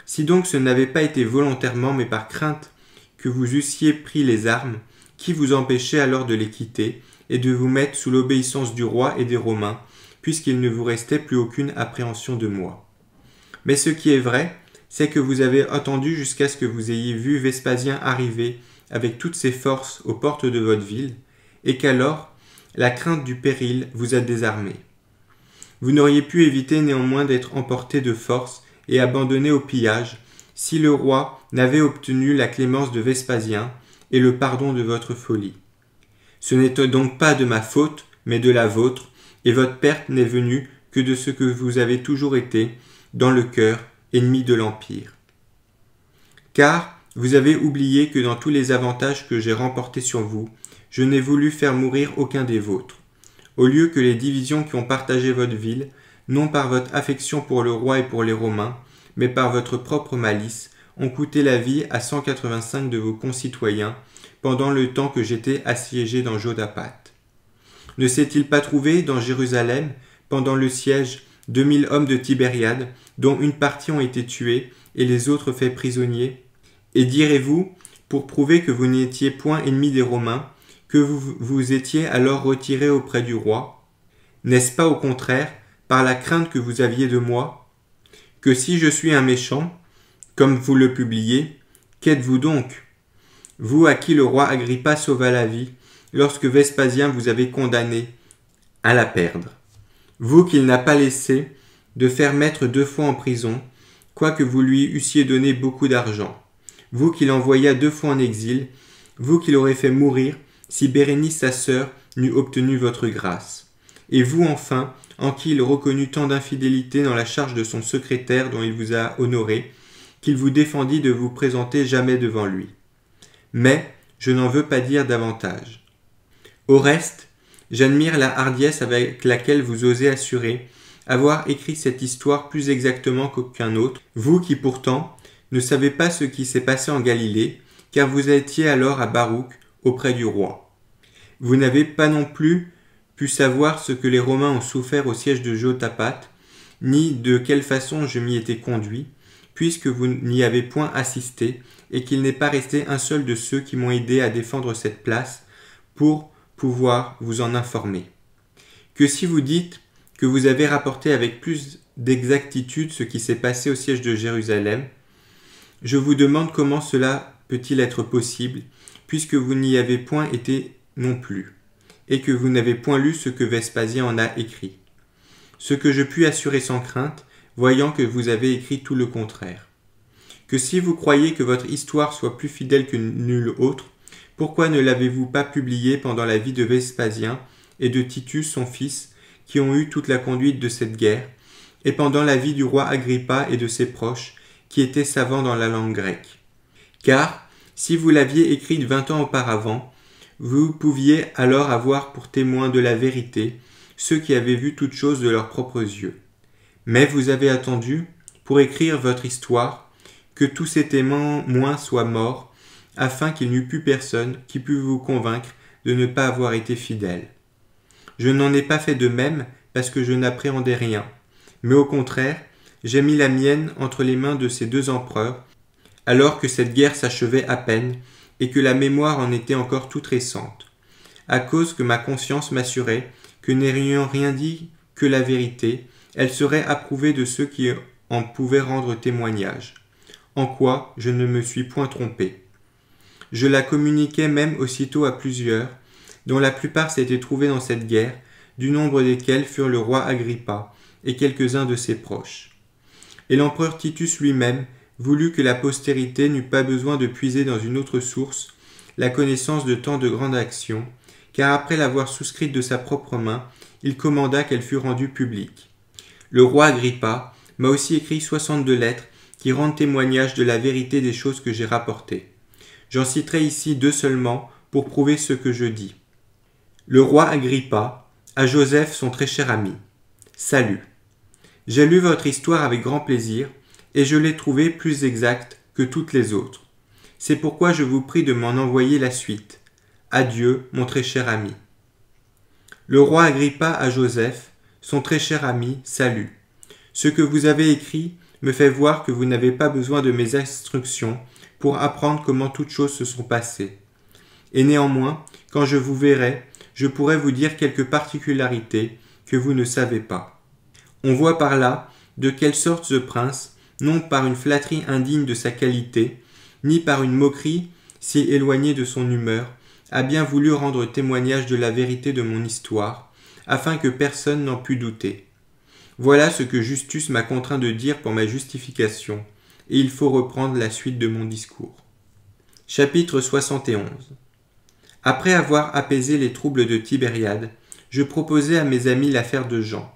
Si donc ce n'avait pas été volontairement mais par crainte que vous eussiez pris les armes, qui vous empêchait alors de les quitter et de vous mettre sous l'obéissance du roi et des Romains, puisqu'il ne vous restait plus aucune appréhension de moi. Mais ce qui est vrai, c'est que vous avez attendu jusqu'à ce que vous ayez vu Vespasien arriver avec toutes ses forces aux portes de votre ville, et qu'alors la crainte du péril vous a désarmé. Vous n'auriez pu éviter néanmoins d'être emporté de force et abandonné au pillage, si le roi n'avait obtenu la clémence de Vespasien et le pardon de votre folie. Ce n'est donc pas de ma faute, mais de la vôtre, et votre perte n'est venue que de ce que vous avez toujours été, dans le cœur, ennemi de l'Empire. Car vous avez oublié que dans tous les avantages que j'ai remportés sur vous, je n'ai voulu faire mourir aucun des vôtres au lieu que les divisions qui ont partagé votre ville, non par votre affection pour le roi et pour les Romains, mais par votre propre malice, ont coûté la vie à 185 de vos concitoyens pendant le temps que j'étais assiégé dans Jodapat. Ne s'est-il pas trouvé dans Jérusalem, pendant le siège, 2000 hommes de Tibériade, dont une partie ont été tués et les autres faits prisonniers Et direz-vous, pour prouver que vous n'étiez point ennemi des Romains, que vous vous étiez alors retiré auprès du roi N'est-ce pas au contraire par la crainte que vous aviez de moi Que si je suis un méchant, comme vous le publiez, qu'êtes-vous donc Vous à qui le roi Agrippa sauva la vie lorsque Vespasien vous avait condamné à la perdre. Vous qu'il n'a pas laissé de faire mettre deux fois en prison, quoique vous lui eussiez donné beaucoup d'argent. Vous qu'il envoya deux fois en exil, vous qu'il aurait fait mourir si Bérénice sa sœur n'eût obtenu votre grâce. Et vous enfin, en qui il reconnut tant d'infidélité dans la charge de son secrétaire dont il vous a honoré, qu'il vous défendit de vous présenter jamais devant lui. Mais je n'en veux pas dire davantage. Au reste, j'admire la hardiesse avec laquelle vous osez assurer avoir écrit cette histoire plus exactement qu'aucun autre, vous qui pourtant ne savez pas ce qui s'est passé en Galilée, car vous étiez alors à Barouk, auprès du roi. Vous n'avez pas non plus pu savoir ce que les Romains ont souffert au siège de Jotapate, ni de quelle façon je m'y étais conduit, puisque vous n'y avez point assisté, et qu'il n'est pas resté un seul de ceux qui m'ont aidé à défendre cette place, pour pouvoir vous en informer. Que si vous dites que vous avez rapporté avec plus d'exactitude ce qui s'est passé au siège de Jérusalem, je vous demande comment cela peut-il être possible, puisque vous n'y avez point été non plus, et que vous n'avez point lu ce que Vespasien en a écrit. Ce que je puis assurer sans crainte, voyant que vous avez écrit tout le contraire. Que si vous croyez que votre histoire soit plus fidèle que nulle autre, pourquoi ne l'avez-vous pas publiée pendant la vie de Vespasien et de Titus son fils, qui ont eu toute la conduite de cette guerre, et pendant la vie du roi Agrippa et de ses proches, qui étaient savants dans la langue grecque Car, si vous l'aviez écrite vingt ans auparavant, vous pouviez alors avoir pour témoins de la vérité ceux qui avaient vu toutes choses de leurs propres yeux. Mais vous avez attendu, pour écrire votre histoire, que tous ces témoins moins, soient morts, afin qu'il n'y eût plus personne qui pût vous convaincre de ne pas avoir été fidèle. Je n'en ai pas fait de même, parce que je n'appréhendais rien, mais au contraire, j'ai mis la mienne entre les mains de ces deux empereurs, alors que cette guerre s'achevait à peine, et que la mémoire en était encore toute récente, à cause que ma conscience m'assurait que n'ayant rien dit que la vérité, elle serait approuvée de ceux qui en pouvaient rendre témoignage, en quoi je ne me suis point trompé. Je la communiquai même aussitôt à plusieurs, dont la plupart s'étaient trouvés dans cette guerre, du nombre desquels furent le roi Agrippa et quelques-uns de ses proches. Et l'empereur Titus lui-même voulut que la postérité n'eût pas besoin de puiser dans une autre source la connaissance de tant de grandes actions, car après l'avoir souscrite de sa propre main, il commanda qu'elle fût rendue publique. Le roi Agrippa m'a aussi écrit soixante-deux lettres qui rendent témoignage de la vérité des choses que j'ai rapportées. J'en citerai ici deux seulement pour prouver ce que je dis. Le roi Agrippa, à Joseph son très cher ami. Salut. J'ai lu votre histoire avec grand plaisir, et je l'ai trouvée plus exacte que toutes les autres. C'est pourquoi je vous prie de m'en envoyer la suite. Adieu, mon très cher ami. Le roi Agrippa à Joseph, son très cher ami, salut. Ce que vous avez écrit me fait voir que vous n'avez pas besoin de mes instructions pour apprendre comment toutes choses se sont passées. Et néanmoins, quand je vous verrai, je pourrai vous dire quelques particularités que vous ne savez pas. On voit par là de quelle sorte ce prince non par une flatterie indigne de sa qualité, ni par une moquerie si éloignée de son humeur, a bien voulu rendre témoignage de la vérité de mon histoire, afin que personne n'en pût douter. Voilà ce que Justus m'a contraint de dire pour ma justification, et il faut reprendre la suite de mon discours. Chapitre 71 Après avoir apaisé les troubles de Tibériade, je proposai à mes amis l'affaire de Jean,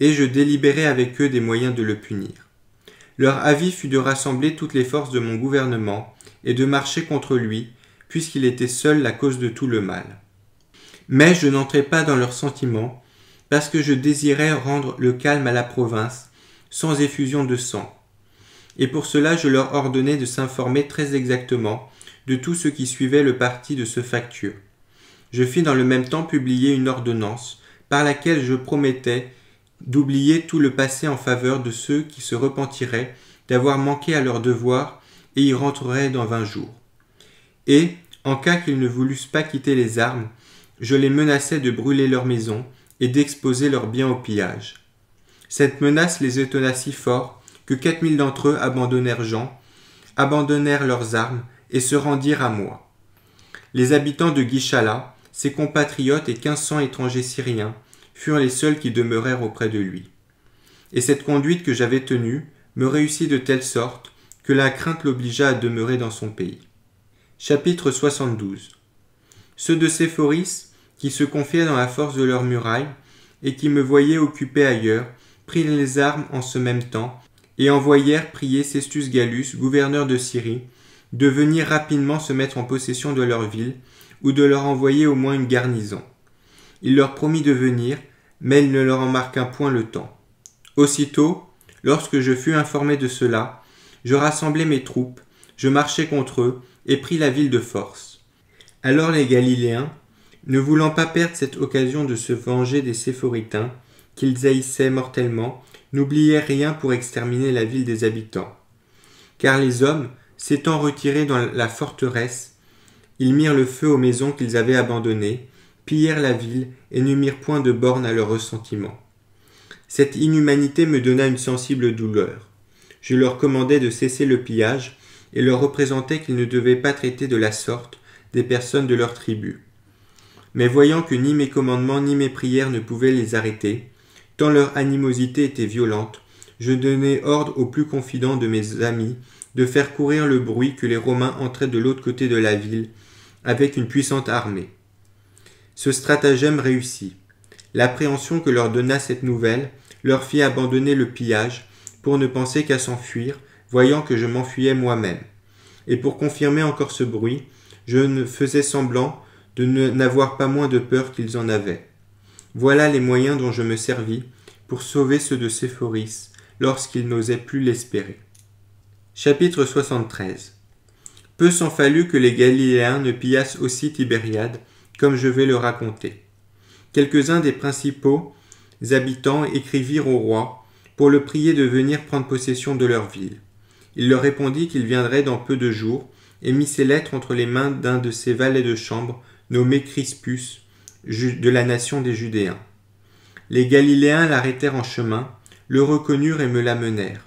et je délibérai avec eux des moyens de le punir. Leur avis fut de rassembler toutes les forces de mon gouvernement et de marcher contre lui, puisqu'il était seul la cause de tout le mal. Mais je n'entrais pas dans leurs sentiments, parce que je désirais rendre le calme à la province, sans effusion de sang. Et pour cela je leur ordonnai de s'informer très exactement de tout ce qui suivait le parti de ce factieux. Je fis dans le même temps publier une ordonnance, par laquelle je promettais d'oublier tout le passé en faveur de ceux qui se repentiraient d'avoir manqué à leurs devoirs et y rentreraient dans vingt jours. Et, en cas qu'ils ne voulussent pas quitter les armes, je les menaçais de brûler leurs maisons et d'exposer leurs biens au pillage. Cette menace les étonna si fort que quatre mille d'entre eux abandonnèrent Jean, abandonnèrent leurs armes et se rendirent à moi. Les habitants de Guichala, ses compatriotes et quinze cents étrangers syriens, furent les seuls qui demeurèrent auprès de lui. Et cette conduite que j'avais tenue me réussit de telle sorte que la crainte l'obligea à demeurer dans son pays. Chapitre 72 Ceux de Séphoris, qui se confiaient dans la force de leurs murailles, et qui me voyaient occupé ailleurs, prirent les armes en ce même temps, et envoyèrent prier Cestus Gallus, gouverneur de Syrie, de venir rapidement se mettre en possession de leur ville, ou de leur envoyer au moins une garnison il leur promit de venir, mais il ne leur en marqua point le temps. Aussitôt, lorsque je fus informé de cela, je rassemblai mes troupes, je marchai contre eux, et pris la ville de force. Alors les Galiléens, ne voulant pas perdre cette occasion de se venger des Séphoritains, qu'ils haïssaient mortellement, n'oubliaient rien pour exterminer la ville des habitants. Car les hommes, s'étant retirés dans la forteresse, ils mirent le feu aux maisons qu'ils avaient abandonnées, pillèrent la ville et ne mirent point de borne à leur ressentiment. Cette inhumanité me donna une sensible douleur. Je leur commandai de cesser le pillage et leur représentai qu'ils ne devaient pas traiter de la sorte des personnes de leur tribu. Mais voyant que ni mes commandements ni mes prières ne pouvaient les arrêter, tant leur animosité était violente, je donnai ordre aux plus confidents de mes amis de faire courir le bruit que les Romains entraient de l'autre côté de la ville avec une puissante armée. Ce stratagème réussit. L'appréhension que leur donna cette nouvelle leur fit abandonner le pillage pour ne penser qu'à s'enfuir, voyant que je m'enfuyais moi-même. Et pour confirmer encore ce bruit, je ne faisais semblant de n'avoir pas moins de peur qu'ils en avaient. Voilà les moyens dont je me servis pour sauver ceux de Séphoris lorsqu'ils n'osaient plus l'espérer. Chapitre 73 Peu s'en fallut que les Galiléens ne pillassent aussi Tibériade comme je vais le raconter. Quelques-uns des principaux habitants écrivirent au roi pour le prier de venir prendre possession de leur ville. Il leur répondit qu'il viendrait dans peu de jours, et mit ses lettres entre les mains d'un de ses valets de chambre, nommé Crispus, de la nation des Judéens. Les Galiléens l'arrêtèrent en chemin, le reconnurent et me l'amenèrent.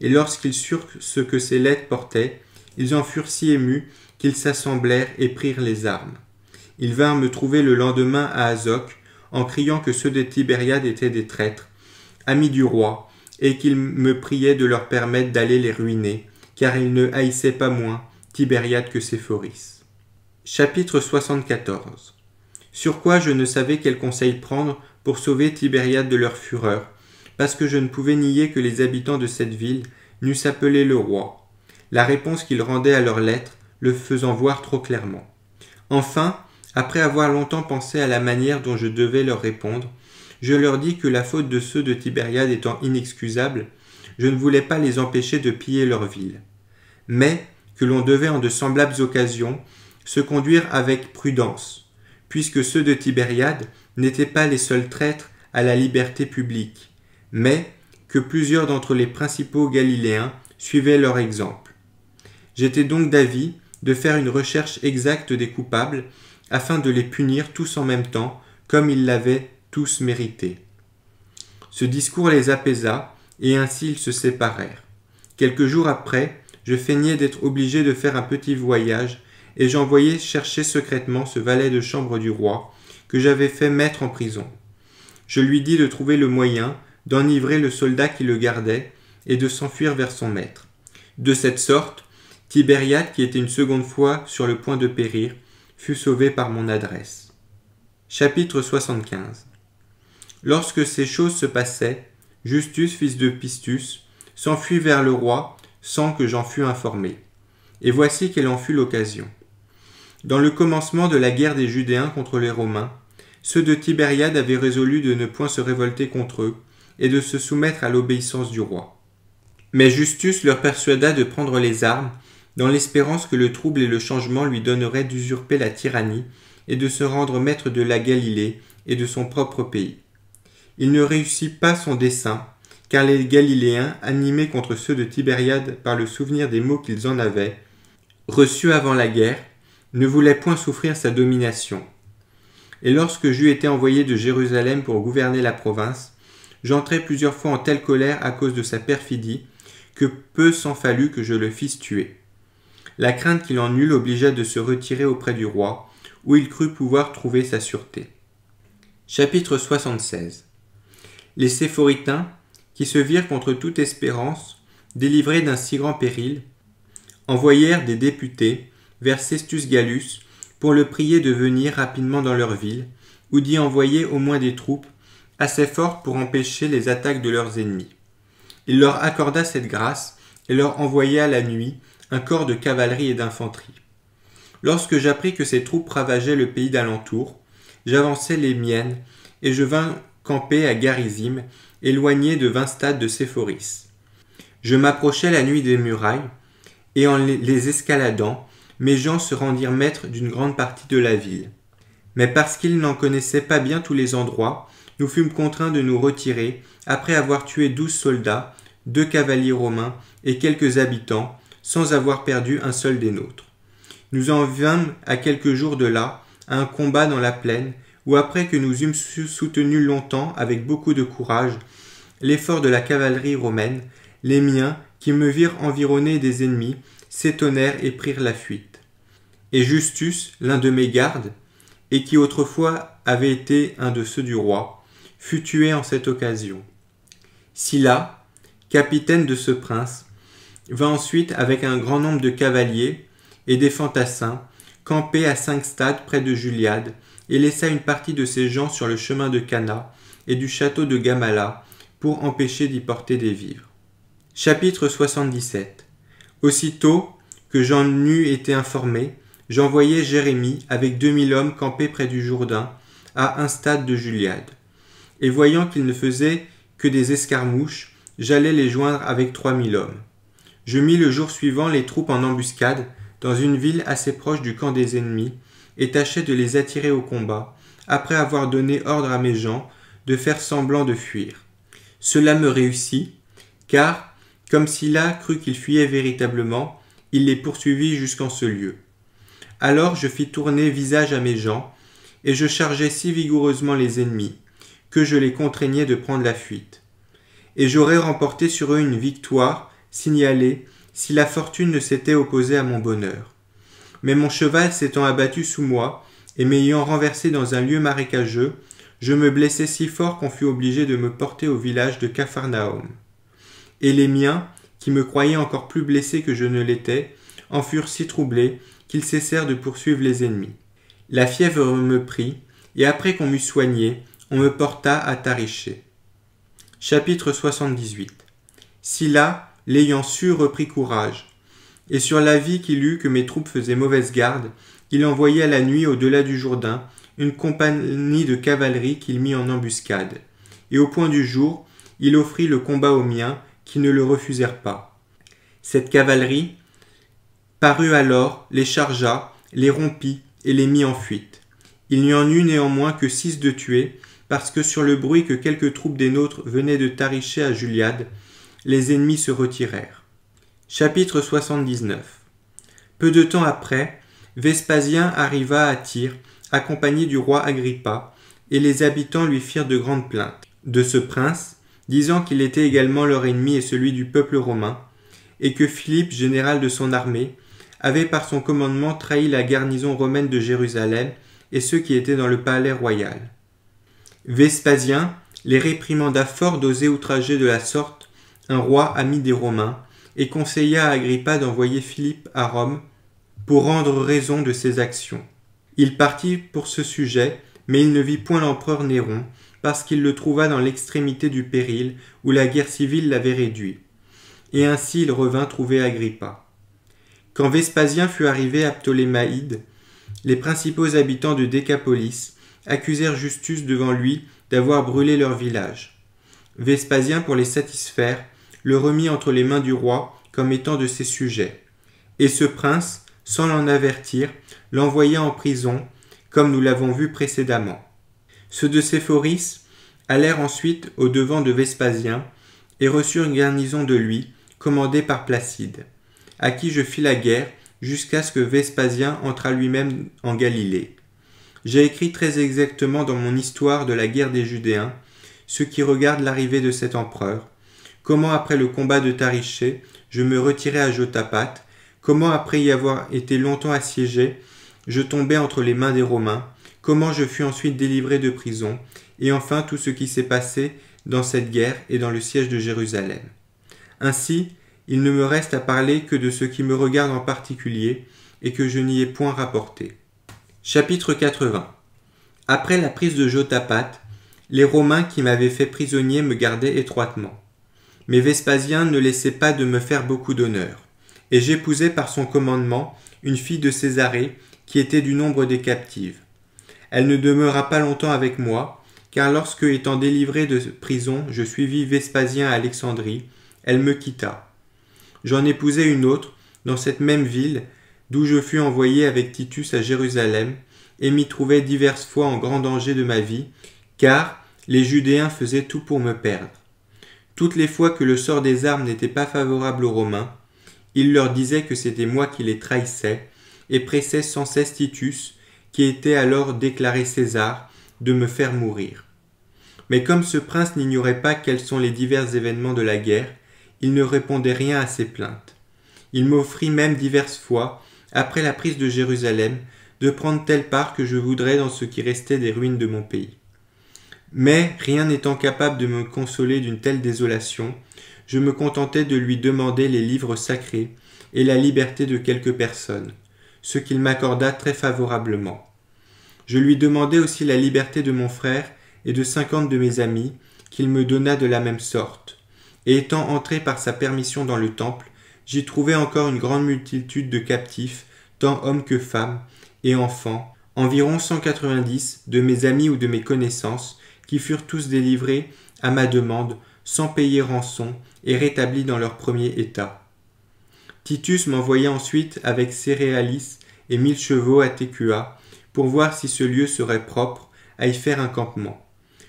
Et lorsqu'ils surent ce que ces lettres portaient, ils en furent si émus qu'ils s'assemblèrent et prirent les armes ils vinrent me trouver le lendemain à Azoc, en criant que ceux de Tibériade étaient des traîtres, amis du roi, et qu'ils me priaient de leur permettre d'aller les ruiner, car ils ne haïssaient pas moins Tibériade que Séphoris. Chapitre 74 Sur quoi je ne savais quel conseil prendre pour sauver Tibériade de leur fureur, parce que je ne pouvais nier que les habitants de cette ville n'eussent appelé le roi, la réponse qu'ils rendaient à leurs lettres le faisant voir trop clairement. Enfin, après avoir longtemps pensé à la manière dont je devais leur répondre, je leur dis que la faute de ceux de Tibériade étant inexcusable, je ne voulais pas les empêcher de piller leur ville, mais que l'on devait en de semblables occasions se conduire avec prudence, puisque ceux de Tibériade n'étaient pas les seuls traîtres à la liberté publique, mais que plusieurs d'entre les principaux Galiléens suivaient leur exemple. J'étais donc d'avis de faire une recherche exacte des coupables afin de les punir tous en même temps, comme ils l'avaient tous mérité. Ce discours les apaisa, et ainsi ils se séparèrent. Quelques jours après, je feignais d'être obligé de faire un petit voyage, et j'envoyai chercher secrètement ce valet de chambre du roi, que j'avais fait mettre en prison. Je lui dis de trouver le moyen d'enivrer le soldat qui le gardait, et de s'enfuir vers son maître. De cette sorte, Tibériade, qui était une seconde fois sur le point de périr, fut sauvé par mon adresse. Chapitre 75 Lorsque ces choses se passaient, Justus, fils de Pistus, s'enfuit vers le roi sans que j'en fus informé. Et voici quelle en fut l'occasion. Dans le commencement de la guerre des Judéens contre les Romains, ceux de Tibériade avaient résolu de ne point se révolter contre eux et de se soumettre à l'obéissance du roi. Mais Justus leur persuada de prendre les armes dans l'espérance que le trouble et le changement lui donneraient d'usurper la tyrannie et de se rendre maître de la Galilée et de son propre pays. Il ne réussit pas son dessein, car les Galiléens, animés contre ceux de Tibériade par le souvenir des maux qu'ils en avaient, reçus avant la guerre, ne voulaient point souffrir sa domination. Et lorsque j'eus été envoyé de Jérusalem pour gouverner la province, j'entrai plusieurs fois en telle colère à cause de sa perfidie, que peu s'en fallut que je le fisse tuer la crainte qu'il en eût l'obligea de se retirer auprès du roi, où il crut pouvoir trouver sa sûreté. Chapitre 76 Les Séphoritains, qui se virent contre toute espérance, délivrés d'un si grand péril, envoyèrent des députés vers Cestus Gallus pour le prier de venir rapidement dans leur ville, ou d'y envoyer au moins des troupes assez fortes pour empêcher les attaques de leurs ennemis. Il leur accorda cette grâce et leur envoya la nuit un corps de cavalerie et d'infanterie. Lorsque j'appris que ces troupes ravageaient le pays d'alentour, j'avançai les miennes, et je vins camper à Garizim, éloigné de vingt stades de Séphoris. Je m'approchai la nuit des murailles, et en les escaladant, mes gens se rendirent maîtres d'une grande partie de la ville. Mais parce qu'ils n'en connaissaient pas bien tous les endroits, nous fûmes contraints de nous retirer, après avoir tué douze soldats, deux cavaliers romains et quelques habitants, sans avoir perdu un seul des nôtres. Nous en vînmes à quelques jours de là, à un combat dans la plaine, où après que nous eûmes soutenu longtemps avec beaucoup de courage l'effort de la cavalerie romaine, les miens, qui me virent environner des ennemis, s'étonnèrent et prirent la fuite. Et Justus, l'un de mes gardes, et qui autrefois avait été un de ceux du roi, fut tué en cette occasion. Sylla, capitaine de ce prince, va ensuite avec un grand nombre de cavaliers et des fantassins camper à cinq stades près de Juliade et laissa une partie de ses gens sur le chemin de Cana et du château de Gamala pour empêcher d'y porter des vivres. Chapitre 77 Aussitôt que j'en eus été informé, j'envoyai Jérémie avec deux mille hommes campés près du Jourdain à un stade de Juliade. Et voyant qu'ils ne faisaient que des escarmouches, j'allais les joindre avec trois mille hommes. Je mis le jour suivant les troupes en embuscade, dans une ville assez proche du camp des ennemis, et tâchai de les attirer au combat, après avoir donné ordre à mes gens de faire semblant de fuir. Cela me réussit, car, comme Silla crut qu'il fuyait véritablement, il les poursuivit jusqu'en ce lieu. Alors je fis tourner visage à mes gens, et je chargeai si vigoureusement les ennemis, que je les contraignais de prendre la fuite. Et j'aurais remporté sur eux une victoire signalé si la fortune ne s'était opposée à mon bonheur. Mais mon cheval s'étant abattu sous moi, et m'ayant renversé dans un lieu marécageux, je me blessai si fort qu'on fut obligé de me porter au village de Capharnaüm. Et les miens, qui me croyaient encore plus blessé que je ne l'étais, en furent si troublés qu'ils cessèrent de poursuivre les ennemis. La fièvre me prit, et après qu'on m'eut soigné, on me porta à Tariché. Chapitre 78 Si l'ayant su reprit courage. Et sur l'avis qu'il eut que mes troupes faisaient mauvaise garde, il envoya la nuit au-delà du Jourdain une compagnie de cavalerie qu'il mit en embuscade. Et au point du jour, il offrit le combat aux miens, qui ne le refusèrent pas. Cette cavalerie parut alors, les chargea, les rompit et les mit en fuite. Il n'y en eut néanmoins que six de tués, parce que sur le bruit que quelques troupes des nôtres venaient de taricher à Juliade, les ennemis se retirèrent. Chapitre 79 Peu de temps après, Vespasien arriva à Tyre accompagné du roi Agrippa, et les habitants lui firent de grandes plaintes. De ce prince, disant qu'il était également leur ennemi et celui du peuple romain, et que Philippe, général de son armée, avait par son commandement trahi la garnison romaine de Jérusalem et ceux qui étaient dans le palais royal. Vespasien les réprimanda fort d'oser outrager de la sorte un roi ami des Romains, et conseilla à Agrippa d'envoyer Philippe à Rome pour rendre raison de ses actions. Il partit pour ce sujet, mais il ne vit point l'empereur Néron, parce qu'il le trouva dans l'extrémité du péril où la guerre civile l'avait réduit. Et ainsi il revint trouver Agrippa. Quand Vespasien fut arrivé à Ptolémaïde, les principaux habitants de Décapolis accusèrent Justus devant lui d'avoir brûlé leur village. Vespasien, pour les satisfaire, le remit entre les mains du roi comme étant de ses sujets. Et ce prince, sans l'en avertir, l'envoya en prison, comme nous l'avons vu précédemment. Ceux de Séphoris allèrent ensuite au devant de Vespasien, et reçurent une garnison de lui, commandée par Placide, à qui je fis la guerre jusqu'à ce que Vespasien entrât lui-même en Galilée. J'ai écrit très exactement dans mon histoire de la guerre des Judéens ce qui regarde l'arrivée de cet empereur, comment après le combat de Tariché, je me retirai à Jotapat, comment après y avoir été longtemps assiégé, je tombai entre les mains des Romains, comment je fus ensuite délivré de prison, et enfin tout ce qui s'est passé dans cette guerre et dans le siège de Jérusalem. Ainsi, il ne me reste à parler que de ce qui me regarde en particulier, et que je n'y ai point rapporté. Chapitre 80 Après la prise de Jotapat, les Romains qui m'avaient fait prisonnier me gardaient étroitement mais Vespasien ne laissait pas de me faire beaucoup d'honneur. Et j'épousai par son commandement une fille de Césarée, qui était du nombre des captives. Elle ne demeura pas longtemps avec moi, car lorsque, étant délivré de prison, je suivis Vespasien à Alexandrie, elle me quitta. J'en épousai une autre, dans cette même ville, d'où je fus envoyé avec Titus à Jérusalem, et m'y trouvai diverses fois en grand danger de ma vie, car les Judéens faisaient tout pour me perdre. Toutes les fois que le sort des armes n'était pas favorable aux Romains, il leur disait que c'était moi qui les trahissais, et pressait sans cesse qui était alors déclaré César, de me faire mourir. Mais comme ce prince n'ignorait pas quels sont les divers événements de la guerre, il ne répondait rien à ses plaintes. Il m'offrit même diverses fois, après la prise de Jérusalem, de prendre telle part que je voudrais dans ce qui restait des ruines de mon pays. Mais, rien n'étant capable de me consoler d'une telle désolation, je me contentais de lui demander les livres sacrés et la liberté de quelques personnes, ce qu'il m'accorda très favorablement. Je lui demandai aussi la liberté de mon frère et de cinquante de mes amis, qu'il me donna de la même sorte. Et étant entré par sa permission dans le temple, j'y trouvai encore une grande multitude de captifs, tant hommes que femmes, et enfants, environ cent quatre-vingt-dix de mes amis ou de mes connaissances, qui furent tous délivrés à ma demande, sans payer rançon, et rétablis dans leur premier état. Titus m'envoya ensuite avec Céréalis et mille chevaux à Técua, pour voir si ce lieu serait propre à y faire un campement.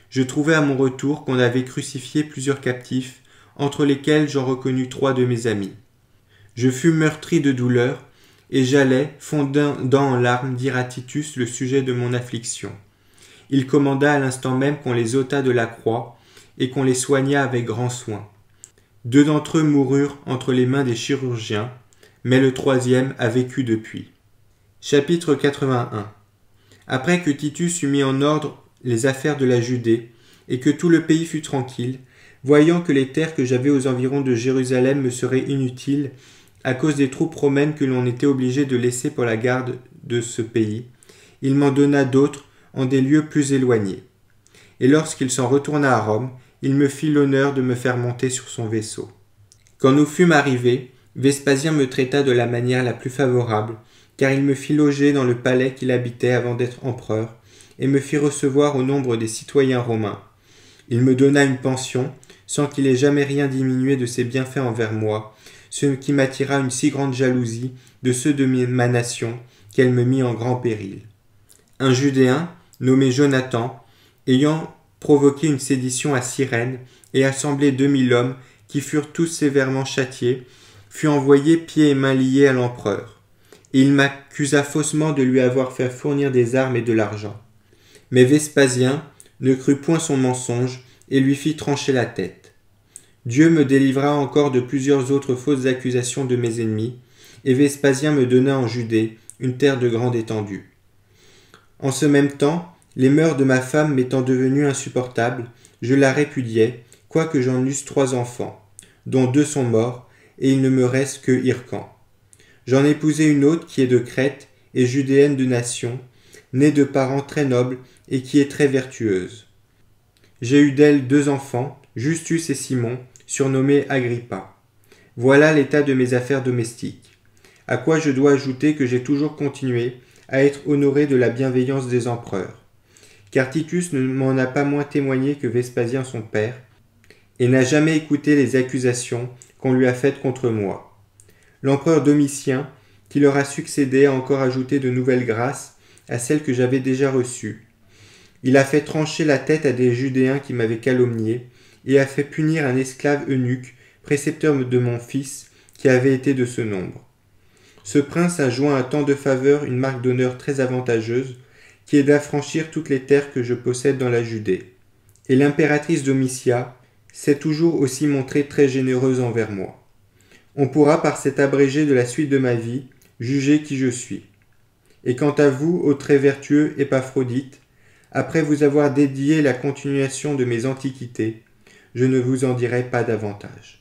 Je trouvai à mon retour qu'on avait crucifié plusieurs captifs, entre lesquels j'en reconnus trois de mes amis. Je fus meurtri de douleur, et j'allais, fondant en larmes, dire à Titus le sujet de mon affliction il commanda à l'instant même qu'on les ôta de la croix et qu'on les soigna avec grand soin. Deux d'entre eux moururent entre les mains des chirurgiens, mais le troisième a vécu depuis. Chapitre 81 Après que Titus eut mis en ordre les affaires de la Judée, et que tout le pays fut tranquille, voyant que les terres que j'avais aux environs de Jérusalem me seraient inutiles, à cause des troupes romaines que l'on était obligé de laisser pour la garde de ce pays, il m'en donna d'autres en des lieux plus éloignés. Et lorsqu'il s'en retourna à Rome, il me fit l'honneur de me faire monter sur son vaisseau. Quand nous fûmes arrivés, Vespasien me traita de la manière la plus favorable, car il me fit loger dans le palais qu'il habitait avant d'être empereur, et me fit recevoir au nombre des citoyens romains. Il me donna une pension, sans qu'il ait jamais rien diminué de ses bienfaits envers moi, ce qui m'attira une si grande jalousie de ceux de ma nation qu'elle me mit en grand péril. Un Judéen, nommé Jonathan, ayant provoqué une sédition à Cyrène et assemblé deux mille hommes qui furent tous sévèrement châtiés, fut envoyé pieds et mains liés à l'empereur. il m'accusa faussement de lui avoir fait fournir des armes et de l'argent. Mais Vespasien ne crut point son mensonge et lui fit trancher la tête. Dieu me délivra encore de plusieurs autres fausses accusations de mes ennemis, et Vespasien me donna en Judée une terre de grande étendue. En ce même temps, les mœurs de ma femme m'étant devenues insupportables, je la répudiais, quoique j'en eusse trois enfants, dont deux sont morts, et il ne me reste que Hircan. J'en épousai une autre qui est de Crète et judéenne de nation, née de parents très nobles et qui est très vertueuse. J'ai eu d'elle deux enfants, Justus et Simon, surnommés Agrippa. Voilà l'état de mes affaires domestiques. À quoi je dois ajouter que j'ai toujours continué, à être honoré de la bienveillance des empereurs. Car Titus ne m'en a pas moins témoigné que Vespasien son père, et n'a jamais écouté les accusations qu'on lui a faites contre moi. L'empereur Domitien, qui leur a succédé, a encore ajouté de nouvelles grâces à celles que j'avais déjà reçues. Il a fait trancher la tête à des Judéens qui m'avaient calomnié, et a fait punir un esclave eunuque, précepteur de mon fils, qui avait été de ce nombre ce prince a joint à tant de faveurs une marque d'honneur très avantageuse, qui est d'affranchir toutes les terres que je possède dans la Judée. Et l'impératrice Domitia s'est toujours aussi montrée très généreuse envers moi. On pourra par cet abrégé de la suite de ma vie juger qui je suis. Et quant à vous, ô très vertueux Épaphrodite, après vous avoir dédié la continuation de mes antiquités, je ne vous en dirai pas davantage.